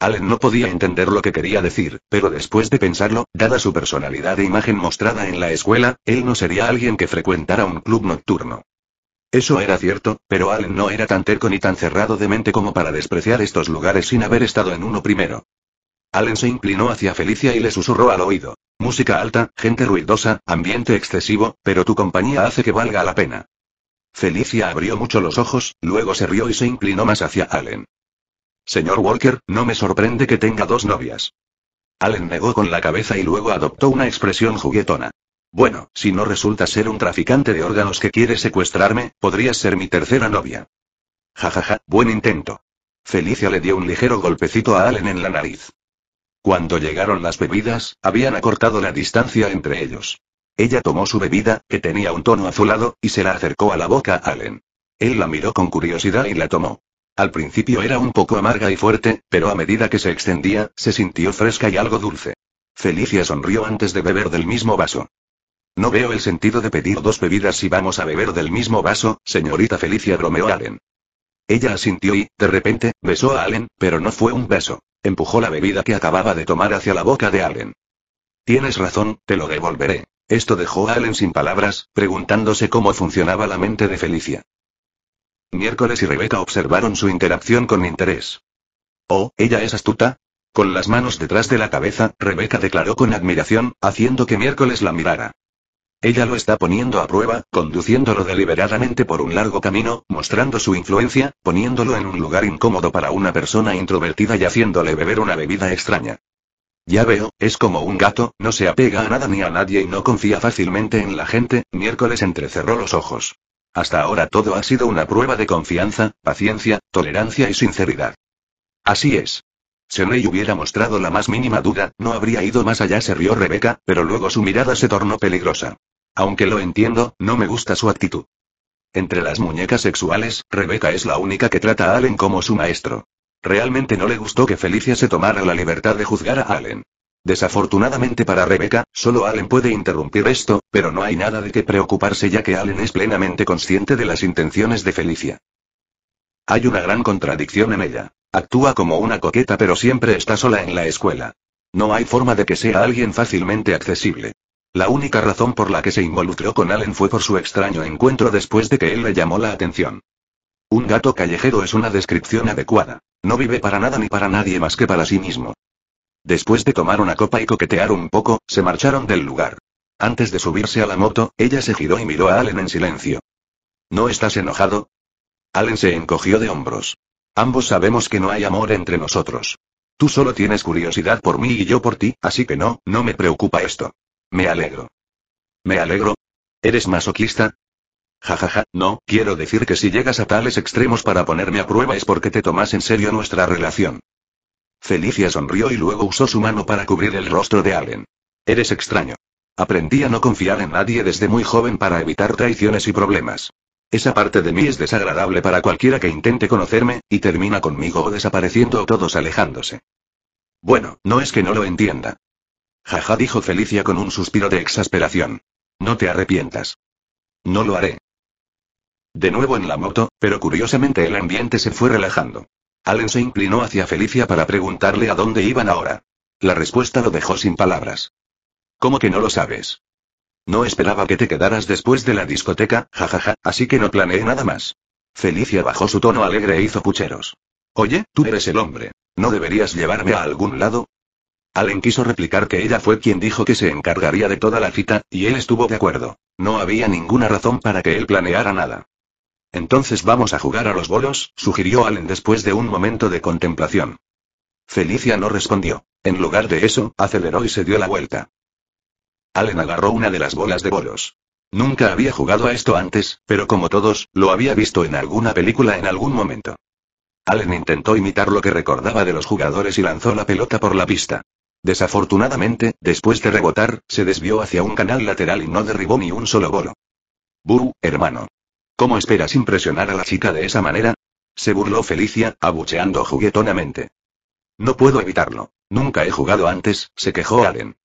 Allen no podía entender lo que quería decir, pero después de pensarlo, dada su personalidad e imagen mostrada en la escuela, él no sería alguien que frecuentara un club nocturno. Eso era cierto, pero Allen no era tan terco ni tan cerrado de mente como para despreciar estos lugares sin haber estado en uno primero. Allen se inclinó hacia Felicia y le susurró al oído. Música alta, gente ruidosa, ambiente excesivo, pero tu compañía hace que valga la pena. Felicia abrió mucho los ojos, luego se rió y se inclinó más hacia Allen. Señor Walker, no me sorprende que tenga dos novias. Allen negó con la cabeza y luego adoptó una expresión juguetona. Bueno, si no resulta ser un traficante de órganos que quiere secuestrarme, podría ser mi tercera novia. Jajaja, ja, ja, buen intento. Felicia le dio un ligero golpecito a Allen en la nariz. Cuando llegaron las bebidas, habían acortado la distancia entre ellos. Ella tomó su bebida, que tenía un tono azulado, y se la acercó a la boca a Allen. Él la miró con curiosidad y la tomó. Al principio era un poco amarga y fuerte, pero a medida que se extendía, se sintió fresca y algo dulce. Felicia sonrió antes de beber del mismo vaso. No veo el sentido de pedir dos bebidas si vamos a beber del mismo vaso, señorita Felicia bromeó Allen. Ella asintió y, de repente, besó a Allen, pero no fue un beso. Empujó la bebida que acababa de tomar hacia la boca de Allen. Tienes razón, te lo devolveré. Esto dejó a Allen sin palabras, preguntándose cómo funcionaba la mente de Felicia. Miércoles y Rebeca observaron su interacción con interés. Oh, ella es astuta. Con las manos detrás de la cabeza, Rebeca declaró con admiración, haciendo que Miércoles la mirara. Ella lo está poniendo a prueba, conduciéndolo deliberadamente por un largo camino, mostrando su influencia, poniéndolo en un lugar incómodo para una persona introvertida y haciéndole beber una bebida extraña. Ya veo, es como un gato, no se apega a nada ni a nadie y no confía fácilmente en la gente, miércoles entrecerró los ojos. Hasta ahora todo ha sido una prueba de confianza, paciencia, tolerancia y sinceridad. Así es. Si Rey hubiera mostrado la más mínima duda, no habría ido más allá, se rió Rebeca, pero luego su mirada se tornó peligrosa. Aunque lo entiendo, no me gusta su actitud. Entre las muñecas sexuales, Rebeca es la única que trata a Allen como su maestro. Realmente no le gustó que Felicia se tomara la libertad de juzgar a Allen. Desafortunadamente para Rebeca, solo Allen puede interrumpir esto, pero no hay nada de qué preocuparse ya que Allen es plenamente consciente de las intenciones de Felicia. Hay una gran contradicción en ella. Actúa como una coqueta pero siempre está sola en la escuela. No hay forma de que sea alguien fácilmente accesible. La única razón por la que se involucró con Allen fue por su extraño encuentro después de que él le llamó la atención. Un gato callejero es una descripción adecuada. No vive para nada ni para nadie más que para sí mismo. Después de tomar una copa y coquetear un poco, se marcharon del lugar. Antes de subirse a la moto, ella se giró y miró a Allen en silencio. ¿No estás enojado? Allen se encogió de hombros. Ambos sabemos que no hay amor entre nosotros. Tú solo tienes curiosidad por mí y yo por ti, así que no, no me preocupa esto. Me alegro. Me alegro. ¿Eres masoquista? Jajaja, ja, ja, no, quiero decir que si llegas a tales extremos para ponerme a prueba es porque te tomas en serio nuestra relación. Felicia sonrió y luego usó su mano para cubrir el rostro de Allen. Eres extraño. Aprendí a no confiar en nadie desde muy joven para evitar traiciones y problemas. Esa parte de mí es desagradable para cualquiera que intente conocerme, y termina conmigo o desapareciendo o todos alejándose. Bueno, no es que no lo entienda. Jaja, dijo Felicia con un suspiro de exasperación. No te arrepientas. No lo haré. De nuevo en la moto, pero curiosamente el ambiente se fue relajando. Allen se inclinó hacia Felicia para preguntarle a dónde iban ahora. La respuesta lo dejó sin palabras. ¿Cómo que no lo sabes? No esperaba que te quedaras después de la discoteca, jajaja, así que no planeé nada más. Felicia bajó su tono alegre e hizo pucheros. Oye, tú eres el hombre. ¿No deberías llevarme a algún lado? Allen quiso replicar que ella fue quien dijo que se encargaría de toda la cita, y él estuvo de acuerdo. No había ninguna razón para que él planeara nada. Entonces vamos a jugar a los bolos, sugirió Allen después de un momento de contemplación. Felicia no respondió. En lugar de eso, aceleró y se dio la vuelta. Allen agarró una de las bolas de bolos. Nunca había jugado a esto antes, pero como todos, lo había visto en alguna película en algún momento. Allen intentó imitar lo que recordaba de los jugadores y lanzó la pelota por la pista. Desafortunadamente, después de rebotar, se desvió hacia un canal lateral y no derribó ni un solo bolo. Buru, hermano. ¿Cómo esperas impresionar a la chica de esa manera? Se burló Felicia, abucheando juguetonamente. No puedo evitarlo. Nunca he jugado antes, se quejó Allen.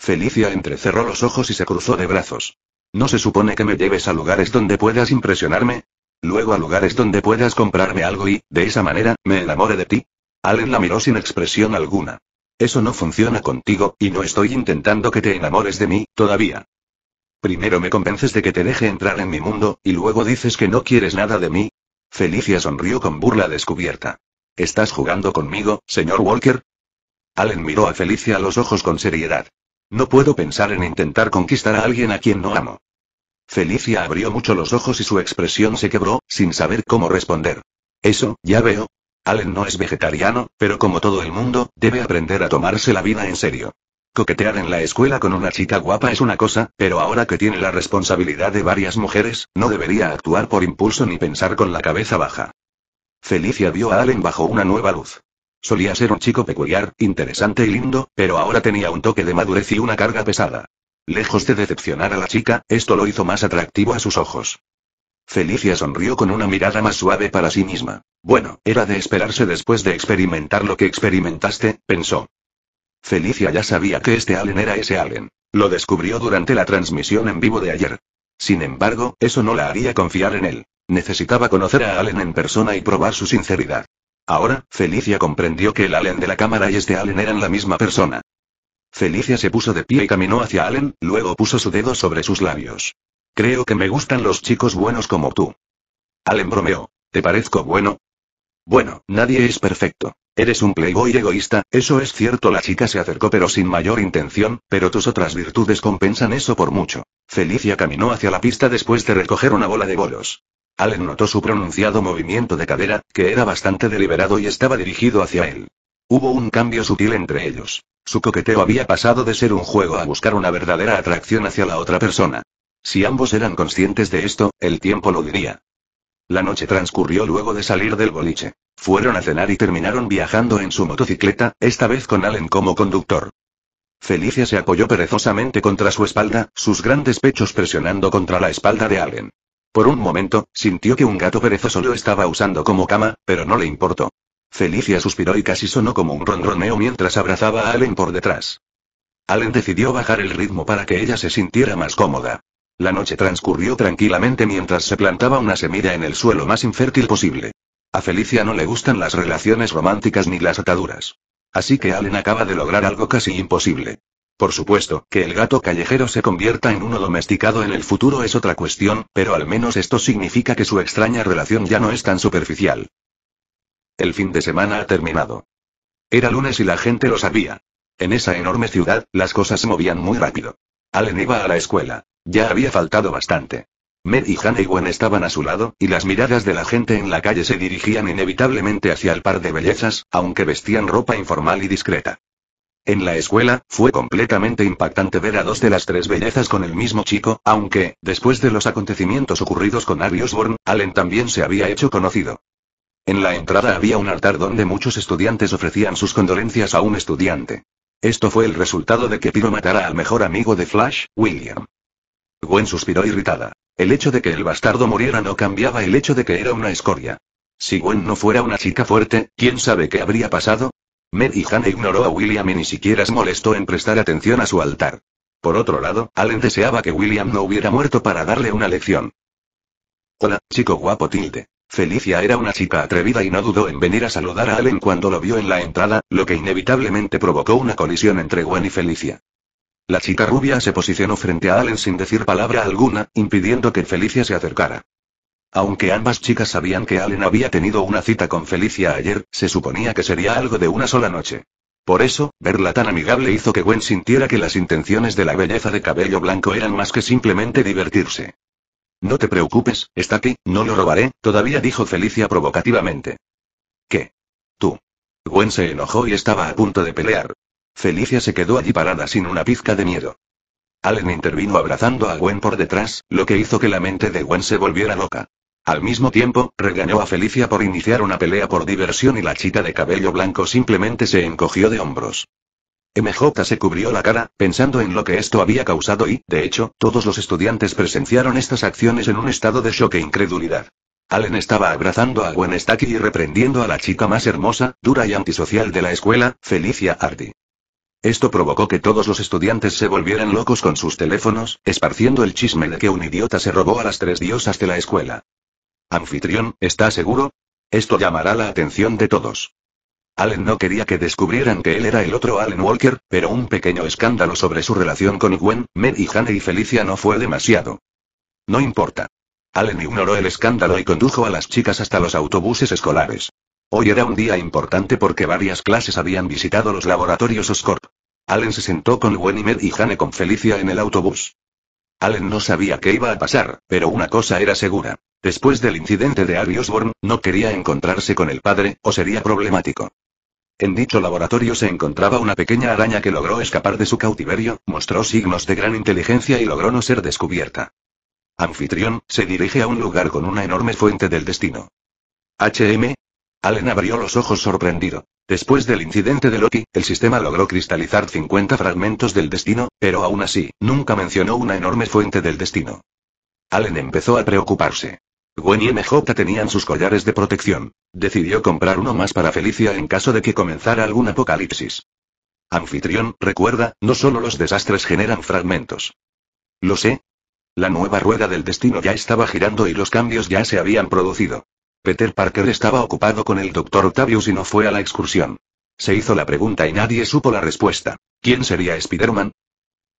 Felicia entrecerró los ojos y se cruzó de brazos. ¿No se supone que me lleves a lugares donde puedas impresionarme? Luego a lugares donde puedas comprarme algo y, de esa manera, me enamore de ti. Allen la miró sin expresión alguna. Eso no funciona contigo, y no estoy intentando que te enamores de mí, todavía. Primero me convences de que te deje entrar en mi mundo, y luego dices que no quieres nada de mí. Felicia sonrió con burla descubierta. ¿Estás jugando conmigo, señor Walker? Allen miró a Felicia a los ojos con seriedad. No puedo pensar en intentar conquistar a alguien a quien no amo. Felicia abrió mucho los ojos y su expresión se quebró, sin saber cómo responder. Eso, ya veo. Allen no es vegetariano, pero como todo el mundo, debe aprender a tomarse la vida en serio. Coquetear en la escuela con una chica guapa es una cosa, pero ahora que tiene la responsabilidad de varias mujeres, no debería actuar por impulso ni pensar con la cabeza baja. Felicia vio a Allen bajo una nueva luz. Solía ser un chico peculiar, interesante y lindo, pero ahora tenía un toque de madurez y una carga pesada. Lejos de decepcionar a la chica, esto lo hizo más atractivo a sus ojos. Felicia sonrió con una mirada más suave para sí misma. Bueno, era de esperarse después de experimentar lo que experimentaste, pensó. Felicia ya sabía que este Allen era ese Allen. Lo descubrió durante la transmisión en vivo de ayer. Sin embargo, eso no la haría confiar en él. Necesitaba conocer a Allen en persona y probar su sinceridad. Ahora, Felicia comprendió que el Allen de la cámara y este Allen eran la misma persona. Felicia se puso de pie y caminó hacia Allen, luego puso su dedo sobre sus labios. Creo que me gustan los chicos buenos como tú. Allen bromeó. ¿Te parezco bueno? Bueno, nadie es perfecto. Eres un playboy egoísta, eso es cierto. La chica se acercó pero sin mayor intención, pero tus otras virtudes compensan eso por mucho. Felicia caminó hacia la pista después de recoger una bola de bolos. Allen notó su pronunciado movimiento de cadera, que era bastante deliberado y estaba dirigido hacia él. Hubo un cambio sutil entre ellos. Su coqueteo había pasado de ser un juego a buscar una verdadera atracción hacia la otra persona. Si ambos eran conscientes de esto, el tiempo lo diría. La noche transcurrió luego de salir del boliche. Fueron a cenar y terminaron viajando en su motocicleta, esta vez con Allen como conductor. Felicia se apoyó perezosamente contra su espalda, sus grandes pechos presionando contra la espalda de Allen. Por un momento, sintió que un gato perezoso lo estaba usando como cama, pero no le importó. Felicia suspiró y casi sonó como un ronroneo mientras abrazaba a Allen por detrás. Allen decidió bajar el ritmo para que ella se sintiera más cómoda. La noche transcurrió tranquilamente mientras se plantaba una semilla en el suelo más infértil posible. A Felicia no le gustan las relaciones románticas ni las ataduras. Así que Allen acaba de lograr algo casi imposible. Por supuesto, que el gato callejero se convierta en uno domesticado en el futuro es otra cuestión, pero al menos esto significa que su extraña relación ya no es tan superficial. El fin de semana ha terminado. Era lunes y la gente lo sabía. En esa enorme ciudad, las cosas se movían muy rápido. Allen iba a la escuela. Ya había faltado bastante. Med y Wen estaban a su lado, y las miradas de la gente en la calle se dirigían inevitablemente hacia el par de bellezas, aunque vestían ropa informal y discreta. En la escuela, fue completamente impactante ver a dos de las tres bellezas con el mismo chico, aunque, después de los acontecimientos ocurridos con Ari Bourne, Allen también se había hecho conocido. En la entrada había un altar donde muchos estudiantes ofrecían sus condolencias a un estudiante. Esto fue el resultado de que Piro matara al mejor amigo de Flash, William. Gwen suspiró irritada. El hecho de que el bastardo muriera no cambiaba el hecho de que era una escoria. Si Gwen no fuera una chica fuerte, ¿quién sabe qué habría pasado? Mary Hannah ignoró a William y ni siquiera se molestó en prestar atención a su altar. Por otro lado, Allen deseaba que William no hubiera muerto para darle una lección. Hola, chico guapo tilde. Felicia era una chica atrevida y no dudó en venir a saludar a Allen cuando lo vio en la entrada, lo que inevitablemente provocó una colisión entre Gwen y Felicia. La chica rubia se posicionó frente a Allen sin decir palabra alguna, impidiendo que Felicia se acercara. Aunque ambas chicas sabían que Allen había tenido una cita con Felicia ayer, se suponía que sería algo de una sola noche. Por eso, verla tan amigable hizo que Gwen sintiera que las intenciones de la belleza de cabello blanco eran más que simplemente divertirse. No te preocupes, está aquí, no lo robaré, todavía dijo Felicia provocativamente. ¿Qué? Tú. Gwen se enojó y estaba a punto de pelear. Felicia se quedó allí parada sin una pizca de miedo. Allen intervino abrazando a Gwen por detrás, lo que hizo que la mente de Gwen se volviera loca. Al mismo tiempo, regañó a Felicia por iniciar una pelea por diversión y la chica de cabello blanco simplemente se encogió de hombros. MJ se cubrió la cara, pensando en lo que esto había causado y, de hecho, todos los estudiantes presenciaron estas acciones en un estado de shock e incredulidad. Allen estaba abrazando a Gwen y reprendiendo a la chica más hermosa, dura y antisocial de la escuela, Felicia Hardy. Esto provocó que todos los estudiantes se volvieran locos con sus teléfonos, esparciendo el chisme de que un idiota se robó a las tres diosas de la escuela. Anfitrión, ¿está seguro? Esto llamará la atención de todos. Allen no quería que descubrieran que él era el otro Allen Walker, pero un pequeño escándalo sobre su relación con Gwen, Mer y Jane y Felicia no fue demasiado. No importa. Allen ignoró el escándalo y condujo a las chicas hasta los autobuses escolares. Hoy era un día importante porque varias clases habían visitado los laboratorios Oscorp. Allen se sentó con Gwen y Mer y Hannah con Felicia en el autobús. Allen no sabía qué iba a pasar, pero una cosa era segura. Después del incidente de Ari Osborn, no quería encontrarse con el padre, o sería problemático. En dicho laboratorio se encontraba una pequeña araña que logró escapar de su cautiverio, mostró signos de gran inteligencia y logró no ser descubierta. Anfitrión, se dirige a un lugar con una enorme fuente del destino. HM. Allen abrió los ojos sorprendido. Después del incidente de Loki, el sistema logró cristalizar 50 fragmentos del destino, pero aún así, nunca mencionó una enorme fuente del destino. Allen empezó a preocuparse. Gwen y MJ tenían sus collares de protección. Decidió comprar uno más para Felicia en caso de que comenzara algún apocalipsis. Anfitrión, recuerda, no solo los desastres generan fragmentos. Lo sé. La nueva rueda del destino ya estaba girando y los cambios ya se habían producido. Peter Parker estaba ocupado con el Dr. Octavius y no fue a la excursión. Se hizo la pregunta y nadie supo la respuesta. ¿Quién sería Spider-Man?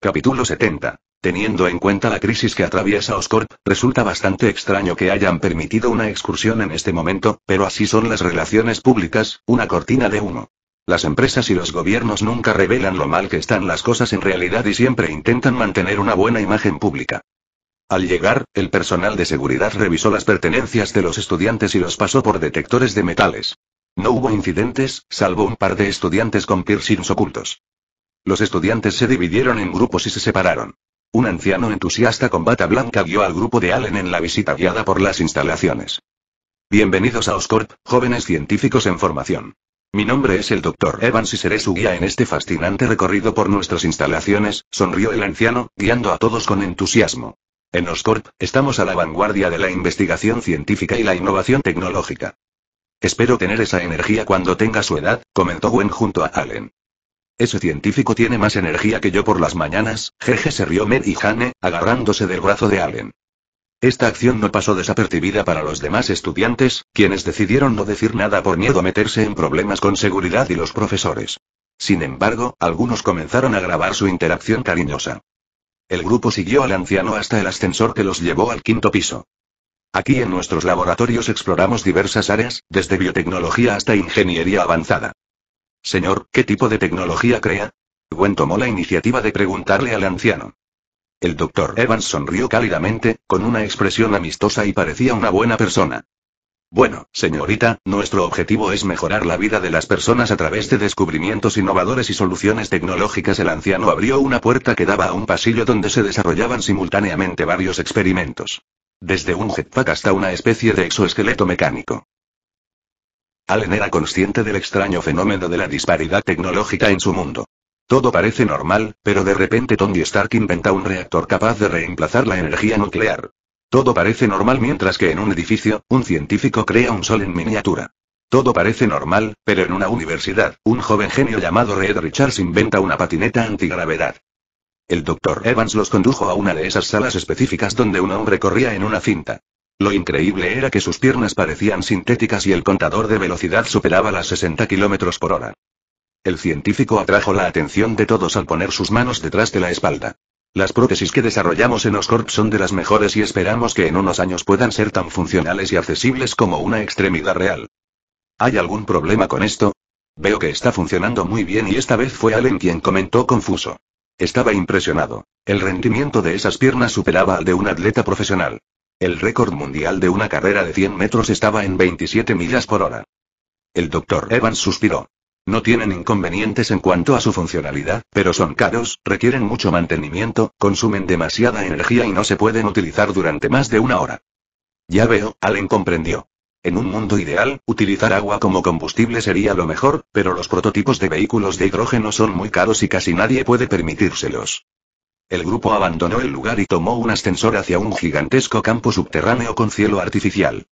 Capítulo 70. Teniendo en cuenta la crisis que atraviesa Oscorp, resulta bastante extraño que hayan permitido una excursión en este momento, pero así son las relaciones públicas, una cortina de humo. Las empresas y los gobiernos nunca revelan lo mal que están las cosas en realidad y siempre intentan mantener una buena imagen pública. Al llegar, el personal de seguridad revisó las pertenencias de los estudiantes y los pasó por detectores de metales. No hubo incidentes, salvo un par de estudiantes con piercings ocultos. Los estudiantes se dividieron en grupos y se separaron. Un anciano entusiasta con bata blanca guió al grupo de Allen en la visita guiada por las instalaciones. Bienvenidos a Oscorp, jóvenes científicos en formación. Mi nombre es el Dr. Evans y seré su guía en este fascinante recorrido por nuestras instalaciones, sonrió el anciano, guiando a todos con entusiasmo. En Oscorp, estamos a la vanguardia de la investigación científica y la innovación tecnológica. Espero tener esa energía cuando tenga su edad, comentó Gwen junto a Allen. Ese científico tiene más energía que yo por las mañanas, jeje se rió Mer y Jane, agarrándose del brazo de Allen. Esta acción no pasó desapercibida para los demás estudiantes, quienes decidieron no decir nada por miedo a meterse en problemas con seguridad y los profesores. Sin embargo, algunos comenzaron a grabar su interacción cariñosa. El grupo siguió al anciano hasta el ascensor que los llevó al quinto piso. Aquí en nuestros laboratorios exploramos diversas áreas, desde biotecnología hasta ingeniería avanzada. Señor, ¿qué tipo de tecnología crea? Gwen tomó la iniciativa de preguntarle al anciano. El doctor Evans sonrió cálidamente, con una expresión amistosa y parecía una buena persona. Bueno, señorita, nuestro objetivo es mejorar la vida de las personas a través de descubrimientos innovadores y soluciones tecnológicas. El anciano abrió una puerta que daba a un pasillo donde se desarrollaban simultáneamente varios experimentos. Desde un jetpack hasta una especie de exoesqueleto mecánico. Allen era consciente del extraño fenómeno de la disparidad tecnológica en su mundo. Todo parece normal, pero de repente Tony Stark inventa un reactor capaz de reemplazar la energía nuclear. Todo parece normal mientras que en un edificio, un científico crea un sol en miniatura. Todo parece normal, pero en una universidad, un joven genio llamado Red Richards inventa una patineta antigravedad. El doctor Evans los condujo a una de esas salas específicas donde un hombre corría en una cinta. Lo increíble era que sus piernas parecían sintéticas y el contador de velocidad superaba las 60 kilómetros por hora. El científico atrajo la atención de todos al poner sus manos detrás de la espalda. Las prótesis que desarrollamos en Oscorp son de las mejores y esperamos que en unos años puedan ser tan funcionales y accesibles como una extremidad real. ¿Hay algún problema con esto? Veo que está funcionando muy bien y esta vez fue Allen quien comentó confuso. Estaba impresionado. El rendimiento de esas piernas superaba al de un atleta profesional. El récord mundial de una carrera de 100 metros estaba en 27 millas por hora. El doctor Evans suspiró. No tienen inconvenientes en cuanto a su funcionalidad, pero son caros, requieren mucho mantenimiento, consumen demasiada energía y no se pueden utilizar durante más de una hora. Ya veo, Allen comprendió. En un mundo ideal, utilizar agua como combustible sería lo mejor, pero los prototipos de vehículos de hidrógeno son muy caros y casi nadie puede permitírselos. El grupo abandonó el lugar y tomó un ascensor hacia un gigantesco campo subterráneo con cielo artificial.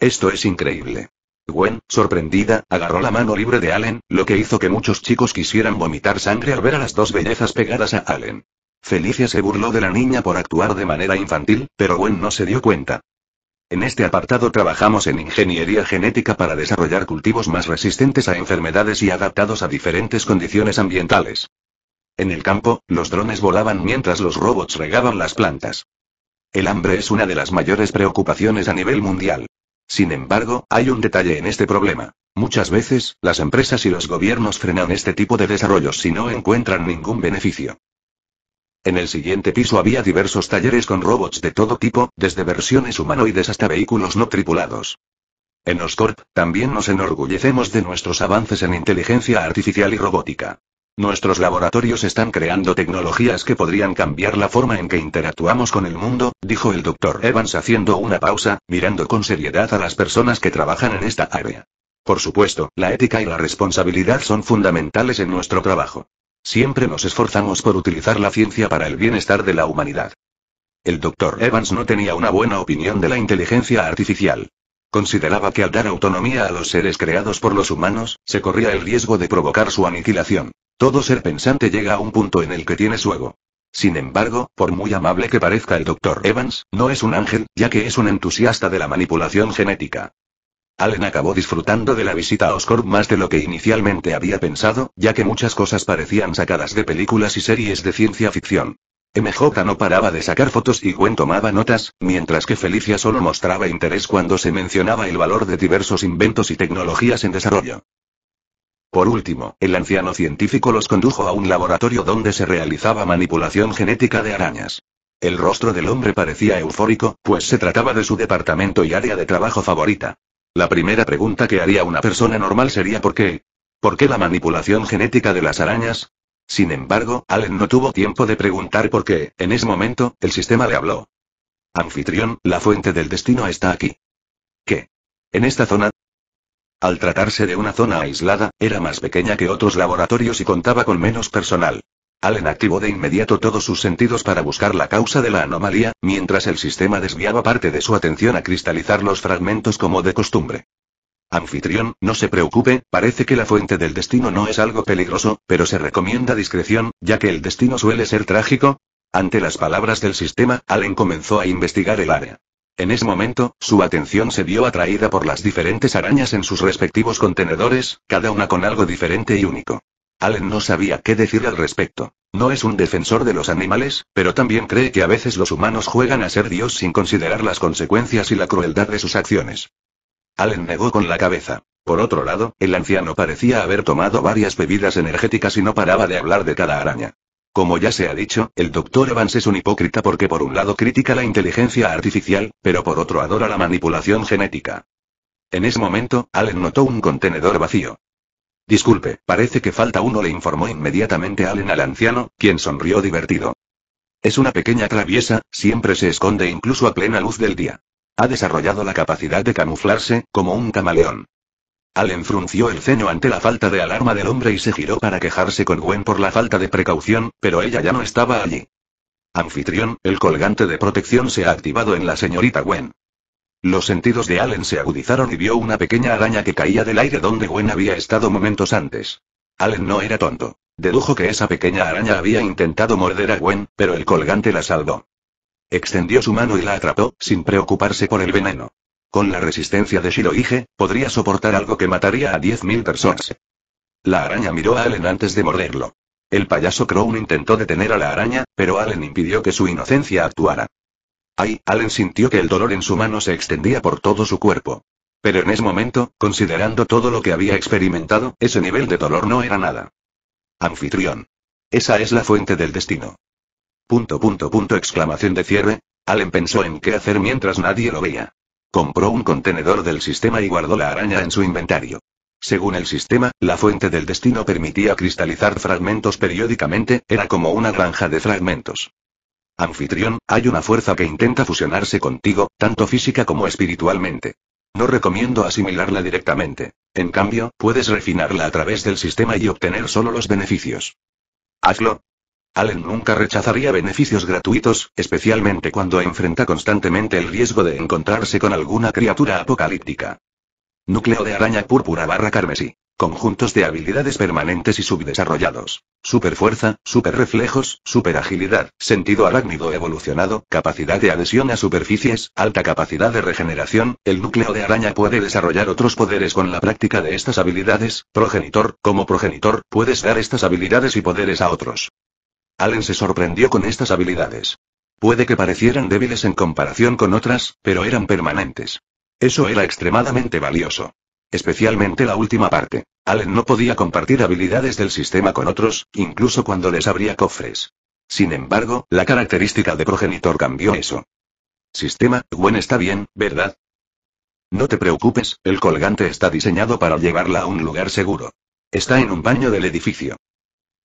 Esto es increíble. Gwen, sorprendida, agarró la mano libre de Allen, lo que hizo que muchos chicos quisieran vomitar sangre al ver a las dos bellezas pegadas a Allen. Felicia se burló de la niña por actuar de manera infantil, pero Gwen no se dio cuenta. En este apartado trabajamos en ingeniería genética para desarrollar cultivos más resistentes a enfermedades y adaptados a diferentes condiciones ambientales. En el campo, los drones volaban mientras los robots regaban las plantas. El hambre es una de las mayores preocupaciones a nivel mundial. Sin embargo, hay un detalle en este problema. Muchas veces, las empresas y los gobiernos frenan este tipo de desarrollos si no encuentran ningún beneficio. En el siguiente piso había diversos talleres con robots de todo tipo, desde versiones humanoides hasta vehículos no tripulados. En Oscorp, también nos enorgullecemos de nuestros avances en inteligencia artificial y robótica. Nuestros laboratorios están creando tecnologías que podrían cambiar la forma en que interactuamos con el mundo, dijo el doctor Evans haciendo una pausa, mirando con seriedad a las personas que trabajan en esta área. Por supuesto, la ética y la responsabilidad son fundamentales en nuestro trabajo. Siempre nos esforzamos por utilizar la ciencia para el bienestar de la humanidad. El doctor Evans no tenía una buena opinión de la inteligencia artificial. Consideraba que al dar autonomía a los seres creados por los humanos, se corría el riesgo de provocar su aniquilación. Todo ser pensante llega a un punto en el que tiene su ego. Sin embargo, por muy amable que parezca el Dr. Evans, no es un ángel, ya que es un entusiasta de la manipulación genética. Allen acabó disfrutando de la visita a Oscorp más de lo que inicialmente había pensado, ya que muchas cosas parecían sacadas de películas y series de ciencia ficción. MJ no paraba de sacar fotos y Gwen tomaba notas, mientras que Felicia solo mostraba interés cuando se mencionaba el valor de diversos inventos y tecnologías en desarrollo. Por último, el anciano científico los condujo a un laboratorio donde se realizaba manipulación genética de arañas. El rostro del hombre parecía eufórico, pues se trataba de su departamento y área de trabajo favorita. La primera pregunta que haría una persona normal sería ¿por qué? ¿Por qué la manipulación genética de las arañas? Sin embargo, Allen no tuvo tiempo de preguntar por qué, en ese momento, el sistema le habló. Anfitrión, la fuente del destino está aquí. ¿Qué? ¿En esta zona? Al tratarse de una zona aislada, era más pequeña que otros laboratorios y contaba con menos personal. Allen activó de inmediato todos sus sentidos para buscar la causa de la anomalía, mientras el sistema desviaba parte de su atención a cristalizar los fragmentos como de costumbre. Anfitrión, no se preocupe, parece que la fuente del destino no es algo peligroso, pero se recomienda discreción, ya que el destino suele ser trágico. Ante las palabras del sistema, Allen comenzó a investigar el área. En ese momento, su atención se vio atraída por las diferentes arañas en sus respectivos contenedores, cada una con algo diferente y único. Allen no sabía qué decir al respecto. No es un defensor de los animales, pero también cree que a veces los humanos juegan a ser Dios sin considerar las consecuencias y la crueldad de sus acciones. Allen negó con la cabeza. Por otro lado, el anciano parecía haber tomado varias bebidas energéticas y no paraba de hablar de cada araña. Como ya se ha dicho, el Dr. Evans es un hipócrita porque por un lado critica la inteligencia artificial, pero por otro adora la manipulación genética. En ese momento, Allen notó un contenedor vacío. Disculpe, parece que falta uno, le informó inmediatamente Allen al anciano, quien sonrió divertido. Es una pequeña traviesa, siempre se esconde incluso a plena luz del día. Ha desarrollado la capacidad de camuflarse, como un camaleón. Allen frunció el ceño ante la falta de alarma del hombre y se giró para quejarse con Gwen por la falta de precaución, pero ella ya no estaba allí. Anfitrión, el colgante de protección se ha activado en la señorita Gwen. Los sentidos de Allen se agudizaron y vio una pequeña araña que caía del aire donde Gwen había estado momentos antes. Allen no era tonto. Dedujo que esa pequeña araña había intentado morder a Gwen, pero el colgante la salvó. Extendió su mano y la atrapó, sin preocuparse por el veneno. Con la resistencia de Shiroige, podría soportar algo que mataría a 10.000 personas. La araña miró a Allen antes de morderlo. El payaso Crown intentó detener a la araña, pero Allen impidió que su inocencia actuara. Ay, Allen sintió que el dolor en su mano se extendía por todo su cuerpo. Pero en ese momento, considerando todo lo que había experimentado, ese nivel de dolor no era nada. Anfitrión. Esa es la fuente del destino. Punto punto punto exclamación de cierre. Allen pensó en qué hacer mientras nadie lo veía. Compró un contenedor del sistema y guardó la araña en su inventario. Según el sistema, la fuente del destino permitía cristalizar fragmentos periódicamente, era como una granja de fragmentos. Anfitrión, hay una fuerza que intenta fusionarse contigo, tanto física como espiritualmente. No recomiendo asimilarla directamente. En cambio, puedes refinarla a través del sistema y obtener solo los beneficios. Hazlo, Allen nunca rechazaría beneficios gratuitos, especialmente cuando enfrenta constantemente el riesgo de encontrarse con alguna criatura apocalíptica. Núcleo de araña púrpura barra carmesí. Conjuntos de habilidades permanentes y subdesarrollados. Super fuerza, super reflejos, super agilidad, sentido arácnido evolucionado, capacidad de adhesión a superficies, alta capacidad de regeneración. El núcleo de araña puede desarrollar otros poderes con la práctica de estas habilidades. Progenitor, como progenitor, puedes dar estas habilidades y poderes a otros. Allen se sorprendió con estas habilidades. Puede que parecieran débiles en comparación con otras, pero eran permanentes. Eso era extremadamente valioso. Especialmente la última parte. Allen no podía compartir habilidades del sistema con otros, incluso cuando les abría cofres. Sin embargo, la característica de progenitor cambió eso. Sistema, Gwen está bien, ¿verdad? No te preocupes, el colgante está diseñado para llevarla a un lugar seguro. Está en un baño del edificio.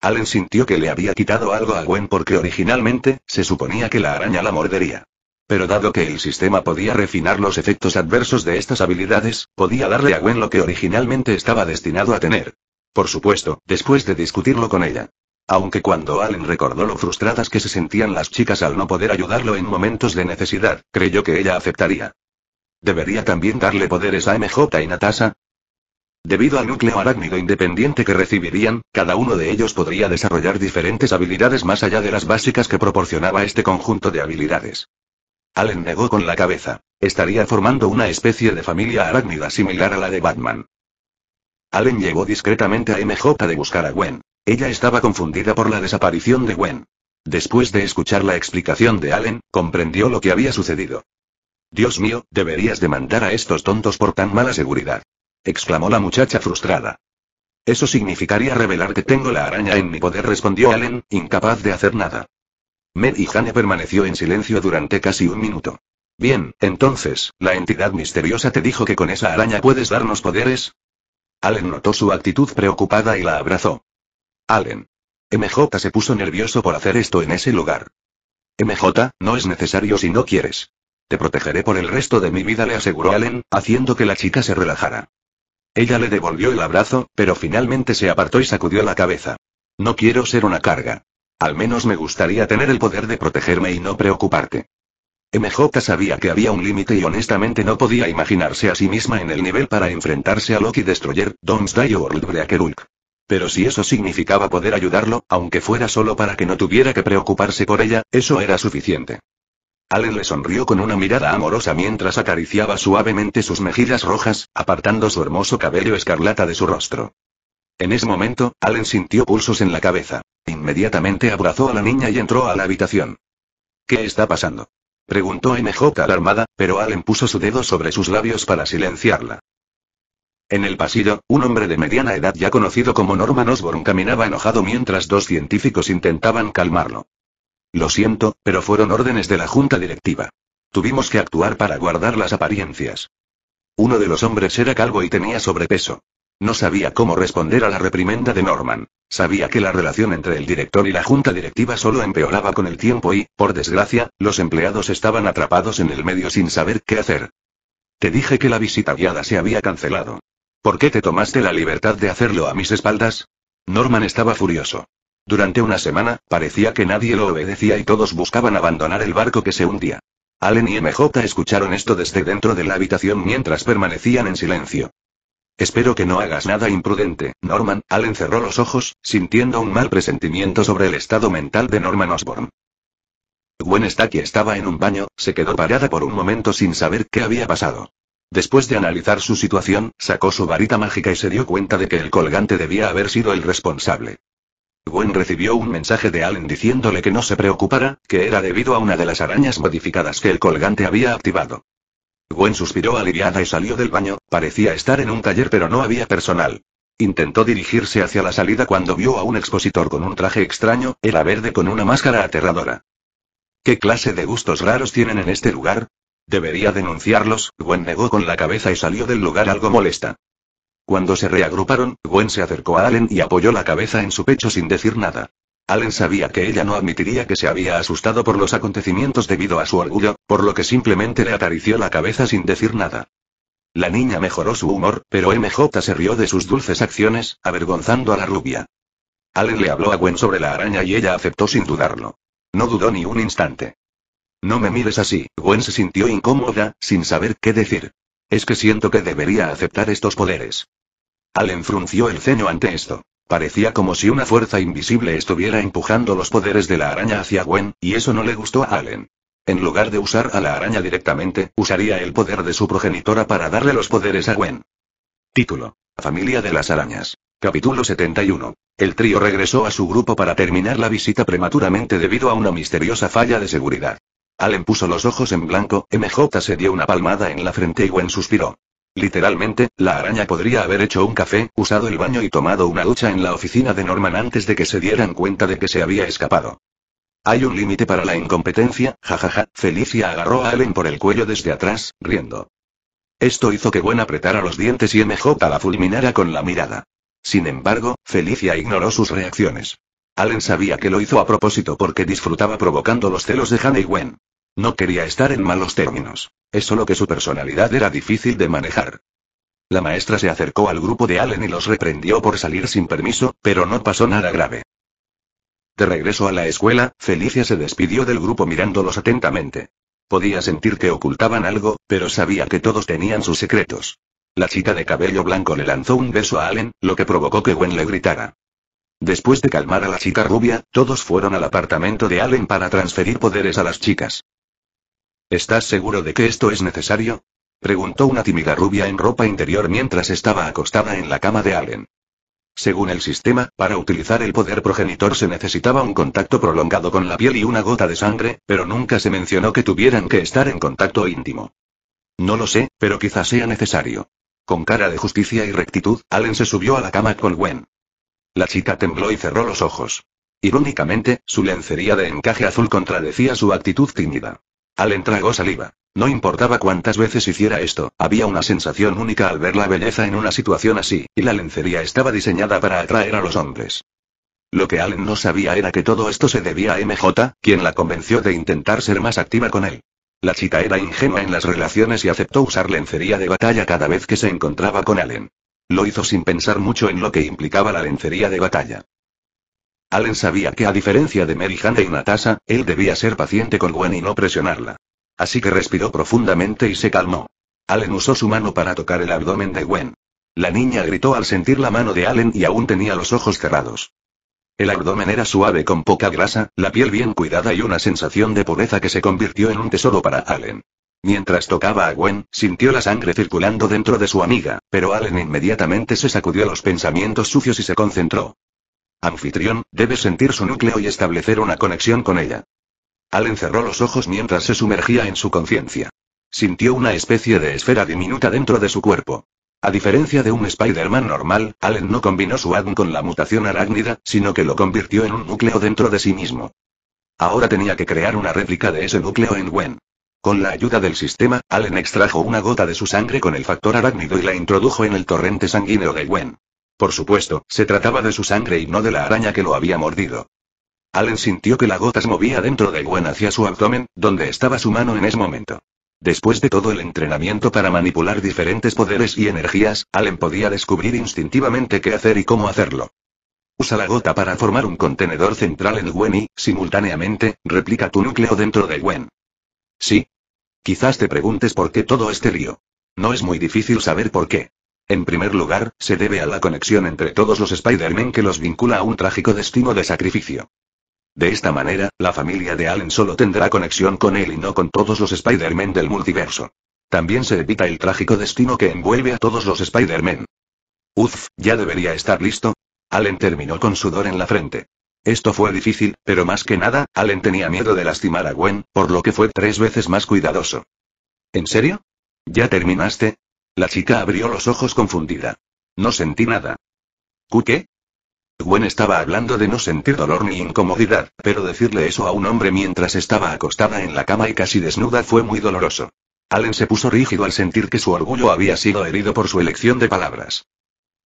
Allen sintió que le había quitado algo a Gwen porque originalmente, se suponía que la araña la mordería. Pero dado que el sistema podía refinar los efectos adversos de estas habilidades, podía darle a Gwen lo que originalmente estaba destinado a tener. Por supuesto, después de discutirlo con ella. Aunque cuando Allen recordó lo frustradas que se sentían las chicas al no poder ayudarlo en momentos de necesidad, creyó que ella aceptaría. ¿Debería también darle poderes a MJ y Natasha? Debido al núcleo arácnido independiente que recibirían, cada uno de ellos podría desarrollar diferentes habilidades más allá de las básicas que proporcionaba este conjunto de habilidades. Allen negó con la cabeza. Estaría formando una especie de familia arácnida similar a la de Batman. Allen llegó discretamente a MJ de buscar a Gwen. Ella estaba confundida por la desaparición de Gwen. Después de escuchar la explicación de Allen, comprendió lo que había sucedido. Dios mío, deberías demandar a estos tontos por tan mala seguridad exclamó la muchacha frustrada. Eso significaría revelar que tengo la araña en mi poder, respondió Allen, incapaz de hacer nada. Med y permaneció en silencio durante casi un minuto. Bien, entonces, la entidad misteriosa te dijo que con esa araña puedes darnos poderes. Allen notó su actitud preocupada y la abrazó. Allen. MJ se puso nervioso por hacer esto en ese lugar. MJ, no es necesario si no quieres. Te protegeré por el resto de mi vida, le aseguró Allen, haciendo que la chica se relajara. Ella le devolvió el abrazo, pero finalmente se apartó y sacudió la cabeza. No quiero ser una carga. Al menos me gustaría tener el poder de protegerme y no preocuparte. MJ sabía que había un límite y honestamente no podía imaginarse a sí misma en el nivel para enfrentarse a Loki Destroyer, Dons o World Pero si eso significaba poder ayudarlo, aunque fuera solo para que no tuviera que preocuparse por ella, eso era suficiente. Allen le sonrió con una mirada amorosa mientras acariciaba suavemente sus mejillas rojas, apartando su hermoso cabello escarlata de su rostro. En ese momento, Allen sintió pulsos en la cabeza. Inmediatamente abrazó a la niña y entró a la habitación. ¿Qué está pasando? Preguntó MJ alarmada, pero Allen puso su dedo sobre sus labios para silenciarla. En el pasillo, un hombre de mediana edad ya conocido como Norman Osborn caminaba enojado mientras dos científicos intentaban calmarlo. Lo siento, pero fueron órdenes de la junta directiva. Tuvimos que actuar para guardar las apariencias. Uno de los hombres era calvo y tenía sobrepeso. No sabía cómo responder a la reprimenda de Norman. Sabía que la relación entre el director y la junta directiva solo empeoraba con el tiempo y, por desgracia, los empleados estaban atrapados en el medio sin saber qué hacer. Te dije que la visita guiada se había cancelado. ¿Por qué te tomaste la libertad de hacerlo a mis espaldas? Norman estaba furioso. Durante una semana, parecía que nadie lo obedecía y todos buscaban abandonar el barco que se hundía. Allen y MJ escucharon esto desde dentro de la habitación mientras permanecían en silencio. Espero que no hagas nada imprudente, Norman. Allen cerró los ojos, sintiendo un mal presentimiento sobre el estado mental de Norman Osborn. Gwen que estaba en un baño, se quedó parada por un momento sin saber qué había pasado. Después de analizar su situación, sacó su varita mágica y se dio cuenta de que el colgante debía haber sido el responsable. Gwen recibió un mensaje de Allen diciéndole que no se preocupara, que era debido a una de las arañas modificadas que el colgante había activado. Gwen suspiró aliviada y salió del baño, parecía estar en un taller pero no había personal. Intentó dirigirse hacia la salida cuando vio a un expositor con un traje extraño, era verde con una máscara aterradora. ¿Qué clase de gustos raros tienen en este lugar? Debería denunciarlos, Gwen negó con la cabeza y salió del lugar algo molesta. Cuando se reagruparon, Gwen se acercó a Allen y apoyó la cabeza en su pecho sin decir nada. Allen sabía que ella no admitiría que se había asustado por los acontecimientos debido a su orgullo, por lo que simplemente le acarició la cabeza sin decir nada. La niña mejoró su humor, pero MJ se rió de sus dulces acciones, avergonzando a la rubia. Allen le habló a Gwen sobre la araña y ella aceptó sin dudarlo. No dudó ni un instante. No me mires así, Gwen se sintió incómoda, sin saber qué decir. Es que siento que debería aceptar estos poderes. Allen frunció el ceño ante esto. Parecía como si una fuerza invisible estuviera empujando los poderes de la araña hacia Gwen, y eso no le gustó a Allen. En lugar de usar a la araña directamente, usaría el poder de su progenitora para darle los poderes a Gwen. Título. Familia de las arañas. Capítulo 71. El trío regresó a su grupo para terminar la visita prematuramente debido a una misteriosa falla de seguridad. Allen puso los ojos en blanco, MJ se dio una palmada en la frente y Gwen suspiró. Literalmente, la araña podría haber hecho un café, usado el baño y tomado una ducha en la oficina de Norman antes de que se dieran cuenta de que se había escapado. Hay un límite para la incompetencia, jajaja, Felicia agarró a Allen por el cuello desde atrás, riendo. Esto hizo que Gwen apretara los dientes y MJ la fulminara con la mirada. Sin embargo, Felicia ignoró sus reacciones. Allen sabía que lo hizo a propósito porque disfrutaba provocando los celos de Hannah y Gwen. No quería estar en malos términos. Es solo que su personalidad era difícil de manejar. La maestra se acercó al grupo de Allen y los reprendió por salir sin permiso, pero no pasó nada grave. De regreso a la escuela, Felicia se despidió del grupo mirándolos atentamente. Podía sentir que ocultaban algo, pero sabía que todos tenían sus secretos. La chica de cabello blanco le lanzó un beso a Allen, lo que provocó que Gwen le gritara. Después de calmar a la chica rubia, todos fueron al apartamento de Allen para transferir poderes a las chicas. ¿Estás seguro de que esto es necesario? Preguntó una tímida rubia en ropa interior mientras estaba acostada en la cama de Allen. Según el sistema, para utilizar el poder progenitor se necesitaba un contacto prolongado con la piel y una gota de sangre, pero nunca se mencionó que tuvieran que estar en contacto íntimo. No lo sé, pero quizás sea necesario. Con cara de justicia y rectitud, Allen se subió a la cama con Gwen. La chica tembló y cerró los ojos. Irónicamente, su lencería de encaje azul contradecía su actitud tímida. Allen tragó oh saliva. No importaba cuántas veces hiciera esto, había una sensación única al ver la belleza en una situación así, y la lencería estaba diseñada para atraer a los hombres. Lo que Allen no sabía era que todo esto se debía a MJ, quien la convenció de intentar ser más activa con él. La chica era ingenua en las relaciones y aceptó usar lencería de batalla cada vez que se encontraba con Allen. Lo hizo sin pensar mucho en lo que implicaba la lencería de batalla. Allen sabía que a diferencia de Mary Jane y Natasha, él debía ser paciente con Gwen y no presionarla. Así que respiró profundamente y se calmó. Allen usó su mano para tocar el abdomen de Gwen. La niña gritó al sentir la mano de Allen y aún tenía los ojos cerrados. El abdomen era suave con poca grasa, la piel bien cuidada y una sensación de pureza que se convirtió en un tesoro para Allen. Mientras tocaba a Gwen, sintió la sangre circulando dentro de su amiga, pero Allen inmediatamente se sacudió los pensamientos sucios y se concentró. Anfitrión, debe sentir su núcleo y establecer una conexión con ella. Allen cerró los ojos mientras se sumergía en su conciencia. Sintió una especie de esfera diminuta dentro de su cuerpo. A diferencia de un Spider-Man normal, Allen no combinó su ADN con la mutación arácnida, sino que lo convirtió en un núcleo dentro de sí mismo. Ahora tenía que crear una réplica de ese núcleo en Gwen. Con la ayuda del sistema, Allen extrajo una gota de su sangre con el factor arácnido y la introdujo en el torrente sanguíneo de Gwen. Por supuesto, se trataba de su sangre y no de la araña que lo había mordido. Allen sintió que la gota se movía dentro de Gwen hacia su abdomen, donde estaba su mano en ese momento. Después de todo el entrenamiento para manipular diferentes poderes y energías, Allen podía descubrir instintivamente qué hacer y cómo hacerlo. Usa la gota para formar un contenedor central en Gwen y, simultáneamente, replica tu núcleo dentro de Gwen. Sí. Quizás te preguntes por qué todo este lío. No es muy difícil saber por qué. En primer lugar, se debe a la conexión entre todos los spider men que los vincula a un trágico destino de sacrificio. De esta manera, la familia de Allen solo tendrá conexión con él y no con todos los spider men del multiverso. También se evita el trágico destino que envuelve a todos los spider men Uf, ya debería estar listo. Allen terminó con sudor en la frente. Esto fue difícil, pero más que nada, Allen tenía miedo de lastimar a Gwen, por lo que fue tres veces más cuidadoso. ¿En serio? ¿Ya terminaste? La chica abrió los ojos confundida. No sentí nada. ¿Cu qué? Gwen estaba hablando de no sentir dolor ni incomodidad, pero decirle eso a un hombre mientras estaba acostada en la cama y casi desnuda fue muy doloroso. Allen se puso rígido al sentir que su orgullo había sido herido por su elección de palabras.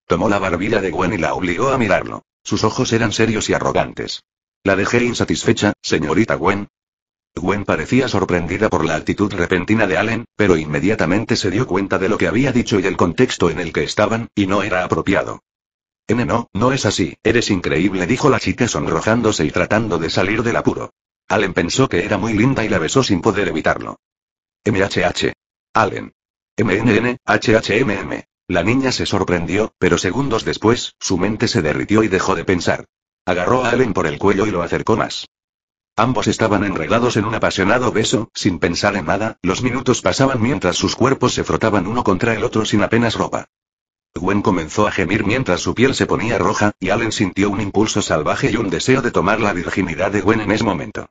Tomó la barbilla de Gwen y la obligó a mirarlo. Sus ojos eran serios y arrogantes. La dejé insatisfecha, señorita Gwen, Gwen parecía sorprendida por la actitud repentina de Allen, pero inmediatamente se dio cuenta de lo que había dicho y el contexto en el que estaban, y no era apropiado. N no, no es así, eres increíble, dijo la chica sonrojándose y tratando de salir del apuro. Allen pensó que era muy linda y la besó sin poder evitarlo. MHH. Allen. MNN, HHMM. La niña se sorprendió, pero segundos después, su mente se derritió y dejó de pensar. Agarró a Allen por el cuello y lo acercó más. Ambos estaban enredados en un apasionado beso, sin pensar en nada, los minutos pasaban mientras sus cuerpos se frotaban uno contra el otro sin apenas ropa. Gwen comenzó a gemir mientras su piel se ponía roja, y Allen sintió un impulso salvaje y un deseo de tomar la virginidad de Gwen en ese momento.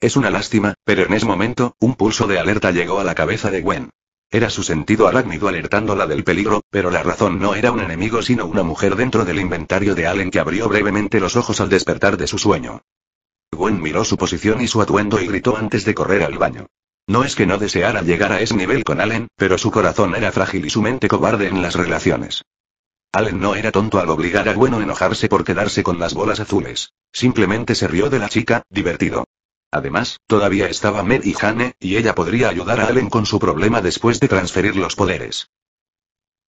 Es una lástima, pero en ese momento, un pulso de alerta llegó a la cabeza de Gwen. Era su sentido arácnido alertándola del peligro, pero la razón no era un enemigo sino una mujer dentro del inventario de Allen que abrió brevemente los ojos al despertar de su sueño. Gwen miró su posición y su atuendo y gritó antes de correr al baño. No es que no deseara llegar a ese nivel con Allen, pero su corazón era frágil y su mente cobarde en las relaciones. Allen no era tonto al obligar a Gwen a enojarse por quedarse con las bolas azules. Simplemente se rió de la chica, divertido. Además, todavía estaba Med y Jane, y ella podría ayudar a Allen con su problema después de transferir los poderes.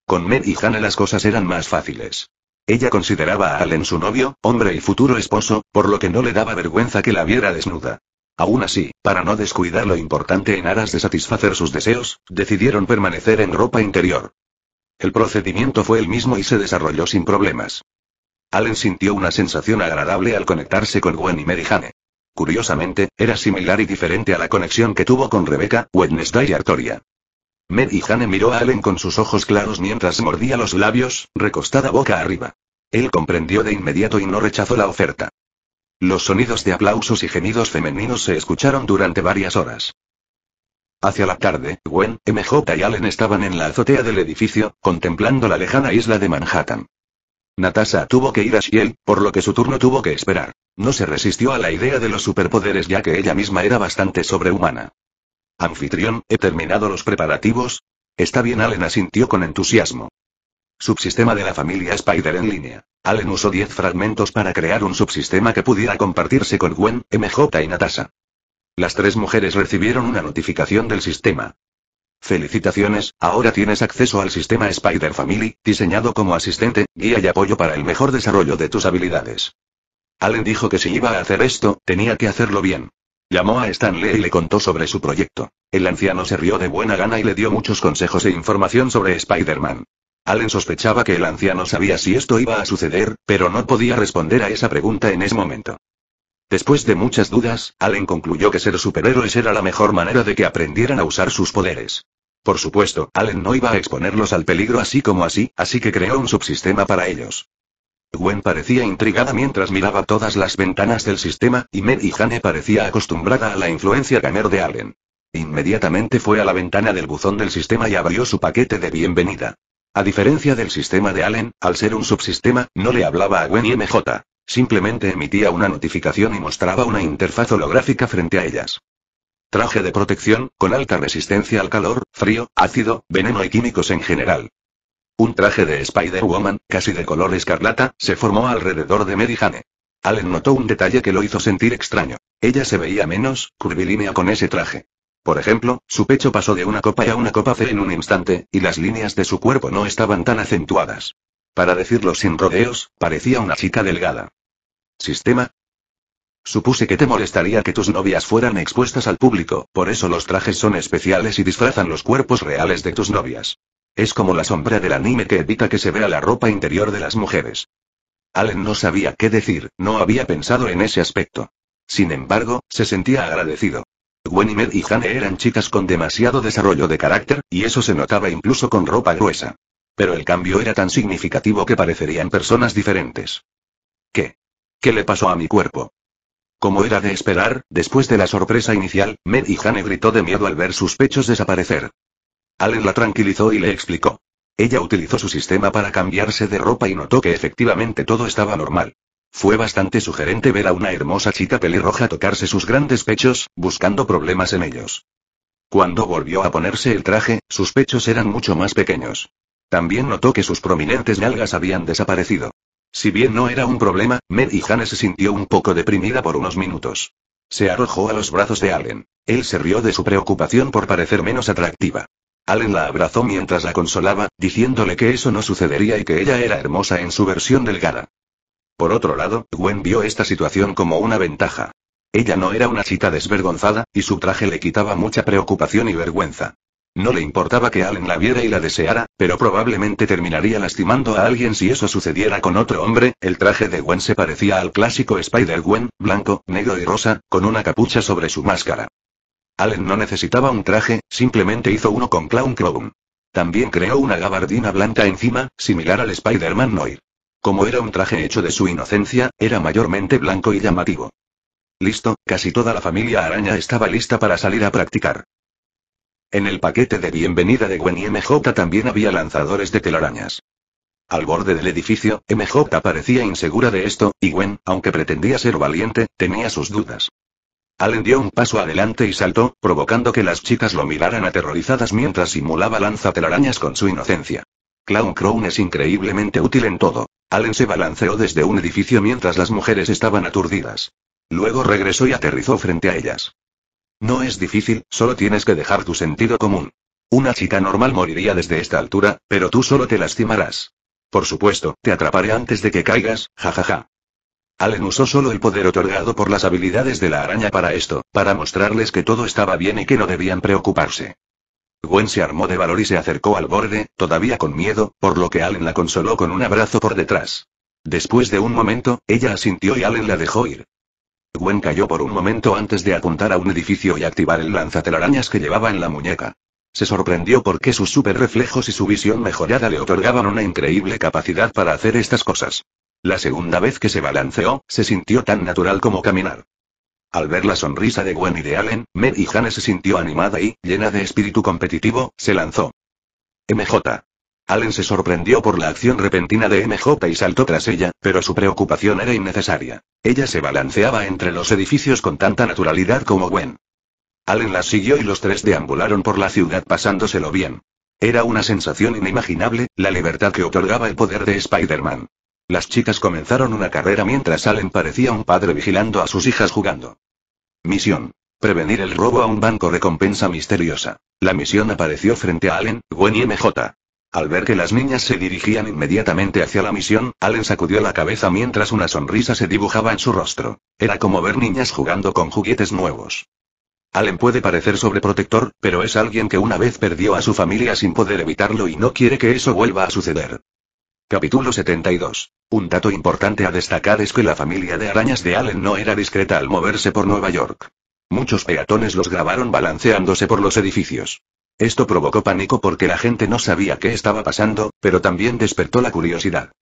Con Med y Jane las cosas eran más fáciles. Ella consideraba a Allen su novio, hombre y futuro esposo, por lo que no le daba vergüenza que la viera desnuda. Aún así, para no descuidar lo importante en aras de satisfacer sus deseos, decidieron permanecer en ropa interior. El procedimiento fue el mismo y se desarrolló sin problemas. Allen sintió una sensación agradable al conectarse con Gwen y Mary Curiosamente, era similar y diferente a la conexión que tuvo con Rebecca, Wednesday y Artoria y Jane miró a Allen con sus ojos claros mientras mordía los labios, recostada boca arriba. Él comprendió de inmediato y no rechazó la oferta. Los sonidos de aplausos y gemidos femeninos se escucharon durante varias horas. Hacia la tarde, Gwen, MJ y Allen estaban en la azotea del edificio, contemplando la lejana isla de Manhattan. Natasha tuvo que ir a Shiel, por lo que su turno tuvo que esperar. No se resistió a la idea de los superpoderes ya que ella misma era bastante sobrehumana. Anfitrión, ¿he terminado los preparativos? Está bien, Allen asintió con entusiasmo. Subsistema de la familia Spider en línea. Allen usó 10 fragmentos para crear un subsistema que pudiera compartirse con Gwen, MJ y Natasha. Las tres mujeres recibieron una notificación del sistema. Felicitaciones, ahora tienes acceso al sistema Spider Family, diseñado como asistente, guía y apoyo para el mejor desarrollo de tus habilidades. Allen dijo que si iba a hacer esto, tenía que hacerlo bien. Llamó a Stanley y le contó sobre su proyecto. El anciano se rió de buena gana y le dio muchos consejos e información sobre Spider-Man. Allen sospechaba que el anciano sabía si esto iba a suceder, pero no podía responder a esa pregunta en ese momento. Después de muchas dudas, Allen concluyó que ser superhéroes era la mejor manera de que aprendieran a usar sus poderes. Por supuesto, Allen no iba a exponerlos al peligro así como así, así que creó un subsistema para ellos. Gwen parecía intrigada mientras miraba todas las ventanas del sistema, y men y Jane parecía acostumbrada a la influencia gamer de Allen. Inmediatamente fue a la ventana del buzón del sistema y abrió su paquete de bienvenida. A diferencia del sistema de Allen, al ser un subsistema, no le hablaba a Gwen y MJ. Simplemente emitía una notificación y mostraba una interfaz holográfica frente a ellas. Traje de protección, con alta resistencia al calor, frío, ácido, veneno y químicos en general. Un traje de Spider-Woman, casi de color escarlata, se formó alrededor de Mary Jane. Allen notó un detalle que lo hizo sentir extraño. Ella se veía menos, curvilínea con ese traje. Por ejemplo, su pecho pasó de una copa a una copa C en un instante, y las líneas de su cuerpo no estaban tan acentuadas. Para decirlo sin rodeos, parecía una chica delgada. ¿Sistema? Supuse que te molestaría que tus novias fueran expuestas al público, por eso los trajes son especiales y disfrazan los cuerpos reales de tus novias. Es como la sombra del anime que evita que se vea la ropa interior de las mujeres. Allen no sabía qué decir, no había pensado en ese aspecto. Sin embargo, se sentía agradecido. Gwen y Jane eran chicas con demasiado desarrollo de carácter, y eso se notaba incluso con ropa gruesa. Pero el cambio era tan significativo que parecerían personas diferentes. ¿Qué? ¿Qué le pasó a mi cuerpo? Como era de esperar, después de la sorpresa inicial, Med y Jane gritó de miedo al ver sus pechos desaparecer. Allen la tranquilizó y le explicó. Ella utilizó su sistema para cambiarse de ropa y notó que efectivamente todo estaba normal. Fue bastante sugerente ver a una hermosa chica pelirroja tocarse sus grandes pechos, buscando problemas en ellos. Cuando volvió a ponerse el traje, sus pechos eran mucho más pequeños. También notó que sus prominentes nalgas habían desaparecido. Si bien no era un problema, Mary y se sintió un poco deprimida por unos minutos. Se arrojó a los brazos de Allen. Él se rió de su preocupación por parecer menos atractiva. Allen la abrazó mientras la consolaba, diciéndole que eso no sucedería y que ella era hermosa en su versión delgada. Por otro lado, Gwen vio esta situación como una ventaja. Ella no era una chica desvergonzada, y su traje le quitaba mucha preocupación y vergüenza. No le importaba que Allen la viera y la deseara, pero probablemente terminaría lastimando a alguien si eso sucediera con otro hombre. El traje de Gwen se parecía al clásico Spider-Gwen, blanco, negro y rosa, con una capucha sobre su máscara. Allen no necesitaba un traje, simplemente hizo uno con Clown Clown. También creó una gabardina blanca encima, similar al Spider-Man Noir. Como era un traje hecho de su inocencia, era mayormente blanco y llamativo. Listo, casi toda la familia araña estaba lista para salir a practicar. En el paquete de bienvenida de Gwen y MJ también había lanzadores de telarañas. Al borde del edificio, MJ parecía insegura de esto, y Gwen, aunque pretendía ser valiente, tenía sus dudas. Allen dio un paso adelante y saltó, provocando que las chicas lo miraran aterrorizadas mientras simulaba lanzatelarañas con su inocencia. Clown Crown es increíblemente útil en todo. Allen se balanceó desde un edificio mientras las mujeres estaban aturdidas. Luego regresó y aterrizó frente a ellas. No es difícil, solo tienes que dejar tu sentido común. Una chica normal moriría desde esta altura, pero tú solo te lastimarás. Por supuesto, te atraparé antes de que caigas, jajaja. Allen usó solo el poder otorgado por las habilidades de la araña para esto, para mostrarles que todo estaba bien y que no debían preocuparse. Gwen se armó de valor y se acercó al borde, todavía con miedo, por lo que Allen la consoló con un abrazo por detrás. Después de un momento, ella asintió y Allen la dejó ir. Gwen cayó por un momento antes de apuntar a un edificio y activar el lanzatelarañas que llevaba en la muñeca. Se sorprendió porque sus superreflejos y su visión mejorada le otorgaban una increíble capacidad para hacer estas cosas. La segunda vez que se balanceó, se sintió tan natural como caminar. Al ver la sonrisa de Gwen y de Allen, Mary Jane se sintió animada y, llena de espíritu competitivo, se lanzó. MJ. Allen se sorprendió por la acción repentina de MJ y saltó tras ella, pero su preocupación era innecesaria. Ella se balanceaba entre los edificios con tanta naturalidad como Gwen. Allen la siguió y los tres deambularon por la ciudad pasándoselo bien. Era una sensación inimaginable, la libertad que otorgaba el poder de Spider-Man. Las chicas comenzaron una carrera mientras Allen parecía un padre vigilando a sus hijas jugando. Misión. Prevenir el robo a un banco recompensa misteriosa. La misión apareció frente a Allen, Gwen y MJ. Al ver que las niñas se dirigían inmediatamente hacia la misión, Allen sacudió la cabeza mientras una sonrisa se dibujaba en su rostro. Era como ver niñas jugando con juguetes nuevos. Allen puede parecer sobreprotector, pero es alguien que una vez perdió a su familia sin poder evitarlo y no quiere que eso vuelva a suceder. Capítulo 72. Un dato importante a destacar es que la familia de arañas de Allen no era discreta al moverse por Nueva York. Muchos peatones los grabaron balanceándose por los edificios. Esto provocó pánico porque la gente no sabía qué estaba pasando, pero también despertó la curiosidad.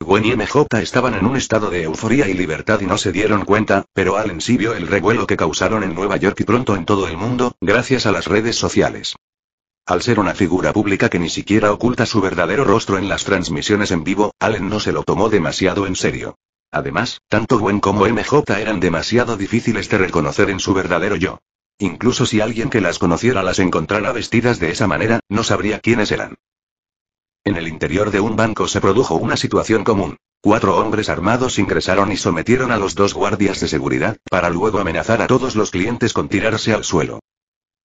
Gwen y MJ estaban en un estado de euforía y libertad y no se dieron cuenta, pero Allen sí vio el revuelo que causaron en Nueva York y pronto en todo el mundo, gracias a las redes sociales. Al ser una figura pública que ni siquiera oculta su verdadero rostro en las transmisiones en vivo, Allen no se lo tomó demasiado en serio. Además, tanto Gwen como MJ eran demasiado difíciles de reconocer en su verdadero yo. Incluso si alguien que las conociera las encontrara vestidas de esa manera, no sabría quiénes eran. En el interior de un banco se produjo una situación común. Cuatro hombres armados ingresaron y sometieron a los dos guardias de seguridad, para luego amenazar a todos los clientes con tirarse al suelo.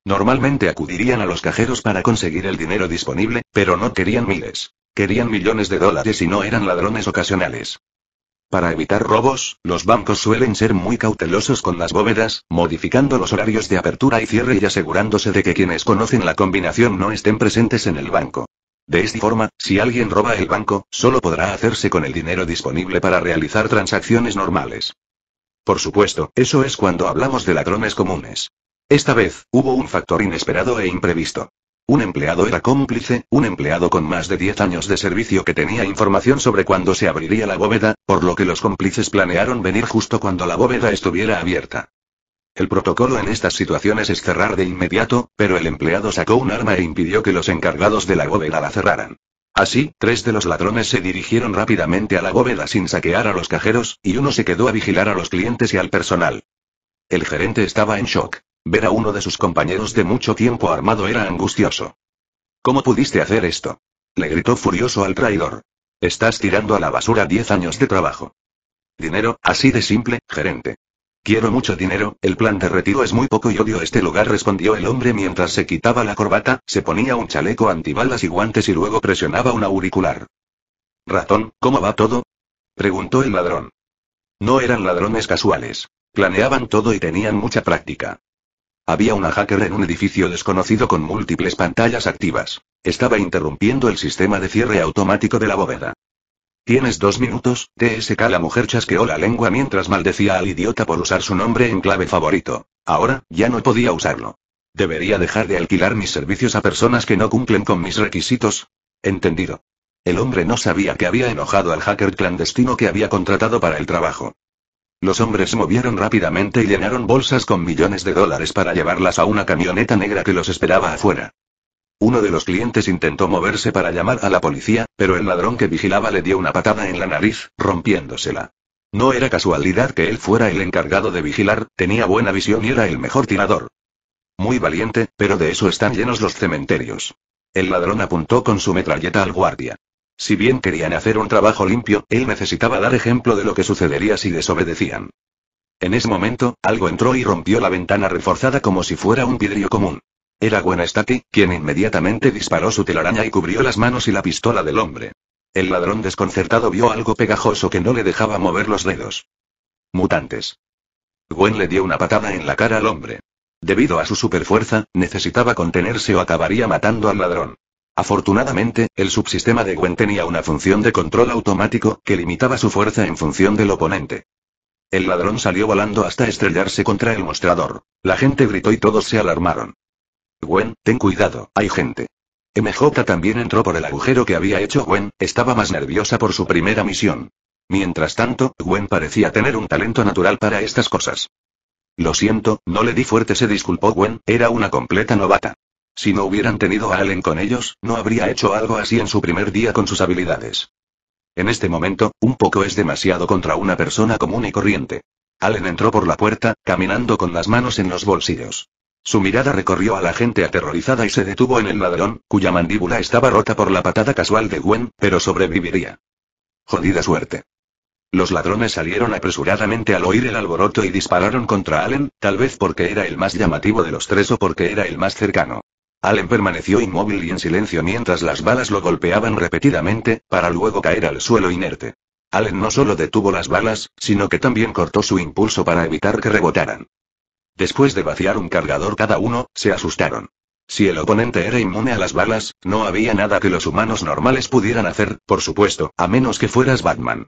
Normalmente acudirían a los cajeros para conseguir el dinero disponible, pero no querían miles. Querían millones de dólares y no eran ladrones ocasionales. Para evitar robos, los bancos suelen ser muy cautelosos con las bóvedas, modificando los horarios de apertura y cierre y asegurándose de que quienes conocen la combinación no estén presentes en el banco. De esta forma, si alguien roba el banco, solo podrá hacerse con el dinero disponible para realizar transacciones normales. Por supuesto, eso es cuando hablamos de ladrones comunes. Esta vez, hubo un factor inesperado e imprevisto. Un empleado era cómplice, un empleado con más de 10 años de servicio que tenía información sobre cuándo se abriría la bóveda, por lo que los cómplices planearon venir justo cuando la bóveda estuviera abierta. El protocolo en estas situaciones es cerrar de inmediato, pero el empleado sacó un arma e impidió que los encargados de la bóveda la cerraran. Así, tres de los ladrones se dirigieron rápidamente a la bóveda sin saquear a los cajeros, y uno se quedó a vigilar a los clientes y al personal. El gerente estaba en shock. Ver a uno de sus compañeros de mucho tiempo armado era angustioso. ¿Cómo pudiste hacer esto? Le gritó furioso al traidor. Estás tirando a la basura diez años de trabajo. Dinero, así de simple, gerente. Quiero mucho dinero, el plan de retiro es muy poco y odio este lugar, respondió el hombre mientras se quitaba la corbata, se ponía un chaleco antibalas y guantes y luego presionaba un auricular. Ratón, ¿cómo va todo? preguntó el ladrón. No eran ladrones casuales. Planeaban todo y tenían mucha práctica. Había una hacker en un edificio desconocido con múltiples pantallas activas. Estaba interrumpiendo el sistema de cierre automático de la bóveda. Tienes dos minutos, TSK. La mujer chasqueó la lengua mientras maldecía al idiota por usar su nombre en clave favorito. Ahora, ya no podía usarlo. Debería dejar de alquilar mis servicios a personas que no cumplen con mis requisitos. Entendido. El hombre no sabía que había enojado al hacker clandestino que había contratado para el trabajo. Los hombres se movieron rápidamente y llenaron bolsas con millones de dólares para llevarlas a una camioneta negra que los esperaba afuera. Uno de los clientes intentó moverse para llamar a la policía, pero el ladrón que vigilaba le dio una patada en la nariz, rompiéndosela. No era casualidad que él fuera el encargado de vigilar, tenía buena visión y era el mejor tirador. Muy valiente, pero de eso están llenos los cementerios. El ladrón apuntó con su metralleta al guardia. Si bien querían hacer un trabajo limpio, él necesitaba dar ejemplo de lo que sucedería si desobedecían. En ese momento, algo entró y rompió la ventana reforzada como si fuera un vidrio común. Era Gwen Stacky, quien inmediatamente disparó su telaraña y cubrió las manos y la pistola del hombre. El ladrón desconcertado vio algo pegajoso que no le dejaba mover los dedos. Mutantes. Gwen le dio una patada en la cara al hombre. Debido a su superfuerza, necesitaba contenerse o acabaría matando al ladrón. Afortunadamente, el subsistema de Gwen tenía una función de control automático, que limitaba su fuerza en función del oponente. El ladrón salió volando hasta estrellarse contra el mostrador. La gente gritó y todos se alarmaron. Gwen, ten cuidado, hay gente. MJ también entró por el agujero que había hecho Gwen, estaba más nerviosa por su primera misión. Mientras tanto, Gwen parecía tener un talento natural para estas cosas. Lo siento, no le di fuerte, se disculpó Gwen, era una completa novata. Si no hubieran tenido a Allen con ellos, no habría hecho algo así en su primer día con sus habilidades. En este momento, un poco es demasiado contra una persona común y corriente. Allen entró por la puerta, caminando con las manos en los bolsillos. Su mirada recorrió a la gente aterrorizada y se detuvo en el ladrón, cuya mandíbula estaba rota por la patada casual de Gwen, pero sobreviviría. Jodida suerte. Los ladrones salieron apresuradamente al oír el alboroto y dispararon contra Allen, tal vez porque era el más llamativo de los tres o porque era el más cercano. Allen permaneció inmóvil y en silencio mientras las balas lo golpeaban repetidamente, para luego caer al suelo inerte. Allen no solo detuvo las balas, sino que también cortó su impulso para evitar que rebotaran. Después de vaciar un cargador cada uno, se asustaron. Si el oponente era inmune a las balas, no había nada que los humanos normales pudieran hacer, por supuesto, a menos que fueras Batman.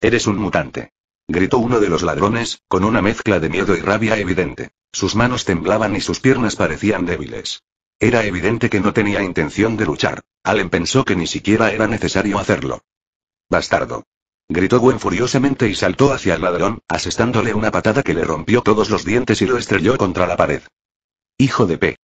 Eres un mutante. Gritó uno de los ladrones, con una mezcla de miedo y rabia evidente. Sus manos temblaban y sus piernas parecían débiles. Era evidente que no tenía intención de luchar. Allen pensó que ni siquiera era necesario hacerlo. Bastardo. Gritó Gwen furiosamente y saltó hacia el ladrón, asestándole una patada que le rompió todos los dientes y lo estrelló contra la pared. Hijo de P.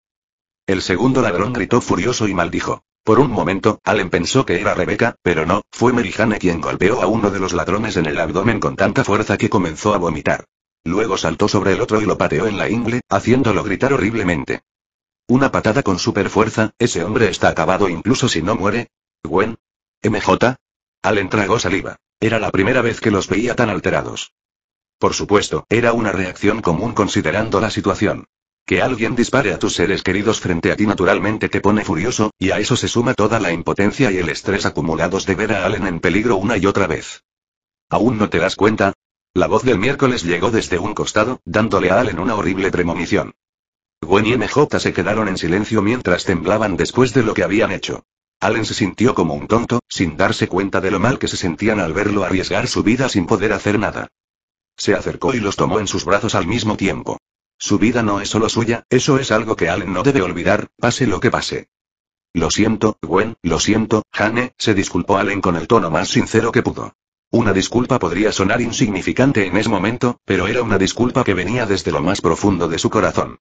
El segundo ladrón gritó furioso y maldijo. Por un momento, Allen pensó que era Rebeca, pero no, fue Merihane quien golpeó a uno de los ladrones en el abdomen con tanta fuerza que comenzó a vomitar. Luego saltó sobre el otro y lo pateó en la ingle, haciéndolo gritar horriblemente. Una patada con super fuerza, ese hombre está acabado incluso si no muere. Gwen. MJ. Allen tragó saliva. Era la primera vez que los veía tan alterados. Por supuesto, era una reacción común considerando la situación. Que alguien dispare a tus seres queridos frente a ti naturalmente te pone furioso, y a eso se suma toda la impotencia y el estrés acumulados de ver a Allen en peligro una y otra vez. ¿Aún no te das cuenta? La voz del miércoles llegó desde un costado, dándole a Allen una horrible premonición. Gwen y MJ se quedaron en silencio mientras temblaban después de lo que habían hecho. Allen se sintió como un tonto, sin darse cuenta de lo mal que se sentían al verlo arriesgar su vida sin poder hacer nada. Se acercó y los tomó en sus brazos al mismo tiempo. Su vida no es solo suya, eso es algo que Allen no debe olvidar, pase lo que pase. Lo siento, Gwen, lo siento, Jane, se disculpó Allen con el tono más sincero que pudo. Una disculpa podría sonar insignificante en ese momento, pero era una disculpa que venía desde lo más profundo de su corazón.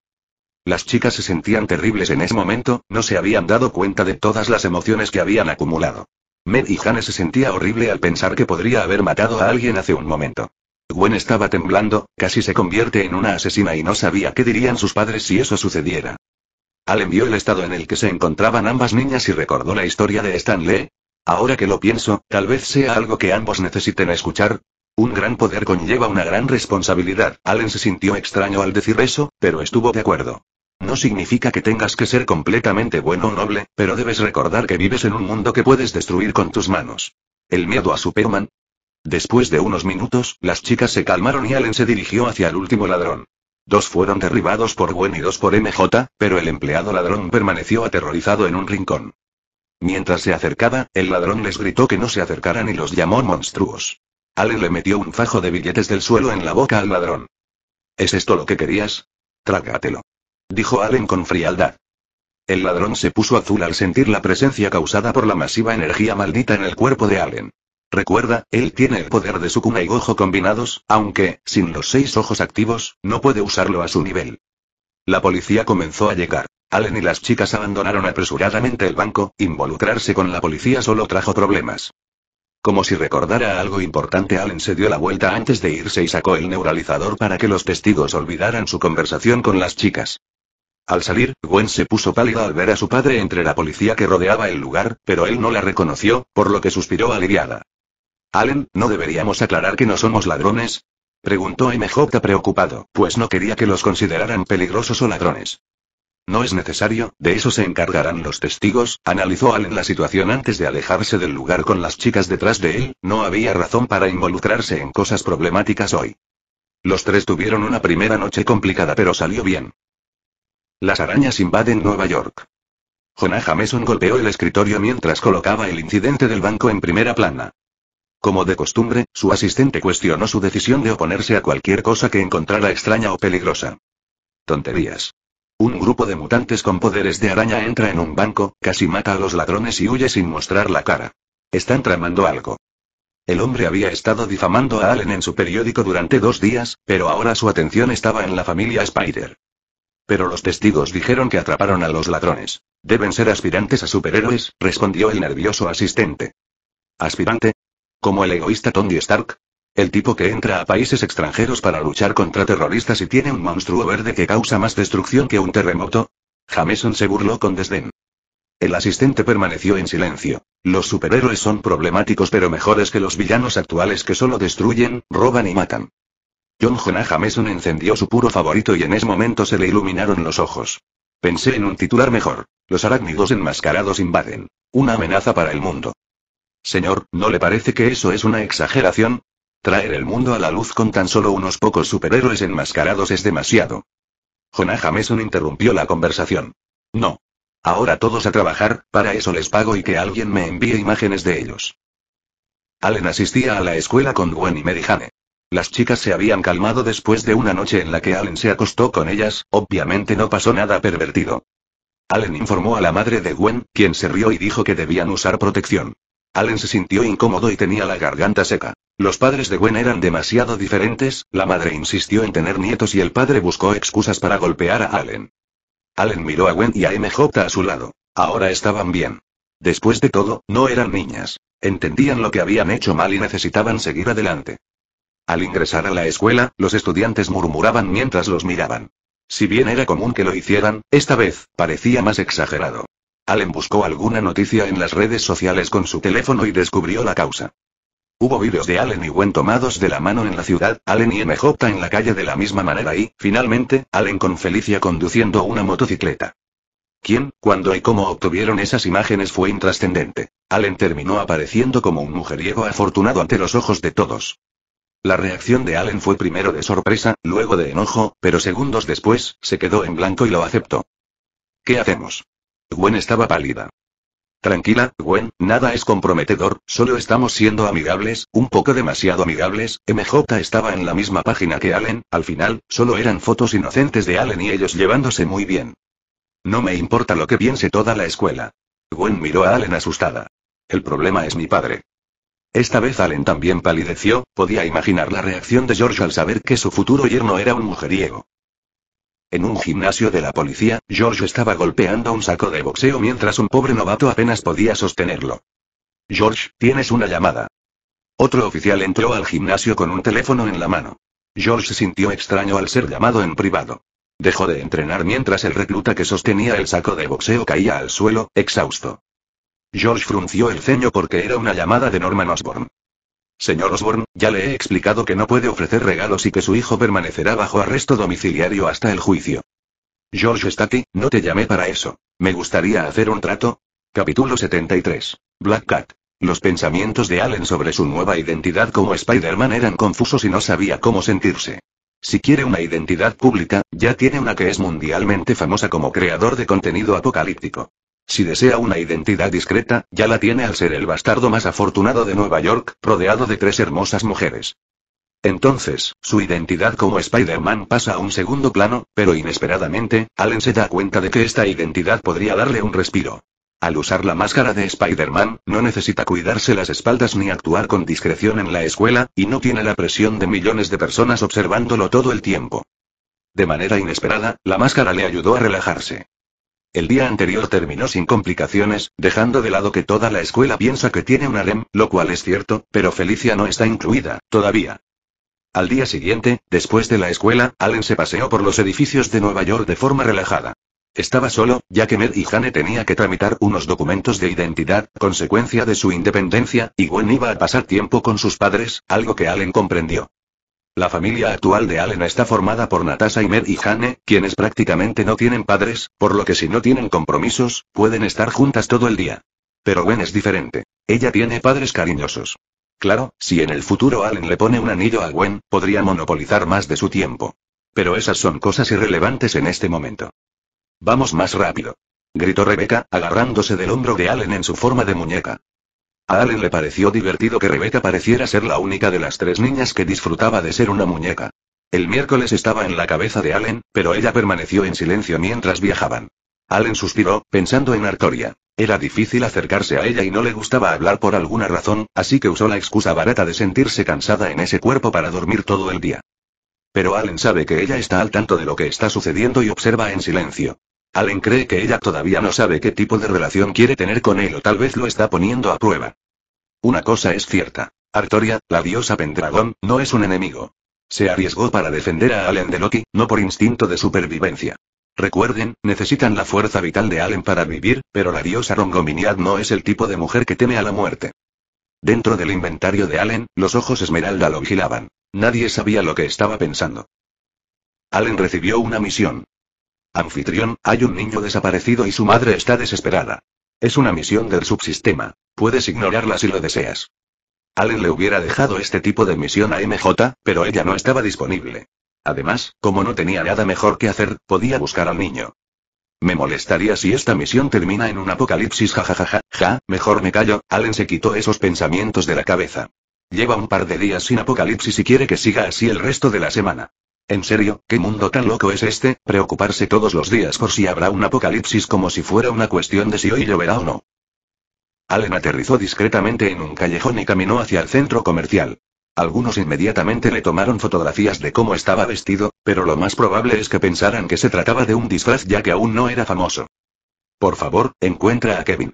Las chicas se sentían terribles en ese momento, no se habían dado cuenta de todas las emociones que habían acumulado. Med y Jane se sentía horrible al pensar que podría haber matado a alguien hace un momento. Gwen estaba temblando, casi se convierte en una asesina y no sabía qué dirían sus padres si eso sucediera. Allen vio el estado en el que se encontraban ambas niñas y recordó la historia de Stanley. Ahora que lo pienso, tal vez sea algo que ambos necesiten escuchar. Un gran poder conlleva una gran responsabilidad. Allen se sintió extraño al decir eso, pero estuvo de acuerdo. No significa que tengas que ser completamente bueno o noble, pero debes recordar que vives en un mundo que puedes destruir con tus manos. El miedo a Superman. Después de unos minutos, las chicas se calmaron y Allen se dirigió hacia el último ladrón. Dos fueron derribados por Gwen y dos por MJ, pero el empleado ladrón permaneció aterrorizado en un rincón. Mientras se acercaba, el ladrón les gritó que no se acercaran y los llamó monstruos. Allen le metió un fajo de billetes del suelo en la boca al ladrón. ¿Es esto lo que querías? Trágatelo dijo Allen con frialdad. El ladrón se puso azul al sentir la presencia causada por la masiva energía maldita en el cuerpo de Allen. Recuerda, él tiene el poder de Sukuna y Gojo combinados, aunque, sin los seis ojos activos, no puede usarlo a su nivel. La policía comenzó a llegar. Allen y las chicas abandonaron apresuradamente el banco, involucrarse con la policía solo trajo problemas. Como si recordara algo importante, Allen se dio la vuelta antes de irse y sacó el neuralizador para que los testigos olvidaran su conversación con las chicas. Al salir, Gwen se puso pálida al ver a su padre entre la policía que rodeaba el lugar, pero él no la reconoció, por lo que suspiró aliviada. Allen, ¿no deberíamos aclarar que no somos ladrones? Preguntó MJ preocupado, pues no quería que los consideraran peligrosos o ladrones. No es necesario, de eso se encargarán los testigos, analizó Allen la situación antes de alejarse del lugar con las chicas detrás de él, no había razón para involucrarse en cosas problemáticas hoy. Los tres tuvieron una primera noche complicada pero salió bien. Las arañas invaden Nueva York. Jonah Jameson golpeó el escritorio mientras colocaba el incidente del banco en primera plana. Como de costumbre, su asistente cuestionó su decisión de oponerse a cualquier cosa que encontrara extraña o peligrosa. Tonterías. Un grupo de mutantes con poderes de araña entra en un banco, casi mata a los ladrones y huye sin mostrar la cara. Están tramando algo. El hombre había estado difamando a Allen en su periódico durante dos días, pero ahora su atención estaba en la familia Spider. Pero los testigos dijeron que atraparon a los ladrones. Deben ser aspirantes a superhéroes, respondió el nervioso asistente. ¿Aspirante? ¿Como el egoísta Tony Stark? El tipo que entra a países extranjeros para luchar contra terroristas y tiene un monstruo verde que causa más destrucción que un terremoto. Jameson se burló con desdén. El asistente permaneció en silencio. Los superhéroes son problemáticos pero mejores que los villanos actuales que solo destruyen, roban y matan. John Jonah Mason encendió su puro favorito y en ese momento se le iluminaron los ojos. Pensé en un titular mejor. Los arácnidos enmascarados invaden. Una amenaza para el mundo. Señor, ¿no le parece que eso es una exageración? Traer el mundo a la luz con tan solo unos pocos superhéroes enmascarados es demasiado. Jonah Jameson interrumpió la conversación. No. Ahora todos a trabajar, para eso les pago y que alguien me envíe imágenes de ellos. Allen asistía a la escuela con Gwen y Mary las chicas se habían calmado después de una noche en la que Allen se acostó con ellas, obviamente no pasó nada pervertido. Allen informó a la madre de Gwen, quien se rió y dijo que debían usar protección. Allen se sintió incómodo y tenía la garganta seca. Los padres de Gwen eran demasiado diferentes, la madre insistió en tener nietos y el padre buscó excusas para golpear a Allen. Allen miró a Gwen y a MJ a su lado. Ahora estaban bien. Después de todo, no eran niñas. Entendían lo que habían hecho mal y necesitaban seguir adelante. Al ingresar a la escuela, los estudiantes murmuraban mientras los miraban. Si bien era común que lo hicieran, esta vez, parecía más exagerado. Allen buscó alguna noticia en las redes sociales con su teléfono y descubrió la causa. Hubo vídeos de Allen y Gwen tomados de la mano en la ciudad, Allen y MJ en la calle de la misma manera y, finalmente, Allen con Felicia conduciendo una motocicleta. Quién, cuándo y cómo obtuvieron esas imágenes fue intrascendente. Allen terminó apareciendo como un mujeriego afortunado ante los ojos de todos. La reacción de Allen fue primero de sorpresa, luego de enojo, pero segundos después, se quedó en blanco y lo aceptó. ¿Qué hacemos? Gwen estaba pálida. Tranquila, Gwen, nada es comprometedor, solo estamos siendo amigables, un poco demasiado amigables. MJ estaba en la misma página que Allen, al final, solo eran fotos inocentes de Allen y ellos llevándose muy bien. No me importa lo que piense toda la escuela. Gwen miró a Allen asustada. El problema es mi padre. Esta vez Allen también palideció, podía imaginar la reacción de George al saber que su futuro yerno era un mujeriego. En un gimnasio de la policía, George estaba golpeando un saco de boxeo mientras un pobre novato apenas podía sostenerlo. George, tienes una llamada. Otro oficial entró al gimnasio con un teléfono en la mano. George sintió extraño al ser llamado en privado. Dejó de entrenar mientras el recluta que sostenía el saco de boxeo caía al suelo, exhausto. George frunció el ceño porque era una llamada de Norman Osborn. Señor Osborn, ya le he explicado que no puede ofrecer regalos y que su hijo permanecerá bajo arresto domiciliario hasta el juicio. George está aquí, no te llamé para eso. Me gustaría hacer un trato. Capítulo 73. Black Cat. Los pensamientos de Allen sobre su nueva identidad como Spider-Man eran confusos y no sabía cómo sentirse. Si quiere una identidad pública, ya tiene una que es mundialmente famosa como creador de contenido apocalíptico. Si desea una identidad discreta, ya la tiene al ser el bastardo más afortunado de Nueva York, rodeado de tres hermosas mujeres. Entonces, su identidad como Spider-Man pasa a un segundo plano, pero inesperadamente, Allen se da cuenta de que esta identidad podría darle un respiro. Al usar la máscara de Spider-Man, no necesita cuidarse las espaldas ni actuar con discreción en la escuela, y no tiene la presión de millones de personas observándolo todo el tiempo. De manera inesperada, la máscara le ayudó a relajarse. El día anterior terminó sin complicaciones, dejando de lado que toda la escuela piensa que tiene una REM, lo cual es cierto, pero Felicia no está incluida, todavía. Al día siguiente, después de la escuela, Allen se paseó por los edificios de Nueva York de forma relajada. Estaba solo, ya que Mer y Jane tenía que tramitar unos documentos de identidad, consecuencia de su independencia, y Gwen iba a pasar tiempo con sus padres, algo que Allen comprendió. La familia actual de Allen está formada por Natasha y Mer y Jane, quienes prácticamente no tienen padres, por lo que si no tienen compromisos, pueden estar juntas todo el día. Pero Gwen es diferente. Ella tiene padres cariñosos. Claro, si en el futuro Allen le pone un anillo a Gwen, podría monopolizar más de su tiempo. Pero esas son cosas irrelevantes en este momento. Vamos más rápido. Gritó Rebeca, agarrándose del hombro de Allen en su forma de muñeca. A Allen le pareció divertido que Rebeca pareciera ser la única de las tres niñas que disfrutaba de ser una muñeca. El miércoles estaba en la cabeza de Allen, pero ella permaneció en silencio mientras viajaban. Allen suspiró, pensando en Artoria. Era difícil acercarse a ella y no le gustaba hablar por alguna razón, así que usó la excusa barata de sentirse cansada en ese cuerpo para dormir todo el día. Pero Allen sabe que ella está al tanto de lo que está sucediendo y observa en silencio. Allen cree que ella todavía no sabe qué tipo de relación quiere tener con él o tal vez lo está poniendo a prueba. Una cosa es cierta. Artoria, la diosa Pendragon, no es un enemigo. Se arriesgó para defender a Allen de Loki, no por instinto de supervivencia. Recuerden, necesitan la fuerza vital de Allen para vivir, pero la diosa Rongominiad no es el tipo de mujer que teme a la muerte. Dentro del inventario de Allen, los ojos esmeralda lo vigilaban. Nadie sabía lo que estaba pensando. Allen recibió una misión. Anfitrión, hay un niño desaparecido y su madre está desesperada. Es una misión del subsistema. Puedes ignorarla si lo deseas. Allen le hubiera dejado este tipo de misión a MJ, pero ella no estaba disponible. Además, como no tenía nada mejor que hacer, podía buscar al niño. Me molestaría si esta misión termina en un apocalipsis jajajaja, ja, mejor me callo, Allen se quitó esos pensamientos de la cabeza. Lleva un par de días sin apocalipsis y quiere que siga así el resto de la semana. En serio, ¿qué mundo tan loco es este? Preocuparse todos los días por si habrá un apocalipsis como si fuera una cuestión de si hoy lloverá o no. Allen aterrizó discretamente en un callejón y caminó hacia el centro comercial. Algunos inmediatamente le tomaron fotografías de cómo estaba vestido, pero lo más probable es que pensaran que se trataba de un disfraz ya que aún no era famoso. Por favor, encuentra a Kevin.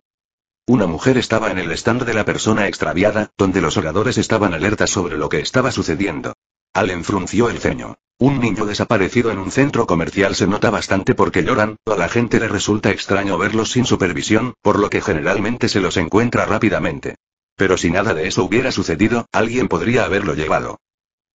Una mujer estaba en el stand de la persona extraviada, donde los oradores estaban alertas sobre lo que estaba sucediendo. Allen frunció el ceño. Un niño desaparecido en un centro comercial se nota bastante porque lloran, a la gente le resulta extraño verlos sin supervisión, por lo que generalmente se los encuentra rápidamente. Pero si nada de eso hubiera sucedido, alguien podría haberlo llevado.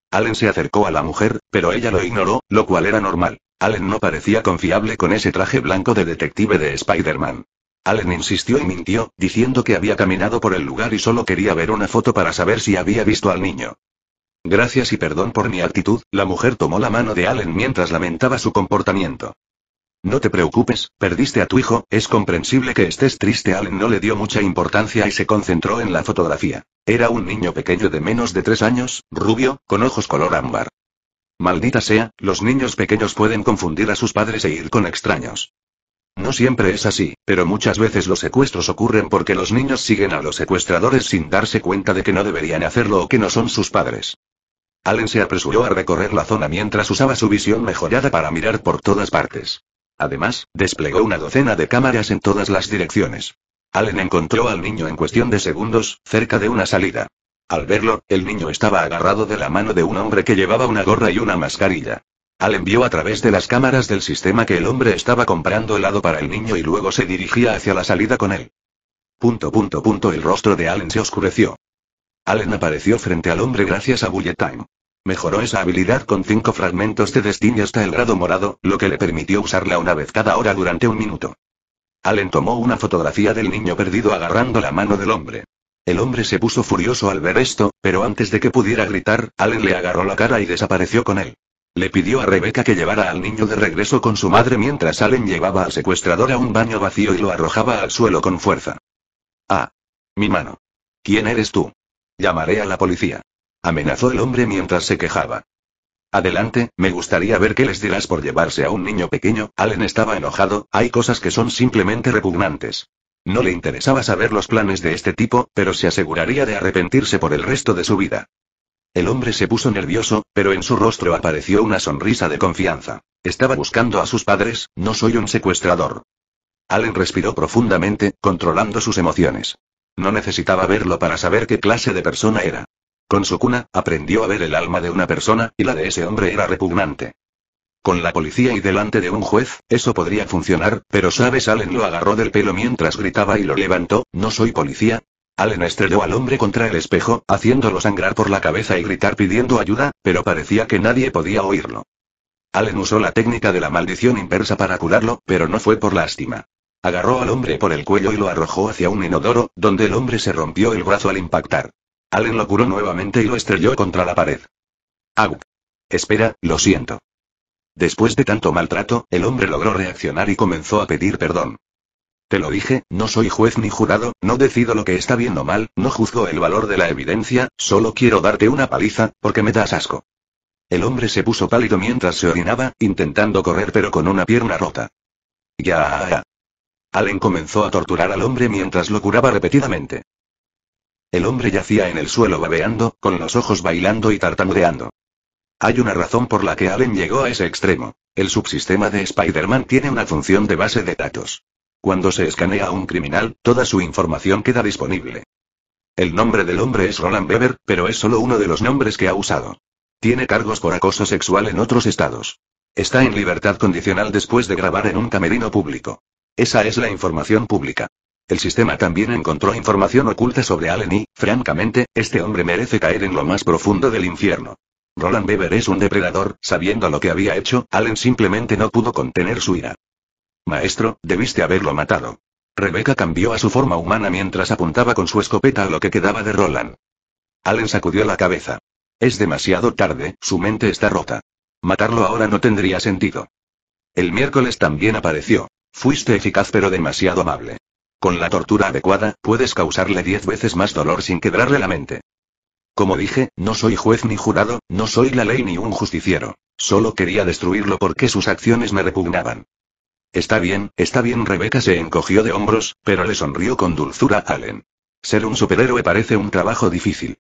Allen se acercó a la mujer, pero ella lo ignoró, lo cual era normal. Allen no parecía confiable con ese traje blanco de detective de Spider-Man. Allen insistió y mintió, diciendo que había caminado por el lugar y solo quería ver una foto para saber si había visto al niño. Gracias y perdón por mi actitud, la mujer tomó la mano de Allen mientras lamentaba su comportamiento. No te preocupes, perdiste a tu hijo, es comprensible que estés triste. Allen no le dio mucha importancia y se concentró en la fotografía. Era un niño pequeño de menos de tres años, rubio, con ojos color ámbar. Maldita sea, los niños pequeños pueden confundir a sus padres e ir con extraños. No siempre es así, pero muchas veces los secuestros ocurren porque los niños siguen a los secuestradores sin darse cuenta de que no deberían hacerlo o que no son sus padres. Allen se apresuró a recorrer la zona mientras usaba su visión mejorada para mirar por todas partes. Además, desplegó una docena de cámaras en todas las direcciones. Allen encontró al niño en cuestión de segundos, cerca de una salida. Al verlo, el niño estaba agarrado de la mano de un hombre que llevaba una gorra y una mascarilla. Allen vio a través de las cámaras del sistema que el hombre estaba comprando helado para el niño y luego se dirigía hacia la salida con él. Punto punto punto el rostro de Allen se oscureció. Allen apareció frente al hombre gracias a Bullet Time. Mejoró esa habilidad con cinco fragmentos de destino hasta el grado morado, lo que le permitió usarla una vez cada hora durante un minuto. Allen tomó una fotografía del niño perdido agarrando la mano del hombre. El hombre se puso furioso al ver esto, pero antes de que pudiera gritar, Allen le agarró la cara y desapareció con él. Le pidió a Rebeca que llevara al niño de regreso con su madre mientras Allen llevaba al secuestrador a un baño vacío y lo arrojaba al suelo con fuerza. Ah. Mi mano. ¿Quién eres tú? Llamaré a la policía. Amenazó el hombre mientras se quejaba. Adelante, me gustaría ver qué les dirás por llevarse a un niño pequeño. Allen estaba enojado, hay cosas que son simplemente repugnantes. No le interesaba saber los planes de este tipo, pero se aseguraría de arrepentirse por el resto de su vida. El hombre se puso nervioso, pero en su rostro apareció una sonrisa de confianza. Estaba buscando a sus padres, no soy un secuestrador. Allen respiró profundamente, controlando sus emociones. No necesitaba verlo para saber qué clase de persona era. Con su cuna, aprendió a ver el alma de una persona, y la de ese hombre era repugnante. Con la policía y delante de un juez, eso podría funcionar, pero ¿sabes? Allen lo agarró del pelo mientras gritaba y lo levantó, no soy policía. Allen estrelló al hombre contra el espejo, haciéndolo sangrar por la cabeza y gritar pidiendo ayuda, pero parecía que nadie podía oírlo. Allen usó la técnica de la maldición inversa para curarlo, pero no fue por lástima. Agarró al hombre por el cuello y lo arrojó hacia un inodoro, donde el hombre se rompió el brazo al impactar. Allen lo curó nuevamente y lo estrelló contra la pared. Auk. Espera, lo siento. Después de tanto maltrato, el hombre logró reaccionar y comenzó a pedir perdón. Te lo dije, no soy juez ni jurado, no decido lo que está bien o mal, no juzgo el valor de la evidencia, solo quiero darte una paliza, porque me das asco. El hombre se puso pálido mientras se orinaba, intentando correr pero con una pierna rota. Ya. Allen comenzó a torturar al hombre mientras lo curaba repetidamente. El hombre yacía en el suelo babeando, con los ojos bailando y tartamudeando. Hay una razón por la que Allen llegó a ese extremo. El subsistema de Spider-Man tiene una función de base de datos. Cuando se escanea a un criminal, toda su información queda disponible. El nombre del hombre es Roland Weber, pero es solo uno de los nombres que ha usado. Tiene cargos por acoso sexual en otros estados. Está en libertad condicional después de grabar en un camerino público. Esa es la información pública. El sistema también encontró información oculta sobre Allen y, francamente, este hombre merece caer en lo más profundo del infierno. Roland Weber es un depredador, sabiendo lo que había hecho, Allen simplemente no pudo contener su ira. Maestro, debiste haberlo matado. Rebecca cambió a su forma humana mientras apuntaba con su escopeta a lo que quedaba de Roland. Allen sacudió la cabeza. Es demasiado tarde, su mente está rota. Matarlo ahora no tendría sentido. El miércoles también apareció. Fuiste eficaz pero demasiado amable. Con la tortura adecuada, puedes causarle diez veces más dolor sin quebrarle la mente. Como dije, no soy juez ni jurado, no soy la ley ni un justiciero. Solo quería destruirlo porque sus acciones me repugnaban. Está bien, está bien, Rebeca se encogió de hombros, pero le sonrió con dulzura a Allen. Ser un superhéroe parece un trabajo difícil.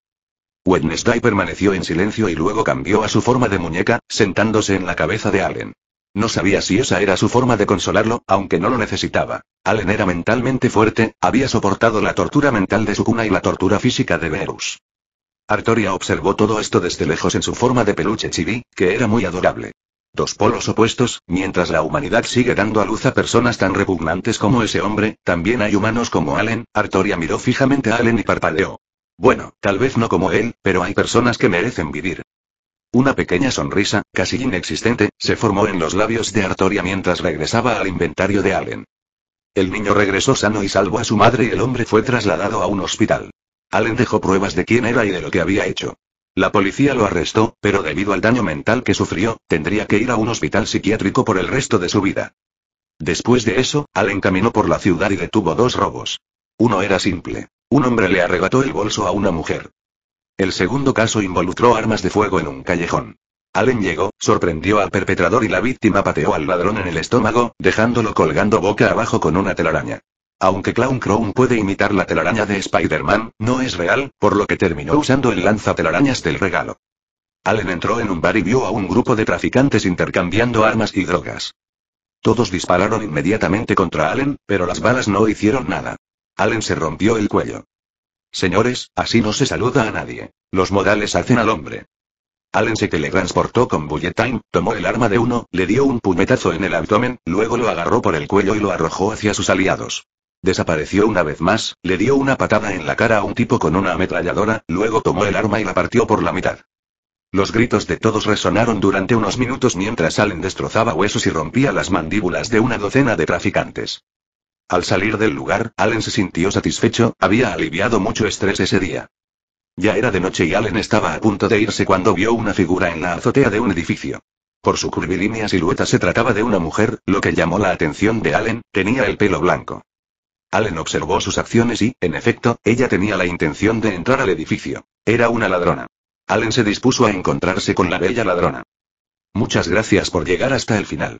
Wednesday permaneció en silencio y luego cambió a su forma de muñeca, sentándose en la cabeza de Allen. No sabía si esa era su forma de consolarlo, aunque no lo necesitaba. Allen era mentalmente fuerte, había soportado la tortura mental de su cuna y la tortura física de Verus. Artoria observó todo esto desde lejos en su forma de peluche chibi, que era muy adorable. Dos polos opuestos, mientras la humanidad sigue dando a luz a personas tan repugnantes como ese hombre, también hay humanos como Allen. Artoria miró fijamente a Allen y parpadeó. Bueno, tal vez no como él, pero hay personas que merecen vivir. Una pequeña sonrisa, casi inexistente, se formó en los labios de Artoria mientras regresaba al inventario de Allen. El niño regresó sano y salvo a su madre y el hombre fue trasladado a un hospital. Allen dejó pruebas de quién era y de lo que había hecho. La policía lo arrestó, pero debido al daño mental que sufrió, tendría que ir a un hospital psiquiátrico por el resto de su vida. Después de eso, Allen caminó por la ciudad y detuvo dos robos. Uno era simple. Un hombre le arrebató el bolso a una mujer. El segundo caso involucró armas de fuego en un callejón. Allen llegó, sorprendió al perpetrador y la víctima pateó al ladrón en el estómago, dejándolo colgando boca abajo con una telaraña. Aunque Clown Crown puede imitar la telaraña de Spider-Man, no es real, por lo que terminó usando el lanzatelarañas del regalo. Allen entró en un bar y vio a un grupo de traficantes intercambiando armas y drogas. Todos dispararon inmediatamente contra Allen, pero las balas no hicieron nada. Allen se rompió el cuello. Señores, así no se saluda a nadie. Los modales hacen al hombre. Allen se teletransportó con bullet time, tomó el arma de uno, le dio un puñetazo en el abdomen, luego lo agarró por el cuello y lo arrojó hacia sus aliados. Desapareció una vez más, le dio una patada en la cara a un tipo con una ametralladora, luego tomó el arma y la partió por la mitad. Los gritos de todos resonaron durante unos minutos mientras Allen destrozaba huesos y rompía las mandíbulas de una docena de traficantes. Al salir del lugar, Allen se sintió satisfecho, había aliviado mucho estrés ese día. Ya era de noche y Allen estaba a punto de irse cuando vio una figura en la azotea de un edificio. Por su curvilínea silueta se trataba de una mujer, lo que llamó la atención de Allen, tenía el pelo blanco. Allen observó sus acciones y, en efecto, ella tenía la intención de entrar al edificio. Era una ladrona. Allen se dispuso a encontrarse con la bella ladrona. Muchas gracias por llegar hasta el final.